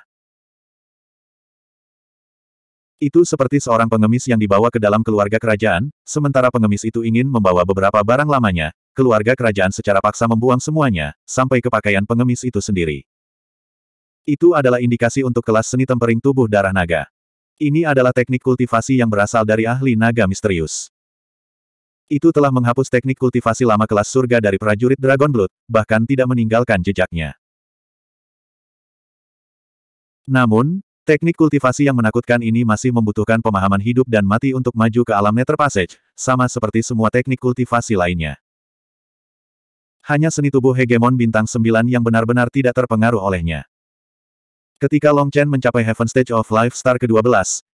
Itu seperti seorang pengemis yang dibawa ke dalam keluarga kerajaan, sementara pengemis itu ingin membawa beberapa barang lamanya, keluarga kerajaan secara paksa membuang semuanya, sampai ke pakaian pengemis itu sendiri. Itu adalah indikasi untuk kelas seni tempering tubuh darah naga. Ini adalah teknik kultivasi yang berasal dari ahli naga misterius. Itu telah menghapus teknik kultivasi lama kelas surga dari prajurit Dragon Blood, bahkan tidak meninggalkan jejaknya. Namun, Teknik kultivasi yang menakutkan ini masih membutuhkan pemahaman hidup dan mati untuk maju ke alam Nether Passage, sama seperti semua teknik kultivasi lainnya. Hanya seni tubuh hegemon bintang sembilan yang benar-benar tidak terpengaruh olehnya. Ketika Long Chen mencapai Heaven Stage of Life Star ke-12,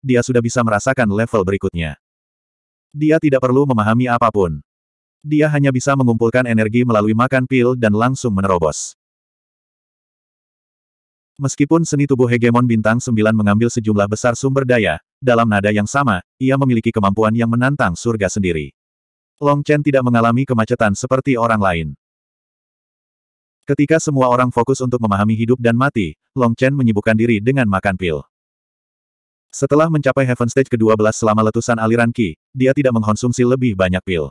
dia sudah bisa merasakan level berikutnya. Dia tidak perlu memahami apapun. Dia hanya bisa mengumpulkan energi melalui makan pil dan langsung menerobos. Meskipun seni tubuh hegemon bintang 9 mengambil sejumlah besar sumber daya, dalam nada yang sama, ia memiliki kemampuan yang menantang surga sendiri. Long Chen tidak mengalami kemacetan seperti orang lain. Ketika semua orang fokus untuk memahami hidup dan mati, Long Chen menyibukkan diri dengan makan pil. Setelah mencapai Heaven Stage ke-12 selama letusan aliran Qi, dia tidak mengkonsumsi lebih banyak pil.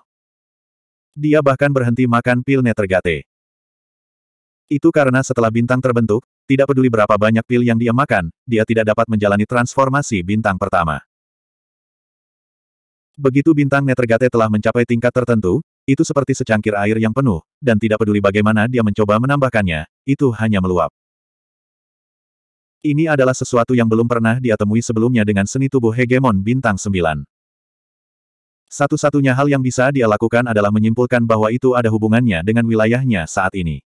Dia bahkan berhenti makan pil Netergate. Itu karena setelah bintang terbentuk, tidak peduli berapa banyak pil yang dia makan, dia tidak dapat menjalani transformasi bintang pertama. Begitu bintang Netergate telah mencapai tingkat tertentu, itu seperti secangkir air yang penuh, dan tidak peduli bagaimana dia mencoba menambahkannya, itu hanya meluap. Ini adalah sesuatu yang belum pernah dia temui sebelumnya dengan seni tubuh hegemon bintang sembilan. Satu-satunya hal yang bisa dia lakukan adalah menyimpulkan bahwa itu ada hubungannya dengan wilayahnya saat ini.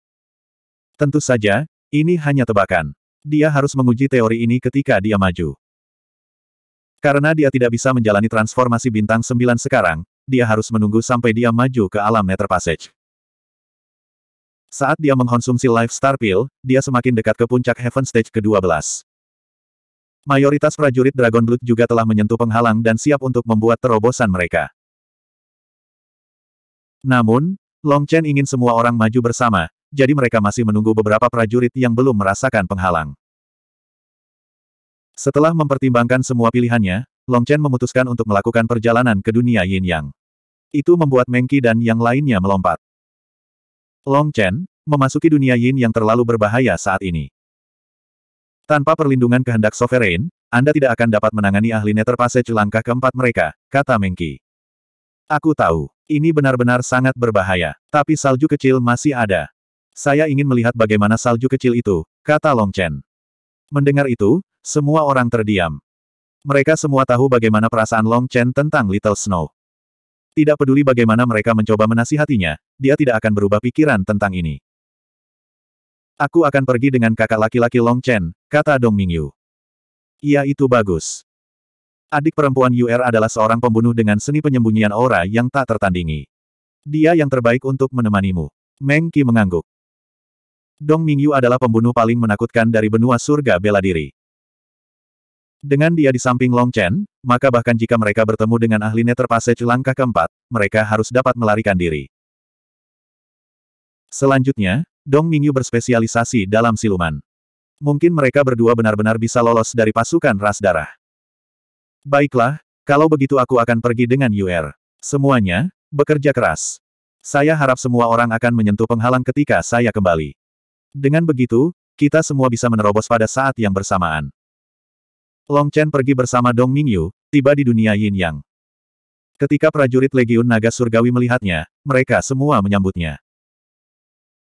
Tentu saja, ini hanya tebakan. Dia harus menguji teori ini ketika dia maju. Karena dia tidak bisa menjalani transformasi bintang sembilan sekarang, dia harus menunggu sampai dia maju ke alam Nether Passage. Saat dia mengkonsumsi Life Star Pill, dia semakin dekat ke puncak Heaven Stage ke-12. Mayoritas prajurit Dragon Blood juga telah menyentuh penghalang dan siap untuk membuat terobosan mereka. Namun, Long Chen ingin semua orang maju bersama, jadi mereka masih menunggu beberapa prajurit yang belum merasakan penghalang. Setelah mempertimbangkan semua pilihannya, Long Chen memutuskan untuk melakukan perjalanan ke dunia Yin Yang. Itu membuat Mengki dan yang lainnya melompat. Long Chen, memasuki dunia Yin yang terlalu berbahaya saat ini. Tanpa perlindungan kehendak sovereign, Anda tidak akan dapat menangani ahli Nether Passage langkah keempat mereka, kata Mengki. Aku tahu, ini benar-benar sangat berbahaya, tapi salju kecil masih ada. Saya ingin melihat bagaimana salju kecil itu, kata Long Chen. Mendengar itu, semua orang terdiam. Mereka semua tahu bagaimana perasaan Long Chen tentang Little Snow. Tidak peduli bagaimana mereka mencoba menasihatinya, dia tidak akan berubah pikiran tentang ini. Aku akan pergi dengan kakak laki-laki Long Chen, kata Dong Mingyu. Iya itu bagus. Adik perempuan UR er adalah seorang pembunuh dengan seni penyembunyian aura yang tak tertandingi. Dia yang terbaik untuk menemanimu. Meng Qi mengangguk. Dong Mingyu adalah pembunuh paling menakutkan dari benua surga bela diri. Dengan dia di samping Long Chen, maka bahkan jika mereka bertemu dengan ahli Nether Passage langkah keempat, mereka harus dapat melarikan diri. Selanjutnya, Dong Mingyu berspesialisasi dalam siluman. Mungkin mereka berdua benar-benar bisa lolos dari pasukan ras darah. Baiklah, kalau begitu aku akan pergi dengan UR. Er. Semuanya, bekerja keras. Saya harap semua orang akan menyentuh penghalang ketika saya kembali. Dengan begitu, kita semua bisa menerobos pada saat yang bersamaan. Long Chen pergi bersama Dong Mingyu, tiba di dunia Yin Yang. Ketika prajurit Legiun Naga Surgawi melihatnya, mereka semua menyambutnya.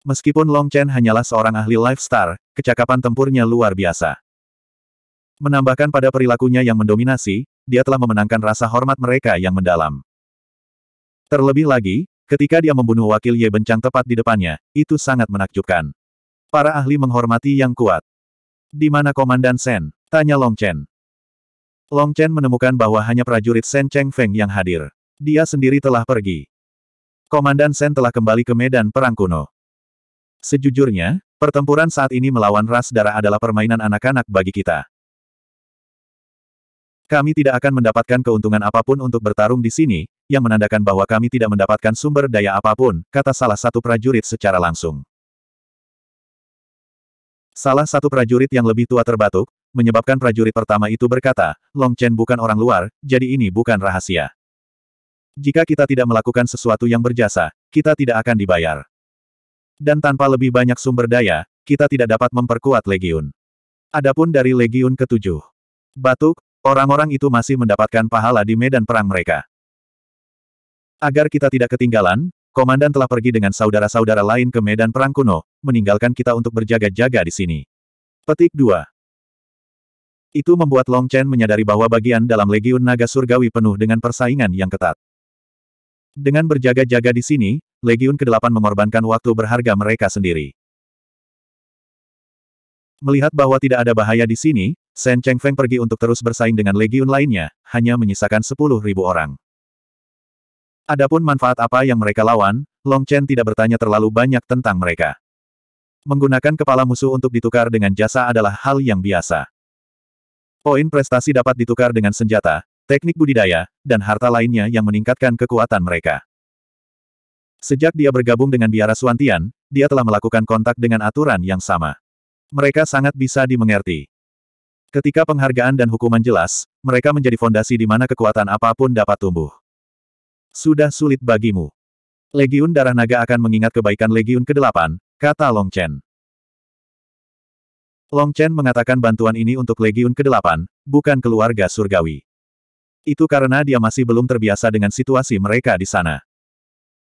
Meskipun Long Chen hanyalah seorang ahli Life Star, kecakapan tempurnya luar biasa. Menambahkan pada perilakunya yang mendominasi, dia telah memenangkan rasa hormat mereka yang mendalam. Terlebih lagi, ketika dia membunuh wakil Ye Bencang tepat di depannya, itu sangat menakjubkan. Para ahli menghormati yang kuat. Di mana Komandan Sen? Tanya Long Chen. Long Chen menemukan bahwa hanya prajurit Shen Cheng Feng yang hadir. Dia sendiri telah pergi. Komandan Shen telah kembali ke medan perang kuno. Sejujurnya, pertempuran saat ini melawan ras darah adalah permainan anak-anak bagi kita. Kami tidak akan mendapatkan keuntungan apapun untuk bertarung di sini, yang menandakan bahwa kami tidak mendapatkan sumber daya apapun, kata salah satu prajurit secara langsung. Salah satu prajurit yang lebih tua terbatuk, menyebabkan prajurit pertama itu berkata, Long Chen bukan orang luar, jadi ini bukan rahasia. Jika kita tidak melakukan sesuatu yang berjasa, kita tidak akan dibayar. Dan tanpa lebih banyak sumber daya, kita tidak dapat memperkuat legiun. Adapun dari legiun ketujuh, batuk, orang-orang itu masih mendapatkan pahala di medan perang mereka. Agar kita tidak ketinggalan, Komandan telah pergi dengan saudara-saudara lain ke medan perang kuno, meninggalkan kita untuk berjaga-jaga di sini. Petik 2. Itu membuat Long Chen menyadari bahwa bagian dalam Legiun Naga Surgawi penuh dengan persaingan yang ketat. Dengan berjaga-jaga di sini, Legiun ke-8 mengorbankan waktu berharga mereka sendiri. Melihat bahwa tidak ada bahaya di sini, Shen Cheng Feng pergi untuk terus bersaing dengan legiun lainnya, hanya menyisakan 10.000 orang. Adapun manfaat apa yang mereka lawan, Long Chen tidak bertanya terlalu banyak tentang mereka. Menggunakan kepala musuh untuk ditukar dengan jasa adalah hal yang biasa. Poin prestasi dapat ditukar dengan senjata, teknik budidaya, dan harta lainnya yang meningkatkan kekuatan mereka. Sejak dia bergabung dengan biara Suantian, dia telah melakukan kontak dengan aturan yang sama. Mereka sangat bisa dimengerti. Ketika penghargaan dan hukuman jelas, mereka menjadi fondasi di mana kekuatan apapun dapat tumbuh. Sudah sulit bagimu. Legiun Darah Naga akan mengingat kebaikan Legiun ke-8, kata Long Chen. Long Chen mengatakan bantuan ini untuk Legiun ke-8, bukan keluarga surgawi. Itu karena dia masih belum terbiasa dengan situasi mereka di sana.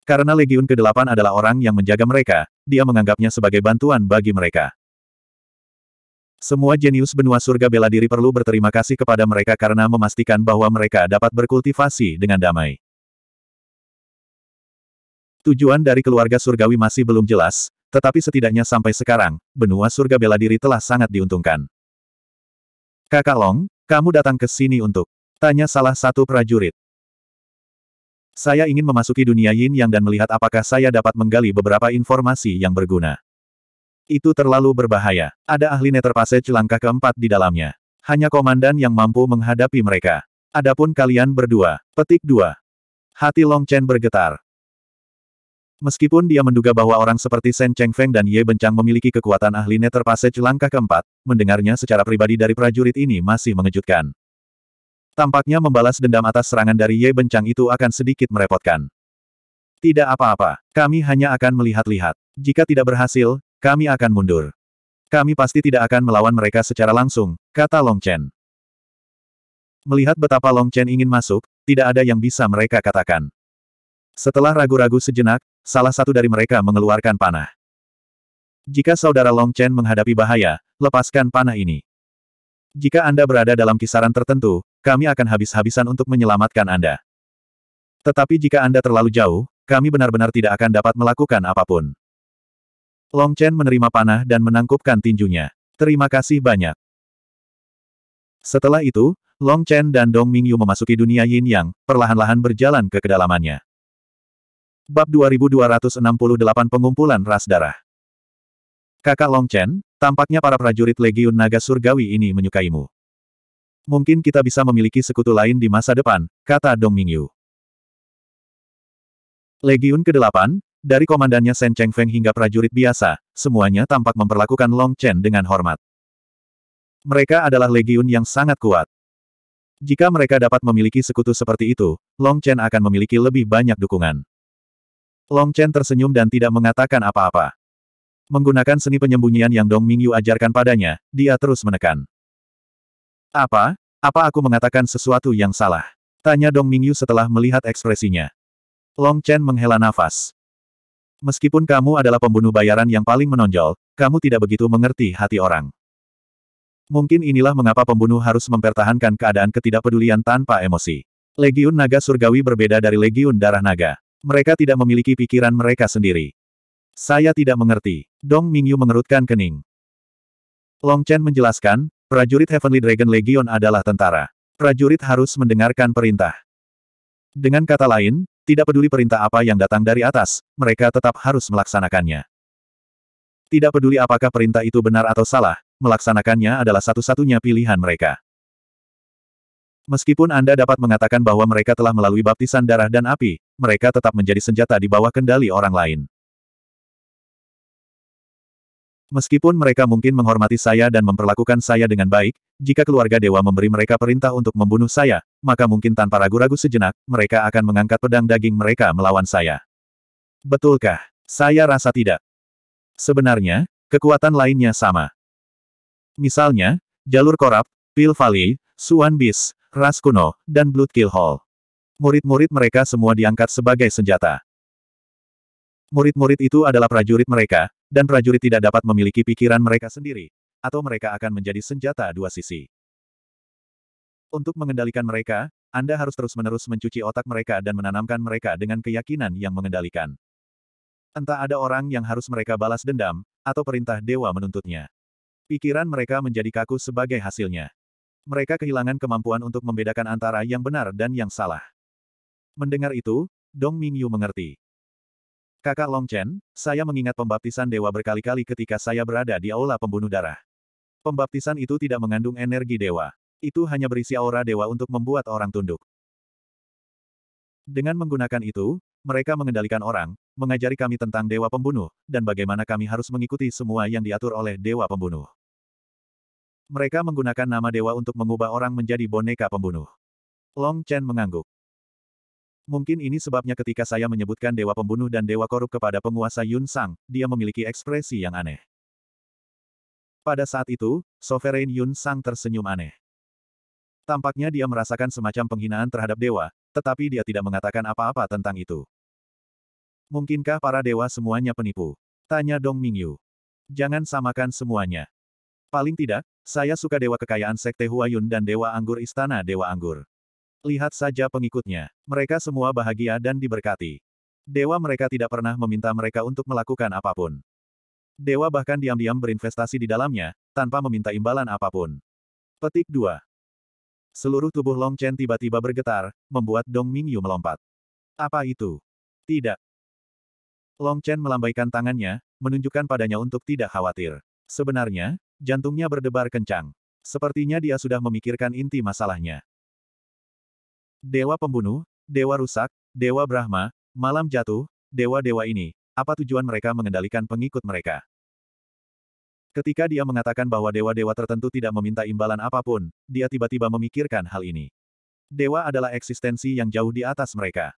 Karena Legiun ke-8 adalah orang yang menjaga mereka, dia menganggapnya sebagai bantuan bagi mereka. Semua jenius benua surga bela diri perlu berterima kasih kepada mereka karena memastikan bahwa mereka dapat berkultivasi dengan damai. Tujuan dari keluarga surgawi masih belum jelas, tetapi setidaknya sampai sekarang, benua surga bela diri telah sangat diuntungkan. Kakak Long, kamu datang ke sini untuk? Tanya salah satu prajurit. Saya ingin memasuki dunia yin yang dan melihat apakah saya dapat menggali beberapa informasi yang berguna. Itu terlalu berbahaya. Ada ahli Nether Passage langkah keempat di dalamnya. Hanya komandan yang mampu menghadapi mereka. Adapun kalian berdua, petik dua. Hati Long Chen bergetar. Meskipun dia menduga bahwa orang seperti Shen Cheng Feng dan Ye Bencang memiliki kekuatan ahli Nether Passage langkah keempat, mendengarnya secara pribadi dari prajurit ini masih mengejutkan. Tampaknya membalas dendam atas serangan dari Ye Bencang itu akan sedikit merepotkan. Tidak apa-apa, kami hanya akan melihat-lihat. Jika tidak berhasil, kami akan mundur. Kami pasti tidak akan melawan mereka secara langsung, kata Long Chen. Melihat betapa Long Chen ingin masuk, tidak ada yang bisa mereka katakan. Setelah ragu-ragu sejenak, salah satu dari mereka mengeluarkan panah. Jika saudara Long Chen menghadapi bahaya, lepaskan panah ini. Jika Anda berada dalam kisaran tertentu, kami akan habis-habisan untuk menyelamatkan Anda. Tetapi jika Anda terlalu jauh, kami benar-benar tidak akan dapat melakukan apapun. Long Chen menerima panah dan menangkupkan tinjunya. Terima kasih banyak. Setelah itu, Long Chen dan Dong Mingyu memasuki dunia yin yang, perlahan-lahan berjalan ke kedalamannya. Bab 2268 Pengumpulan Ras Darah Kakak Long Chen, tampaknya para prajurit Legiun Naga Surgawi ini menyukaimu. Mungkin kita bisa memiliki sekutu lain di masa depan, kata Dong Mingyu. Legiun ke-8, dari komandannya Shen Cheng Feng hingga prajurit biasa, semuanya tampak memperlakukan Long Chen dengan hormat. Mereka adalah legiun yang sangat kuat. Jika mereka dapat memiliki sekutu seperti itu, Long Chen akan memiliki lebih banyak dukungan. Long Chen tersenyum dan tidak mengatakan apa-apa. Menggunakan seni penyembunyian yang Dong Mingyu ajarkan padanya, dia terus menekan. Apa? Apa aku mengatakan sesuatu yang salah? Tanya Dong Mingyu setelah melihat ekspresinya. Long Chen menghela nafas. Meskipun kamu adalah pembunuh bayaran yang paling menonjol, kamu tidak begitu mengerti hati orang. Mungkin inilah mengapa pembunuh harus mempertahankan keadaan ketidakpedulian tanpa emosi. Legiun Naga Surgawi berbeda dari Legiun Darah Naga. Mereka tidak memiliki pikiran mereka sendiri. Saya tidak mengerti. Dong Mingyu mengerutkan kening. Long Chen menjelaskan, prajurit Heavenly Dragon Legion adalah tentara. Prajurit harus mendengarkan perintah. Dengan kata lain, tidak peduli perintah apa yang datang dari atas, mereka tetap harus melaksanakannya. Tidak peduli apakah perintah itu benar atau salah, melaksanakannya adalah satu-satunya pilihan mereka. Meskipun Anda dapat mengatakan bahwa mereka telah melalui baptisan darah dan api, mereka tetap menjadi senjata di bawah kendali orang lain. Meskipun mereka mungkin menghormati saya dan memperlakukan saya dengan baik, jika keluarga dewa memberi mereka perintah untuk membunuh saya, maka mungkin tanpa ragu-ragu sejenak, mereka akan mengangkat pedang daging mereka melawan saya. Betulkah? Saya rasa tidak. Sebenarnya, kekuatan lainnya sama. Misalnya, jalur korap, pil vali, suan bis, Ras Kuno, dan Blood Kill Hall. Murid-murid mereka semua diangkat sebagai senjata. Murid-murid itu adalah prajurit mereka, dan prajurit tidak dapat memiliki pikiran mereka sendiri, atau mereka akan menjadi senjata dua sisi. Untuk mengendalikan mereka, Anda harus terus-menerus mencuci otak mereka dan menanamkan mereka dengan keyakinan yang mengendalikan. Entah ada orang yang harus mereka balas dendam, atau perintah dewa menuntutnya. Pikiran mereka menjadi kaku sebagai hasilnya mereka kehilangan kemampuan untuk membedakan antara yang benar dan yang salah. Mendengar itu, Dong Mingyu mengerti. Kakak Long Chen, saya mengingat pembaptisan dewa berkali-kali ketika saya berada di aula pembunuh darah. Pembaptisan itu tidak mengandung energi dewa. Itu hanya berisi aura dewa untuk membuat orang tunduk. Dengan menggunakan itu, mereka mengendalikan orang, mengajari kami tentang dewa pembunuh, dan bagaimana kami harus mengikuti semua yang diatur oleh dewa pembunuh. Mereka menggunakan nama dewa untuk mengubah orang menjadi boneka pembunuh. Long Chen mengangguk. Mungkin ini sebabnya ketika saya menyebutkan dewa pembunuh dan dewa korup kepada penguasa Yun Sang, dia memiliki ekspresi yang aneh. Pada saat itu, Sovereign Yun Sang tersenyum aneh. Tampaknya dia merasakan semacam penghinaan terhadap dewa, tetapi dia tidak mengatakan apa-apa tentang itu. Mungkinkah para dewa semuanya penipu? Tanya Dong Mingyu. Jangan samakan semuanya. Paling tidak, saya suka dewa kekayaan Sekte Huayun dan dewa anggur istana dewa anggur. Lihat saja pengikutnya. Mereka semua bahagia dan diberkati. Dewa mereka tidak pernah meminta mereka untuk melakukan apapun. Dewa bahkan diam-diam berinvestasi di dalamnya, tanpa meminta imbalan apapun. Petik 2. Seluruh tubuh Long Chen tiba-tiba bergetar, membuat Dong Mingyu melompat. Apa itu? Tidak. Long Chen melambaikan tangannya, menunjukkan padanya untuk tidak khawatir. Sebenarnya, Jantungnya berdebar kencang. Sepertinya dia sudah memikirkan inti masalahnya. Dewa pembunuh, dewa rusak, dewa Brahma, malam jatuh, dewa-dewa ini, apa tujuan mereka mengendalikan pengikut mereka? Ketika dia mengatakan bahwa dewa-dewa tertentu tidak meminta imbalan apapun, dia tiba-tiba memikirkan hal ini. Dewa adalah eksistensi yang jauh di atas mereka.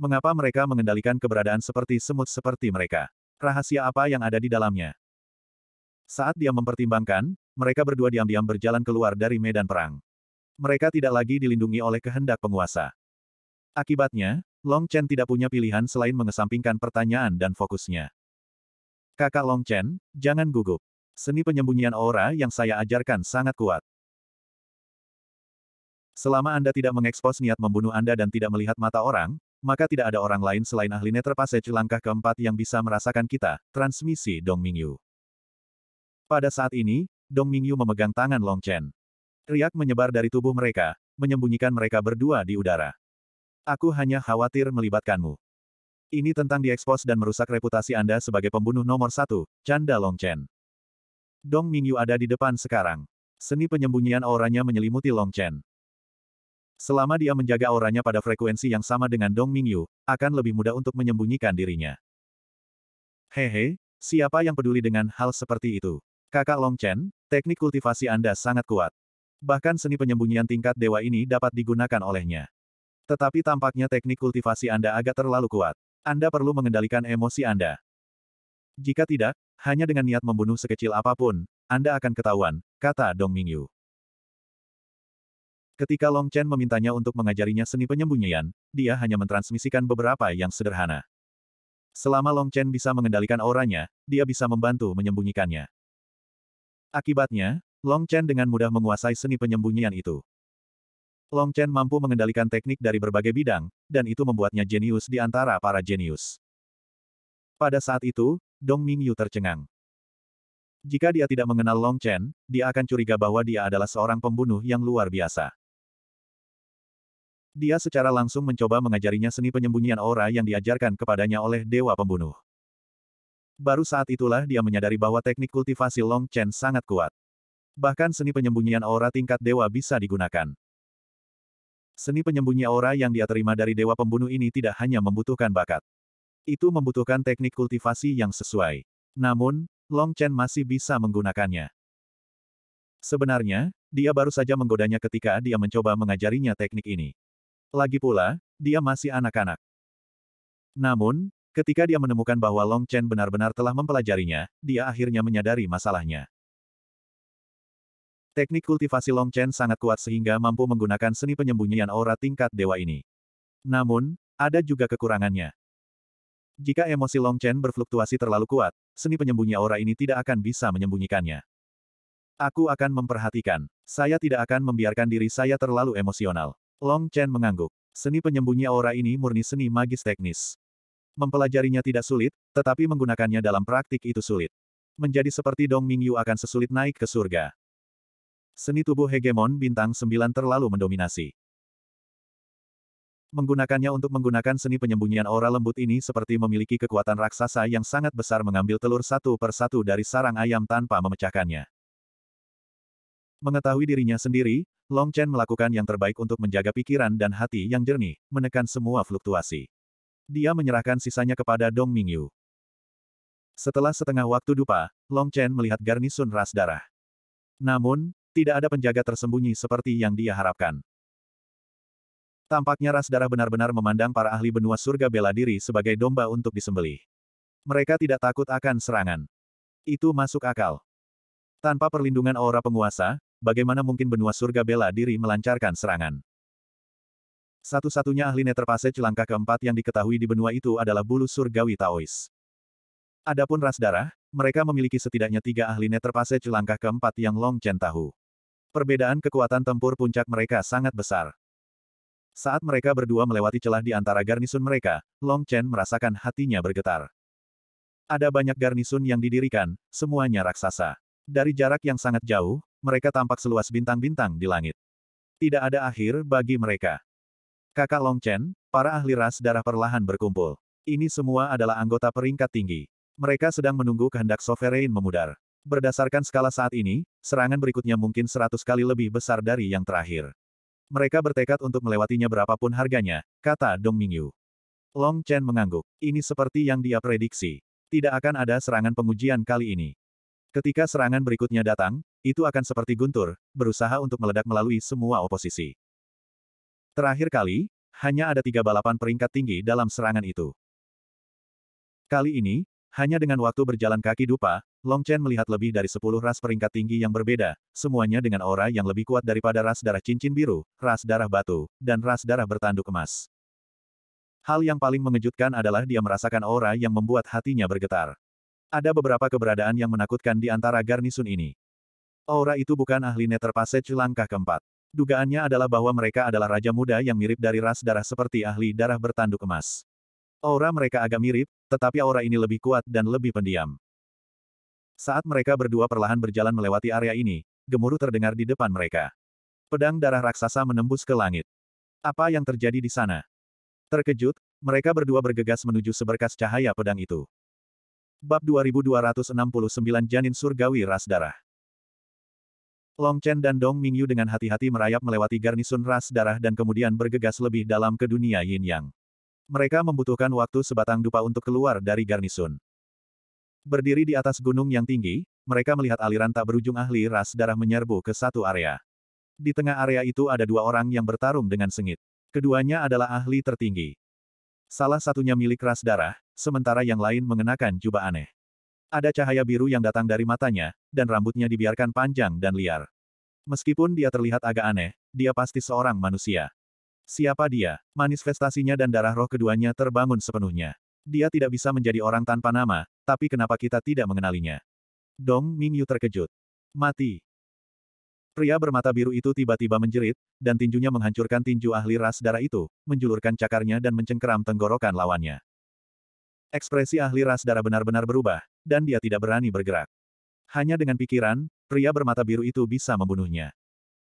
Mengapa mereka mengendalikan keberadaan seperti semut seperti mereka? Rahasia apa yang ada di dalamnya? Saat dia mempertimbangkan, mereka berdua diam-diam berjalan keluar dari medan perang. Mereka tidak lagi dilindungi oleh kehendak penguasa. Akibatnya, Long Chen tidak punya pilihan selain mengesampingkan pertanyaan dan fokusnya. Kakak Long Chen, jangan gugup. Seni penyembunyian aura yang saya ajarkan sangat kuat. Selama Anda tidak mengekspos niat membunuh Anda dan tidak melihat mata orang, maka tidak ada orang lain selain ahli Netra Passage langkah keempat yang bisa merasakan kita, transmisi Dong Mingyu. Pada saat ini, Dong Mingyu memegang tangan Long Chen. Riak menyebar dari tubuh mereka, menyembunyikan mereka berdua di udara. Aku hanya khawatir melibatkanmu. Ini tentang diekspos dan merusak reputasi Anda sebagai pembunuh nomor satu, Canda Long Chen. Dong Mingyu ada di depan sekarang. Seni penyembunyian auranya menyelimuti Long Chen. Selama dia menjaga auranya pada frekuensi yang sama dengan Dong Mingyu, akan lebih mudah untuk menyembunyikan dirinya. Hehe, siapa yang peduli dengan hal seperti itu? Kakak Long Chen, teknik kultivasi Anda sangat kuat. Bahkan seni penyembunyian tingkat dewa ini dapat digunakan olehnya. Tetapi tampaknya teknik kultivasi Anda agak terlalu kuat. Anda perlu mengendalikan emosi Anda. Jika tidak, hanya dengan niat membunuh sekecil apapun, Anda akan ketahuan, kata Dong Mingyu. Ketika Long Chen memintanya untuk mengajarinya seni penyembunyian, dia hanya mentransmisikan beberapa yang sederhana. Selama Long Chen bisa mengendalikan auranya, dia bisa membantu menyembunyikannya. Akibatnya, Long Chen dengan mudah menguasai seni penyembunyian itu. Long Chen mampu mengendalikan teknik dari berbagai bidang, dan itu membuatnya jenius di antara para jenius. Pada saat itu, Dong Mingyu tercengang. Jika dia tidak mengenal Long Chen, dia akan curiga bahwa dia adalah seorang pembunuh yang luar biasa. Dia secara langsung mencoba mengajarinya seni penyembunyian aura yang diajarkan kepadanya oleh Dewa Pembunuh. Baru saat itulah dia menyadari bahwa teknik kultivasi Long Chen sangat kuat. Bahkan seni penyembunyian aura tingkat dewa bisa digunakan. Seni penyembunyi aura yang dia terima dari dewa pembunuh ini tidak hanya membutuhkan bakat. Itu membutuhkan teknik kultivasi yang sesuai. Namun, Long Chen masih bisa menggunakannya. Sebenarnya, dia baru saja menggodanya ketika dia mencoba mengajarinya teknik ini. Lagi pula, dia masih anak-anak. Namun, Ketika dia menemukan bahwa Long Chen benar-benar telah mempelajarinya, dia akhirnya menyadari masalahnya. Teknik kultivasi Long Chen sangat kuat sehingga mampu menggunakan seni penyembunyian aura tingkat dewa ini. Namun, ada juga kekurangannya. Jika emosi Long Chen berfluktuasi terlalu kuat, seni penyembunyi aura ini tidak akan bisa menyembunyikannya. Aku akan memperhatikan. Saya tidak akan membiarkan diri saya terlalu emosional. Long Chen mengangguk. Seni penyembunyi aura ini murni seni magis teknis. Mempelajarinya tidak sulit, tetapi menggunakannya dalam praktik itu sulit. Menjadi seperti Dong Mingyu akan sesulit naik ke surga. Seni tubuh hegemon bintang 9 terlalu mendominasi. Menggunakannya untuk menggunakan seni penyembunyian aura lembut ini seperti memiliki kekuatan raksasa yang sangat besar mengambil telur satu per satu dari sarang ayam tanpa memecahkannya. Mengetahui dirinya sendiri, Long Chen melakukan yang terbaik untuk menjaga pikiran dan hati yang jernih, menekan semua fluktuasi. Dia menyerahkan sisanya kepada Dong Mingyu. Setelah setengah waktu dupa, Long Chen melihat garnisun ras darah. Namun, tidak ada penjaga tersembunyi seperti yang dia harapkan. Tampaknya ras darah benar-benar memandang para ahli benua surga bela diri sebagai domba untuk disembelih. Mereka tidak takut akan serangan. Itu masuk akal. Tanpa perlindungan aura penguasa, bagaimana mungkin benua surga bela diri melancarkan serangan? Satu-satunya ahli Netherpase celangka keempat yang diketahui di benua itu adalah bulu surgawi Taois. Adapun ras darah, mereka memiliki setidaknya tiga ahli Netherpase celangka keempat yang Long Chen tahu. Perbedaan kekuatan tempur puncak mereka sangat besar. Saat mereka berdua melewati celah di antara garnisun mereka, Long Chen merasakan hatinya bergetar. Ada banyak garnisun yang didirikan, semuanya raksasa. Dari jarak yang sangat jauh, mereka tampak seluas bintang-bintang di langit. Tidak ada akhir bagi mereka. Kakak Long Chen, para ahli ras darah perlahan berkumpul. Ini semua adalah anggota peringkat tinggi. Mereka sedang menunggu kehendak Sovereign memudar. Berdasarkan skala saat ini, serangan berikutnya mungkin seratus kali lebih besar dari yang terakhir. Mereka bertekad untuk melewatinya berapapun harganya, kata Dong Mingyu. Long Chen mengangguk. Ini seperti yang dia prediksi. Tidak akan ada serangan pengujian kali ini. Ketika serangan berikutnya datang, itu akan seperti guntur, berusaha untuk meledak melalui semua oposisi. Terakhir kali, hanya ada tiga balapan peringkat tinggi dalam serangan itu. Kali ini, hanya dengan waktu berjalan kaki dupa, Long Chen melihat lebih dari sepuluh ras peringkat tinggi yang berbeda, semuanya dengan aura yang lebih kuat daripada ras darah cincin biru, ras darah batu, dan ras darah bertanduk emas. Hal yang paling mengejutkan adalah dia merasakan aura yang membuat hatinya bergetar. Ada beberapa keberadaan yang menakutkan di antara garnisun ini. Aura itu bukan ahli Nether Passage langkah keempat dugaannya adalah bahwa mereka adalah raja muda yang mirip dari ras darah seperti ahli darah bertanduk emas. Aura mereka agak mirip, tetapi aura ini lebih kuat dan lebih pendiam. Saat mereka berdua perlahan berjalan melewati area ini, gemuruh terdengar di depan mereka. Pedang darah raksasa menembus ke langit. Apa yang terjadi di sana? Terkejut, mereka berdua bergegas menuju seberkas cahaya pedang itu. Bab 2269 Janin Surgawi Ras Darah Long Chen dan Dong Mingyu dengan hati-hati merayap melewati garnisun ras darah dan kemudian bergegas lebih dalam ke dunia yin yang. Mereka membutuhkan waktu sebatang dupa untuk keluar dari garnisun. Berdiri di atas gunung yang tinggi, mereka melihat aliran tak berujung ahli ras darah menyerbu ke satu area. Di tengah area itu ada dua orang yang bertarung dengan sengit. Keduanya adalah ahli tertinggi. Salah satunya milik ras darah, sementara yang lain mengenakan jubah aneh. Ada cahaya biru yang datang dari matanya, dan rambutnya dibiarkan panjang dan liar. Meskipun dia terlihat agak aneh, dia pasti seorang manusia. Siapa dia? Manifestasinya dan darah roh keduanya terbangun sepenuhnya. Dia tidak bisa menjadi orang tanpa nama, tapi kenapa kita tidak mengenalinya? Dong Mingyu terkejut. Mati. Pria bermata biru itu tiba-tiba menjerit, dan tinjunya menghancurkan tinju ahli ras darah itu, menjulurkan cakarnya dan mencengkeram tenggorokan lawannya. Ekspresi ahli ras darah benar-benar berubah, dan dia tidak berani bergerak. Hanya dengan pikiran, pria bermata biru itu bisa membunuhnya.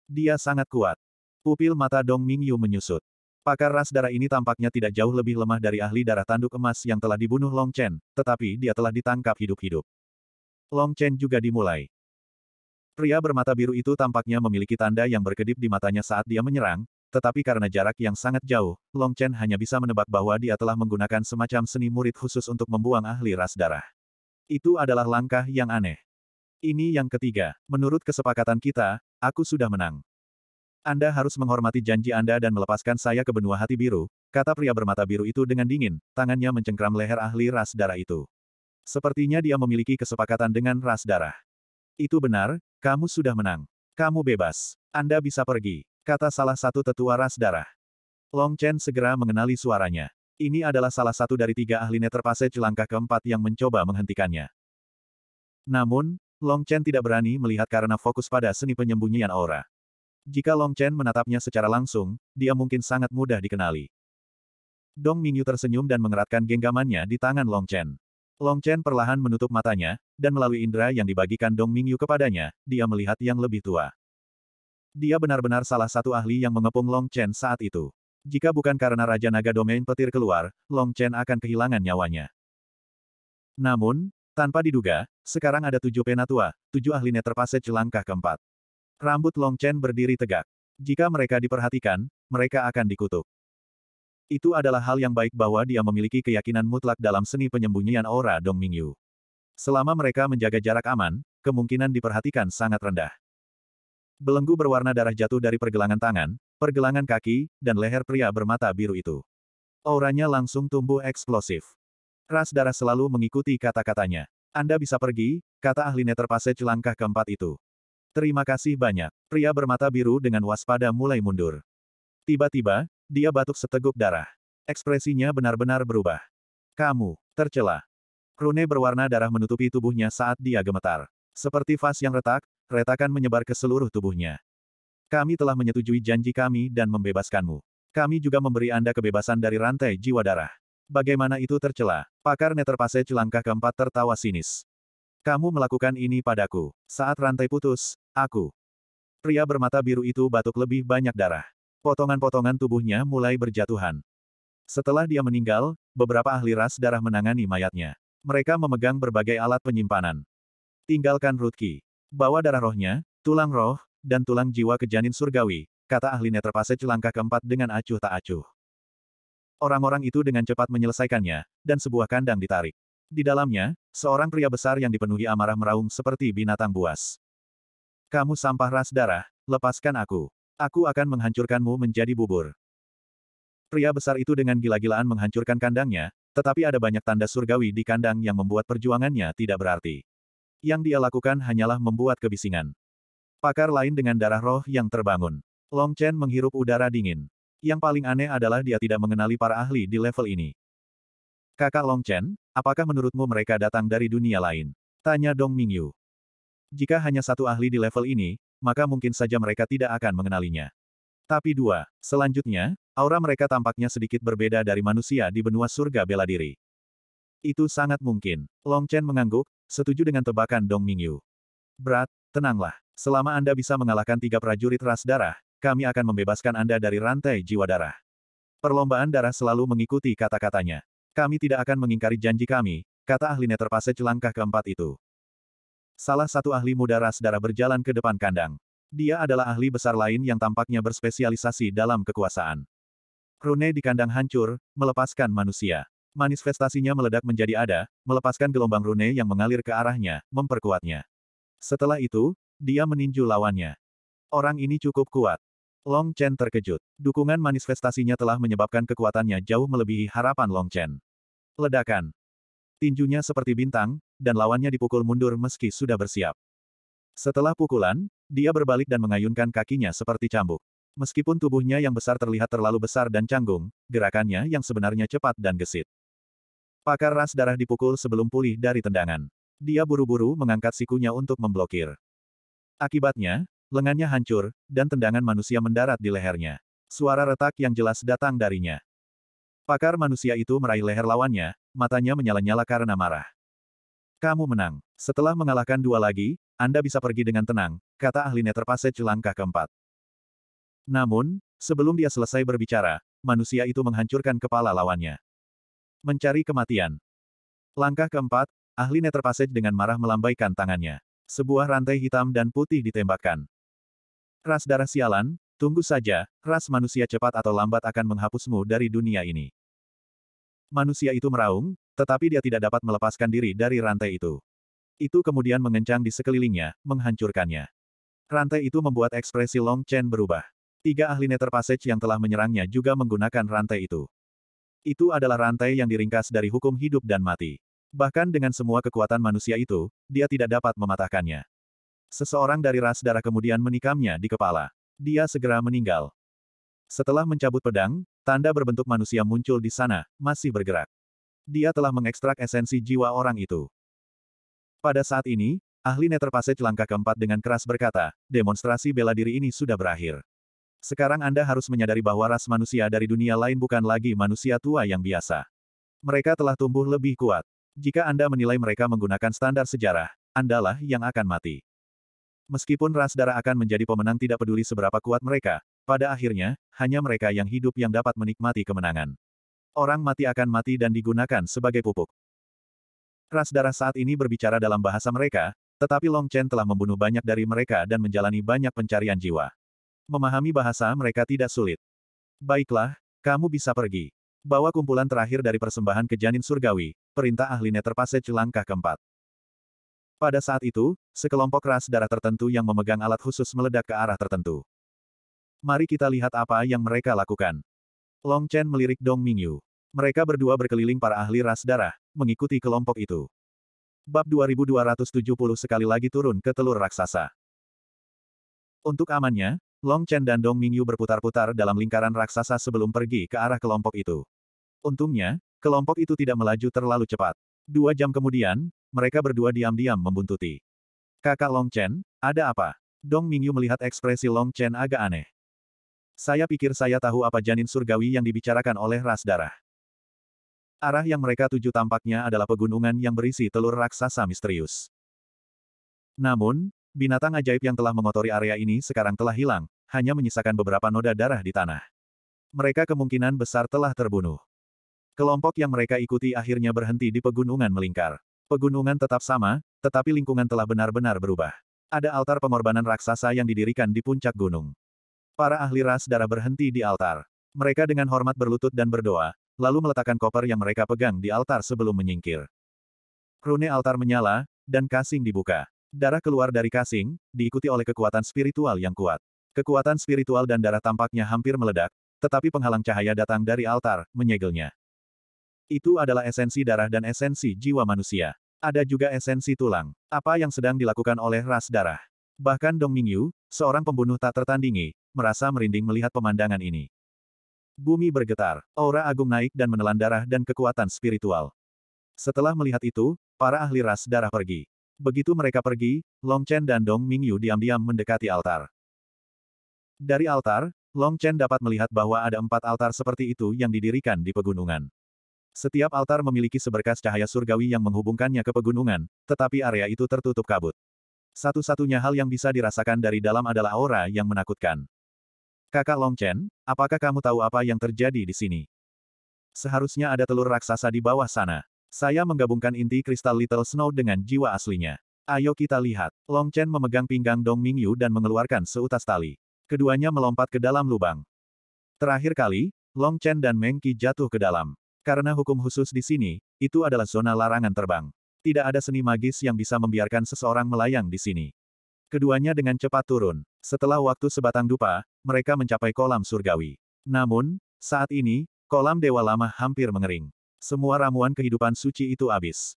Dia sangat kuat. Pupil mata Dong Mingyu menyusut. Pakar ras darah ini tampaknya tidak jauh lebih lemah dari ahli darah tanduk emas yang telah dibunuh Long Chen, tetapi dia telah ditangkap hidup-hidup. Long Chen juga dimulai. Pria bermata biru itu tampaknya memiliki tanda yang berkedip di matanya saat dia menyerang, tetapi karena jarak yang sangat jauh, Long Chen hanya bisa menebak bahwa dia telah menggunakan semacam seni murid khusus untuk membuang ahli ras darah. Itu adalah langkah yang aneh. Ini yang ketiga. Menurut kesepakatan kita, aku sudah menang. Anda harus menghormati janji Anda dan melepaskan saya ke benua hati biru, kata pria bermata biru itu dengan dingin, tangannya mencengkram leher ahli ras darah itu. Sepertinya dia memiliki kesepakatan dengan ras darah. Itu benar, kamu sudah menang. Kamu bebas. Anda bisa pergi, kata salah satu tetua ras darah. Long Chen segera mengenali suaranya. Ini adalah salah satu dari tiga ahli Nether Passage langkah keempat yang mencoba menghentikannya. Namun, Long Chen tidak berani melihat karena fokus pada seni penyembunyian aura. Jika Long Chen menatapnya secara langsung, dia mungkin sangat mudah dikenali. Dong Mingyu tersenyum dan mengeratkan genggamannya di tangan Long Chen. Long Chen perlahan menutup matanya, dan melalui indera yang dibagikan Dong Mingyu kepadanya, dia melihat yang lebih tua. Dia benar-benar salah satu ahli yang mengepung Long Chen saat itu. Jika bukan karena Raja Naga Domain petir keluar, Long Chen akan kehilangan nyawanya. Namun, tanpa diduga, sekarang ada tujuh penatua, tujuh ahli terpaset langkah keempat. Rambut Long Chen berdiri tegak. Jika mereka diperhatikan, mereka akan dikutuk. Itu adalah hal yang baik bahwa dia memiliki keyakinan mutlak dalam seni penyembunyian aura Dong Mingyu. Selama mereka menjaga jarak aman, kemungkinan diperhatikan sangat rendah. Belenggu berwarna darah jatuh dari pergelangan tangan, pergelangan kaki, dan leher pria bermata biru itu. Auranya langsung tumbuh eksplosif. Ras darah selalu mengikuti kata-katanya. Anda bisa pergi, kata ahli Netherpassage celangkah keempat itu. Terima kasih banyak. Pria bermata biru dengan waspada mulai mundur. Tiba-tiba, dia batuk seteguk darah. Ekspresinya benar-benar berubah. Kamu, tercela. Rune berwarna darah menutupi tubuhnya saat dia gemetar. Seperti vas yang retak, retakan menyebar ke seluruh tubuhnya. Kami telah menyetujui janji kami dan membebaskanmu. Kami juga memberi Anda kebebasan dari rantai jiwa darah. Bagaimana itu tercela? Pakar Netherpassage langkah keempat tertawa sinis. Kamu melakukan ini padaku. Saat rantai putus, aku. Pria bermata biru itu batuk lebih banyak darah. Potongan-potongan tubuhnya mulai berjatuhan. Setelah dia meninggal, beberapa ahli ras darah menangani mayatnya. Mereka memegang berbagai alat penyimpanan. Tinggalkan Rutki. Bawa darah rohnya, tulang roh, dan tulang jiwa ke janin surgawi, kata ahli Netrapasej langkah keempat dengan acuh tak acuh. Orang-orang itu dengan cepat menyelesaikannya, dan sebuah kandang ditarik. Di dalamnya, seorang pria besar yang dipenuhi amarah meraung seperti binatang buas. Kamu sampah ras darah, lepaskan aku. Aku akan menghancurkanmu menjadi bubur. Pria besar itu dengan gila-gilaan menghancurkan kandangnya, tetapi ada banyak tanda surgawi di kandang yang membuat perjuangannya tidak berarti. Yang dia lakukan hanyalah membuat kebisingan. Pakar lain dengan darah roh yang terbangun. Long Chen menghirup udara dingin. Yang paling aneh adalah dia tidak mengenali para ahli di level ini. Kakak Long Chen, apakah menurutmu mereka datang dari dunia lain? Tanya Dong Mingyu. Jika hanya satu ahli di level ini, maka mungkin saja mereka tidak akan mengenalinya. Tapi dua, selanjutnya, aura mereka tampaknya sedikit berbeda dari manusia di benua surga bela diri. Itu sangat mungkin. Long Chen mengangguk, setuju dengan tebakan Dong Mingyu. Berat, tenanglah. Selama Anda bisa mengalahkan tiga prajurit ras darah, kami akan membebaskan Anda dari rantai jiwa darah. Perlombaan darah selalu mengikuti kata-katanya. Kami tidak akan mengingkari janji kami, kata ahli Netherpassage langkah keempat itu. Salah satu ahli muda ras darah berjalan ke depan kandang. Dia adalah ahli besar lain yang tampaknya berspesialisasi dalam kekuasaan. Rune di kandang hancur, melepaskan manusia. Manifestasinya meledak menjadi ada, melepaskan gelombang rune yang mengalir ke arahnya, memperkuatnya. Setelah itu, dia meninju lawannya. Orang ini cukup kuat. Long Chen terkejut. Dukungan manifestasinya telah menyebabkan kekuatannya jauh melebihi harapan Long Chen. Ledakan. Tinjunya seperti bintang, dan lawannya dipukul mundur meski sudah bersiap. Setelah pukulan, dia berbalik dan mengayunkan kakinya seperti cambuk. Meskipun tubuhnya yang besar terlihat terlalu besar dan canggung, gerakannya yang sebenarnya cepat dan gesit. Pakar ras darah dipukul sebelum pulih dari tendangan. Dia buru-buru mengangkat sikunya untuk memblokir. Akibatnya, lengannya hancur, dan tendangan manusia mendarat di lehernya. Suara retak yang jelas datang darinya. Pakar manusia itu meraih leher lawannya, matanya menyala-nyala karena marah. Kamu menang. Setelah mengalahkan dua lagi, Anda bisa pergi dengan tenang, kata ahli Netherpassage langkah keempat. Namun, sebelum dia selesai berbicara, manusia itu menghancurkan kepala lawannya. Mencari kematian. Langkah keempat, ahli Netherpassage dengan marah melambaikan tangannya sebuah rantai hitam dan putih ditembakkan. Ras darah sialan, tunggu saja, ras manusia cepat atau lambat akan menghapusmu dari dunia ini. Manusia itu meraung, tetapi dia tidak dapat melepaskan diri dari rantai itu. Itu kemudian mengencang di sekelilingnya, menghancurkannya. Rantai itu membuat ekspresi Long Chen berubah. Tiga ahli Nether Passage yang telah menyerangnya juga menggunakan rantai itu. Itu adalah rantai yang diringkas dari hukum hidup dan mati. Bahkan dengan semua kekuatan manusia itu, dia tidak dapat mematahkannya. Seseorang dari ras darah kemudian menikamnya di kepala. Dia segera meninggal. Setelah mencabut pedang, tanda berbentuk manusia muncul di sana, masih bergerak. Dia telah mengekstrak esensi jiwa orang itu. Pada saat ini, ahli Neterpasej langkah keempat dengan keras berkata, demonstrasi bela diri ini sudah berakhir. Sekarang Anda harus menyadari bahwa ras manusia dari dunia lain bukan lagi manusia tua yang biasa. Mereka telah tumbuh lebih kuat. Jika Anda menilai mereka menggunakan standar sejarah, Andalah yang akan mati. Meskipun ras darah akan menjadi pemenang tidak peduli seberapa kuat mereka, pada akhirnya, hanya mereka yang hidup yang dapat menikmati kemenangan. Orang mati akan mati dan digunakan sebagai pupuk. Ras darah saat ini berbicara dalam bahasa mereka, tetapi Long Chen telah membunuh banyak dari mereka dan menjalani banyak pencarian jiwa. Memahami bahasa mereka tidak sulit. Baiklah, kamu bisa pergi bahwa kumpulan terakhir dari persembahan ke janin surgawi, perintah ahli Netherpassage langkah keempat. Pada saat itu, sekelompok ras darah tertentu yang memegang alat khusus meledak ke arah tertentu. Mari kita lihat apa yang mereka lakukan. Long Chen melirik Dong Mingyu. Mereka berdua berkeliling para ahli ras darah, mengikuti kelompok itu. Bab 2270 sekali lagi turun ke telur raksasa. Untuk amannya, Long Chen dan Dong Mingyu berputar-putar dalam lingkaran raksasa sebelum pergi ke arah kelompok itu. Untungnya, kelompok itu tidak melaju terlalu cepat. Dua jam kemudian, mereka berdua diam-diam membuntuti. Kakak Long Chen, ada apa? Dong Mingyu melihat ekspresi Long Chen agak aneh. Saya pikir saya tahu apa janin surgawi yang dibicarakan oleh ras darah. Arah yang mereka tuju tampaknya adalah pegunungan yang berisi telur raksasa misterius. Namun, Binatang ajaib yang telah mengotori area ini sekarang telah hilang, hanya menyisakan beberapa noda darah di tanah. Mereka kemungkinan besar telah terbunuh. Kelompok yang mereka ikuti akhirnya berhenti di pegunungan melingkar. Pegunungan tetap sama, tetapi lingkungan telah benar-benar berubah. Ada altar pengorbanan raksasa yang didirikan di puncak gunung. Para ahli ras darah berhenti di altar. Mereka dengan hormat berlutut dan berdoa, lalu meletakkan koper yang mereka pegang di altar sebelum menyingkir. Rune altar menyala, dan kasing dibuka. Darah keluar dari kasing, diikuti oleh kekuatan spiritual yang kuat. Kekuatan spiritual dan darah tampaknya hampir meledak, tetapi penghalang cahaya datang dari altar, menyegelnya. Itu adalah esensi darah dan esensi jiwa manusia. Ada juga esensi tulang. Apa yang sedang dilakukan oleh ras darah? Bahkan Dong Mingyu, seorang pembunuh tak tertandingi, merasa merinding melihat pemandangan ini. Bumi bergetar, aura agung naik dan menelan darah dan kekuatan spiritual. Setelah melihat itu, para ahli ras darah pergi. Begitu mereka pergi, Long Chen dan Dong Mingyu diam-diam mendekati altar. Dari altar, Long Chen dapat melihat bahwa ada empat altar seperti itu yang didirikan di pegunungan. Setiap altar memiliki seberkas cahaya surgawi yang menghubungkannya ke pegunungan, tetapi area itu tertutup kabut. Satu-satunya hal yang bisa dirasakan dari dalam adalah aura yang menakutkan. Kakak Long Chen, apakah kamu tahu apa yang terjadi di sini? Seharusnya ada telur raksasa di bawah sana. Saya menggabungkan inti kristal Little Snow dengan jiwa aslinya. Ayo kita lihat. Long Chen memegang pinggang Dong Mingyu dan mengeluarkan seutas tali. Keduanya melompat ke dalam lubang. Terakhir kali, Long Chen dan Meng Qi jatuh ke dalam. Karena hukum khusus di sini, itu adalah zona larangan terbang. Tidak ada seni magis yang bisa membiarkan seseorang melayang di sini. Keduanya dengan cepat turun. Setelah waktu sebatang dupa, mereka mencapai kolam surgawi. Namun, saat ini, kolam dewa lama hampir mengering. Semua ramuan kehidupan suci itu habis.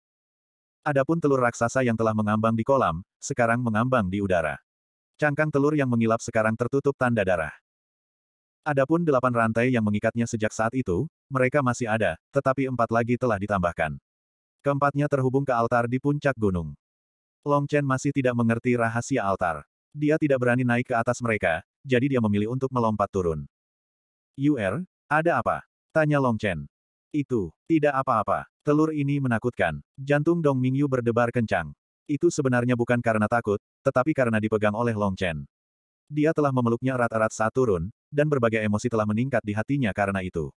Adapun telur raksasa yang telah mengambang di kolam, sekarang mengambang di udara. Cangkang telur yang mengilap sekarang tertutup tanda darah. Adapun delapan rantai yang mengikatnya sejak saat itu, mereka masih ada, tetapi empat lagi telah ditambahkan. Keempatnya terhubung ke altar di puncak gunung. Long Chen masih tidak mengerti rahasia altar. Dia tidak berani naik ke atas mereka, jadi dia memilih untuk melompat turun. Yuer, ada apa? Tanya Long Chen. Itu, tidak apa-apa. Telur ini menakutkan. Jantung Dong Mingyu berdebar kencang. Itu sebenarnya bukan karena takut, tetapi karena dipegang oleh Long Chen. Dia telah memeluknya erat-erat saat turun, dan berbagai emosi telah meningkat di hatinya karena itu.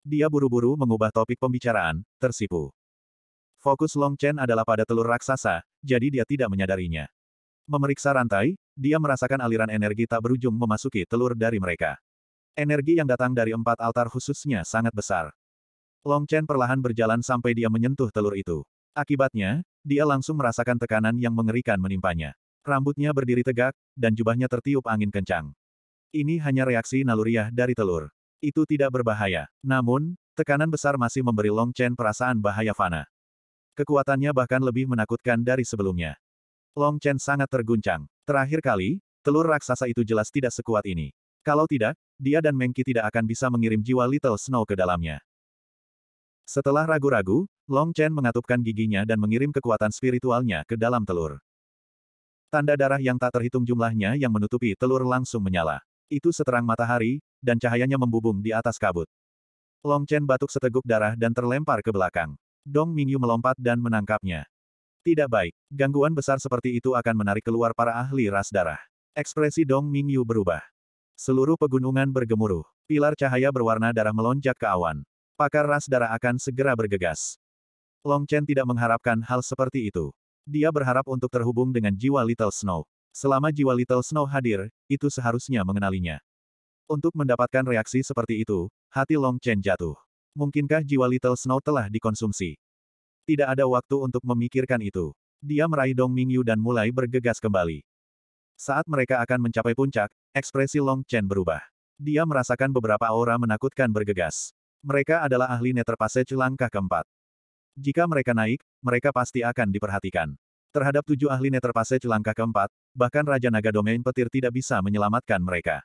Dia buru-buru mengubah topik pembicaraan, tersipu. Fokus Long Chen adalah pada telur raksasa, jadi dia tidak menyadarinya. Memeriksa rantai, dia merasakan aliran energi tak berujung memasuki telur dari mereka. Energi yang datang dari empat altar khususnya sangat besar. Long Chen perlahan berjalan sampai dia menyentuh telur itu. Akibatnya, dia langsung merasakan tekanan yang mengerikan menimpanya. Rambutnya berdiri tegak, dan jubahnya tertiup angin kencang. Ini hanya reaksi naluriah dari telur. Itu tidak berbahaya. Namun, tekanan besar masih memberi Long Chen perasaan bahaya fana. Kekuatannya bahkan lebih menakutkan dari sebelumnya. Long Chen sangat terguncang. Terakhir kali, telur raksasa itu jelas tidak sekuat ini. Kalau tidak, dia dan Mengki tidak akan bisa mengirim jiwa Little Snow ke dalamnya. Setelah ragu-ragu, Long Chen mengatupkan giginya dan mengirim kekuatan spiritualnya ke dalam telur. Tanda darah yang tak terhitung jumlahnya yang menutupi telur langsung menyala. Itu seterang matahari, dan cahayanya membubung di atas kabut. Long Chen batuk seteguk darah dan terlempar ke belakang. Dong Mingyu melompat dan menangkapnya. Tidak baik, gangguan besar seperti itu akan menarik keluar para ahli ras darah. Ekspresi Dong Mingyu berubah. Seluruh pegunungan bergemuruh. Pilar cahaya berwarna darah melonjak ke awan pakar ras darah akan segera bergegas. Long Chen tidak mengharapkan hal seperti itu. Dia berharap untuk terhubung dengan jiwa Little Snow. Selama jiwa Little Snow hadir, itu seharusnya mengenalinya. Untuk mendapatkan reaksi seperti itu, hati Long Chen jatuh. Mungkinkah jiwa Little Snow telah dikonsumsi? Tidak ada waktu untuk memikirkan itu. Dia meraih Dong Mingyu dan mulai bergegas kembali. Saat mereka akan mencapai puncak, ekspresi Long Chen berubah. Dia merasakan beberapa aura menakutkan bergegas. Mereka adalah ahli Passage langkah keempat. Jika mereka naik, mereka pasti akan diperhatikan. Terhadap tujuh ahli Passage langkah keempat, bahkan Raja Naga Domain Petir tidak bisa menyelamatkan mereka.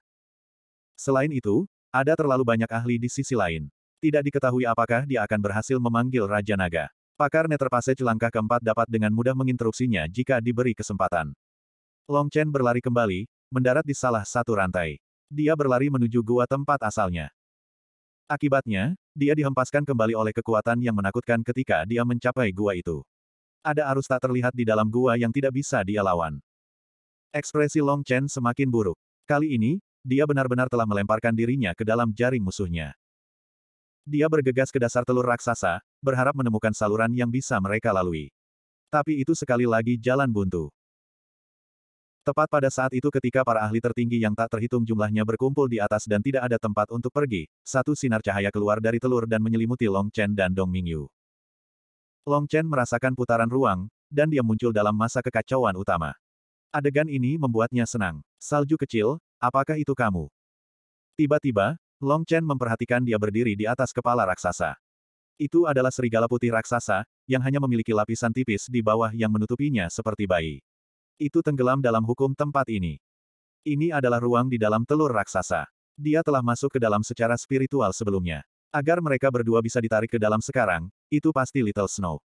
Selain itu, ada terlalu banyak ahli di sisi lain. Tidak diketahui apakah dia akan berhasil memanggil Raja Naga. Pakar Passage langkah keempat dapat dengan mudah menginterupsinya jika diberi kesempatan. Long Chen berlari kembali, mendarat di salah satu rantai. Dia berlari menuju gua tempat asalnya. Akibatnya, dia dihempaskan kembali oleh kekuatan yang menakutkan ketika dia mencapai gua itu. Ada arus tak terlihat di dalam gua yang tidak bisa dia lawan. Ekspresi Long Chen semakin buruk. Kali ini, dia benar-benar telah melemparkan dirinya ke dalam jaring musuhnya. Dia bergegas ke dasar telur raksasa, berharap menemukan saluran yang bisa mereka lalui. Tapi itu sekali lagi jalan buntu. Tepat pada saat itu ketika para ahli tertinggi yang tak terhitung jumlahnya berkumpul di atas dan tidak ada tempat untuk pergi, satu sinar cahaya keluar dari telur dan menyelimuti Long Chen dan Dong Mingyu. Long Chen merasakan putaran ruang, dan dia muncul dalam masa kekacauan utama. Adegan ini membuatnya senang. Salju kecil, apakah itu kamu? Tiba-tiba, Long Chen memperhatikan dia berdiri di atas kepala raksasa. Itu adalah serigala putih raksasa, yang hanya memiliki lapisan tipis di bawah yang menutupinya seperti bayi itu tenggelam dalam hukum tempat ini. Ini adalah ruang di dalam telur raksasa. Dia telah masuk ke dalam secara spiritual sebelumnya. Agar mereka berdua bisa ditarik ke dalam sekarang, itu pasti Little Snow.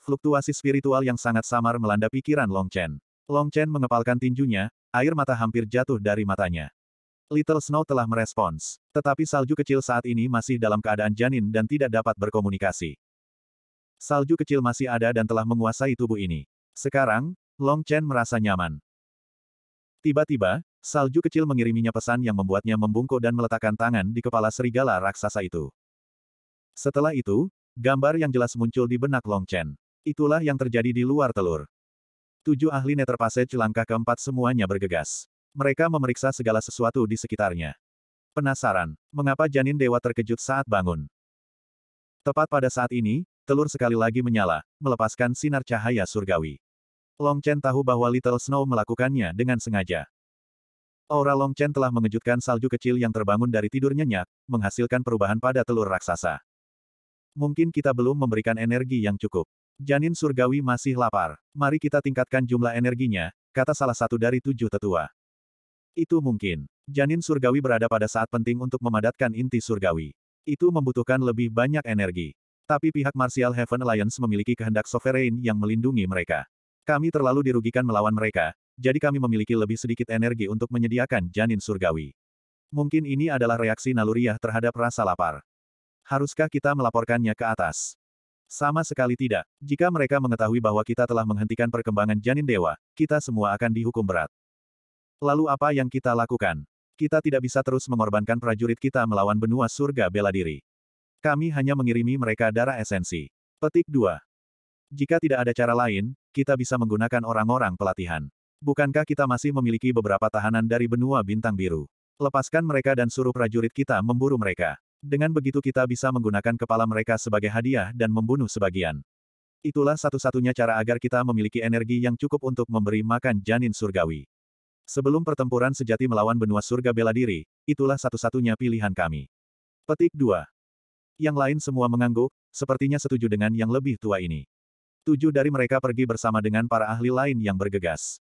Fluktuasi spiritual yang sangat samar melanda pikiran Long Chen. Long Chen mengepalkan tinjunya, air mata hampir jatuh dari matanya. Little Snow telah merespons, tetapi salju kecil saat ini masih dalam keadaan janin dan tidak dapat berkomunikasi. Salju kecil masih ada dan telah menguasai tubuh ini. Sekarang, Long Chen merasa nyaman. Tiba-tiba, salju kecil mengiriminya pesan yang membuatnya membungkuk dan meletakkan tangan di kepala serigala raksasa itu. Setelah itu, gambar yang jelas muncul di benak Long Chen. Itulah yang terjadi di luar telur. Tujuh ahli Passage langkah keempat semuanya bergegas. Mereka memeriksa segala sesuatu di sekitarnya. Penasaran, mengapa janin dewa terkejut saat bangun? Tepat pada saat ini, telur sekali lagi menyala, melepaskan sinar cahaya surgawi. Long Chen tahu bahwa Little Snow melakukannya dengan sengaja. Aura Long Chen telah mengejutkan salju kecil yang terbangun dari tidur nyenyak, menghasilkan perubahan pada telur raksasa. Mungkin kita belum memberikan energi yang cukup. Janin surgawi masih lapar. Mari kita tingkatkan jumlah energinya, kata salah satu dari tujuh tetua. Itu mungkin. Janin surgawi berada pada saat penting untuk memadatkan inti surgawi. Itu membutuhkan lebih banyak energi. Tapi pihak Martial Heaven Alliance memiliki kehendak sovereign yang melindungi mereka. Kami terlalu dirugikan melawan mereka, jadi kami memiliki lebih sedikit energi untuk menyediakan janin surgawi. Mungkin ini adalah reaksi naluriah terhadap rasa lapar. Haruskah kita melaporkannya ke atas? Sama sekali tidak. Jika mereka mengetahui bahwa kita telah menghentikan perkembangan janin dewa, kita semua akan dihukum berat. Lalu apa yang kita lakukan? Kita tidak bisa terus mengorbankan prajurit kita melawan benua surga bela diri. Kami hanya mengirimi mereka darah esensi. Petik 2. Jika tidak ada cara lain, kita bisa menggunakan orang-orang pelatihan. Bukankah kita masih memiliki beberapa tahanan dari benua bintang biru? Lepaskan mereka dan suruh prajurit kita memburu mereka. Dengan begitu kita bisa menggunakan kepala mereka sebagai hadiah dan membunuh sebagian. Itulah satu-satunya cara agar kita memiliki energi yang cukup untuk memberi makan janin surgawi. Sebelum pertempuran sejati melawan benua surga bela diri, itulah satu-satunya pilihan kami. Petik 2. Yang lain semua mengangguk, sepertinya setuju dengan yang lebih tua ini. Tujuh dari mereka pergi bersama dengan para ahli lain yang bergegas.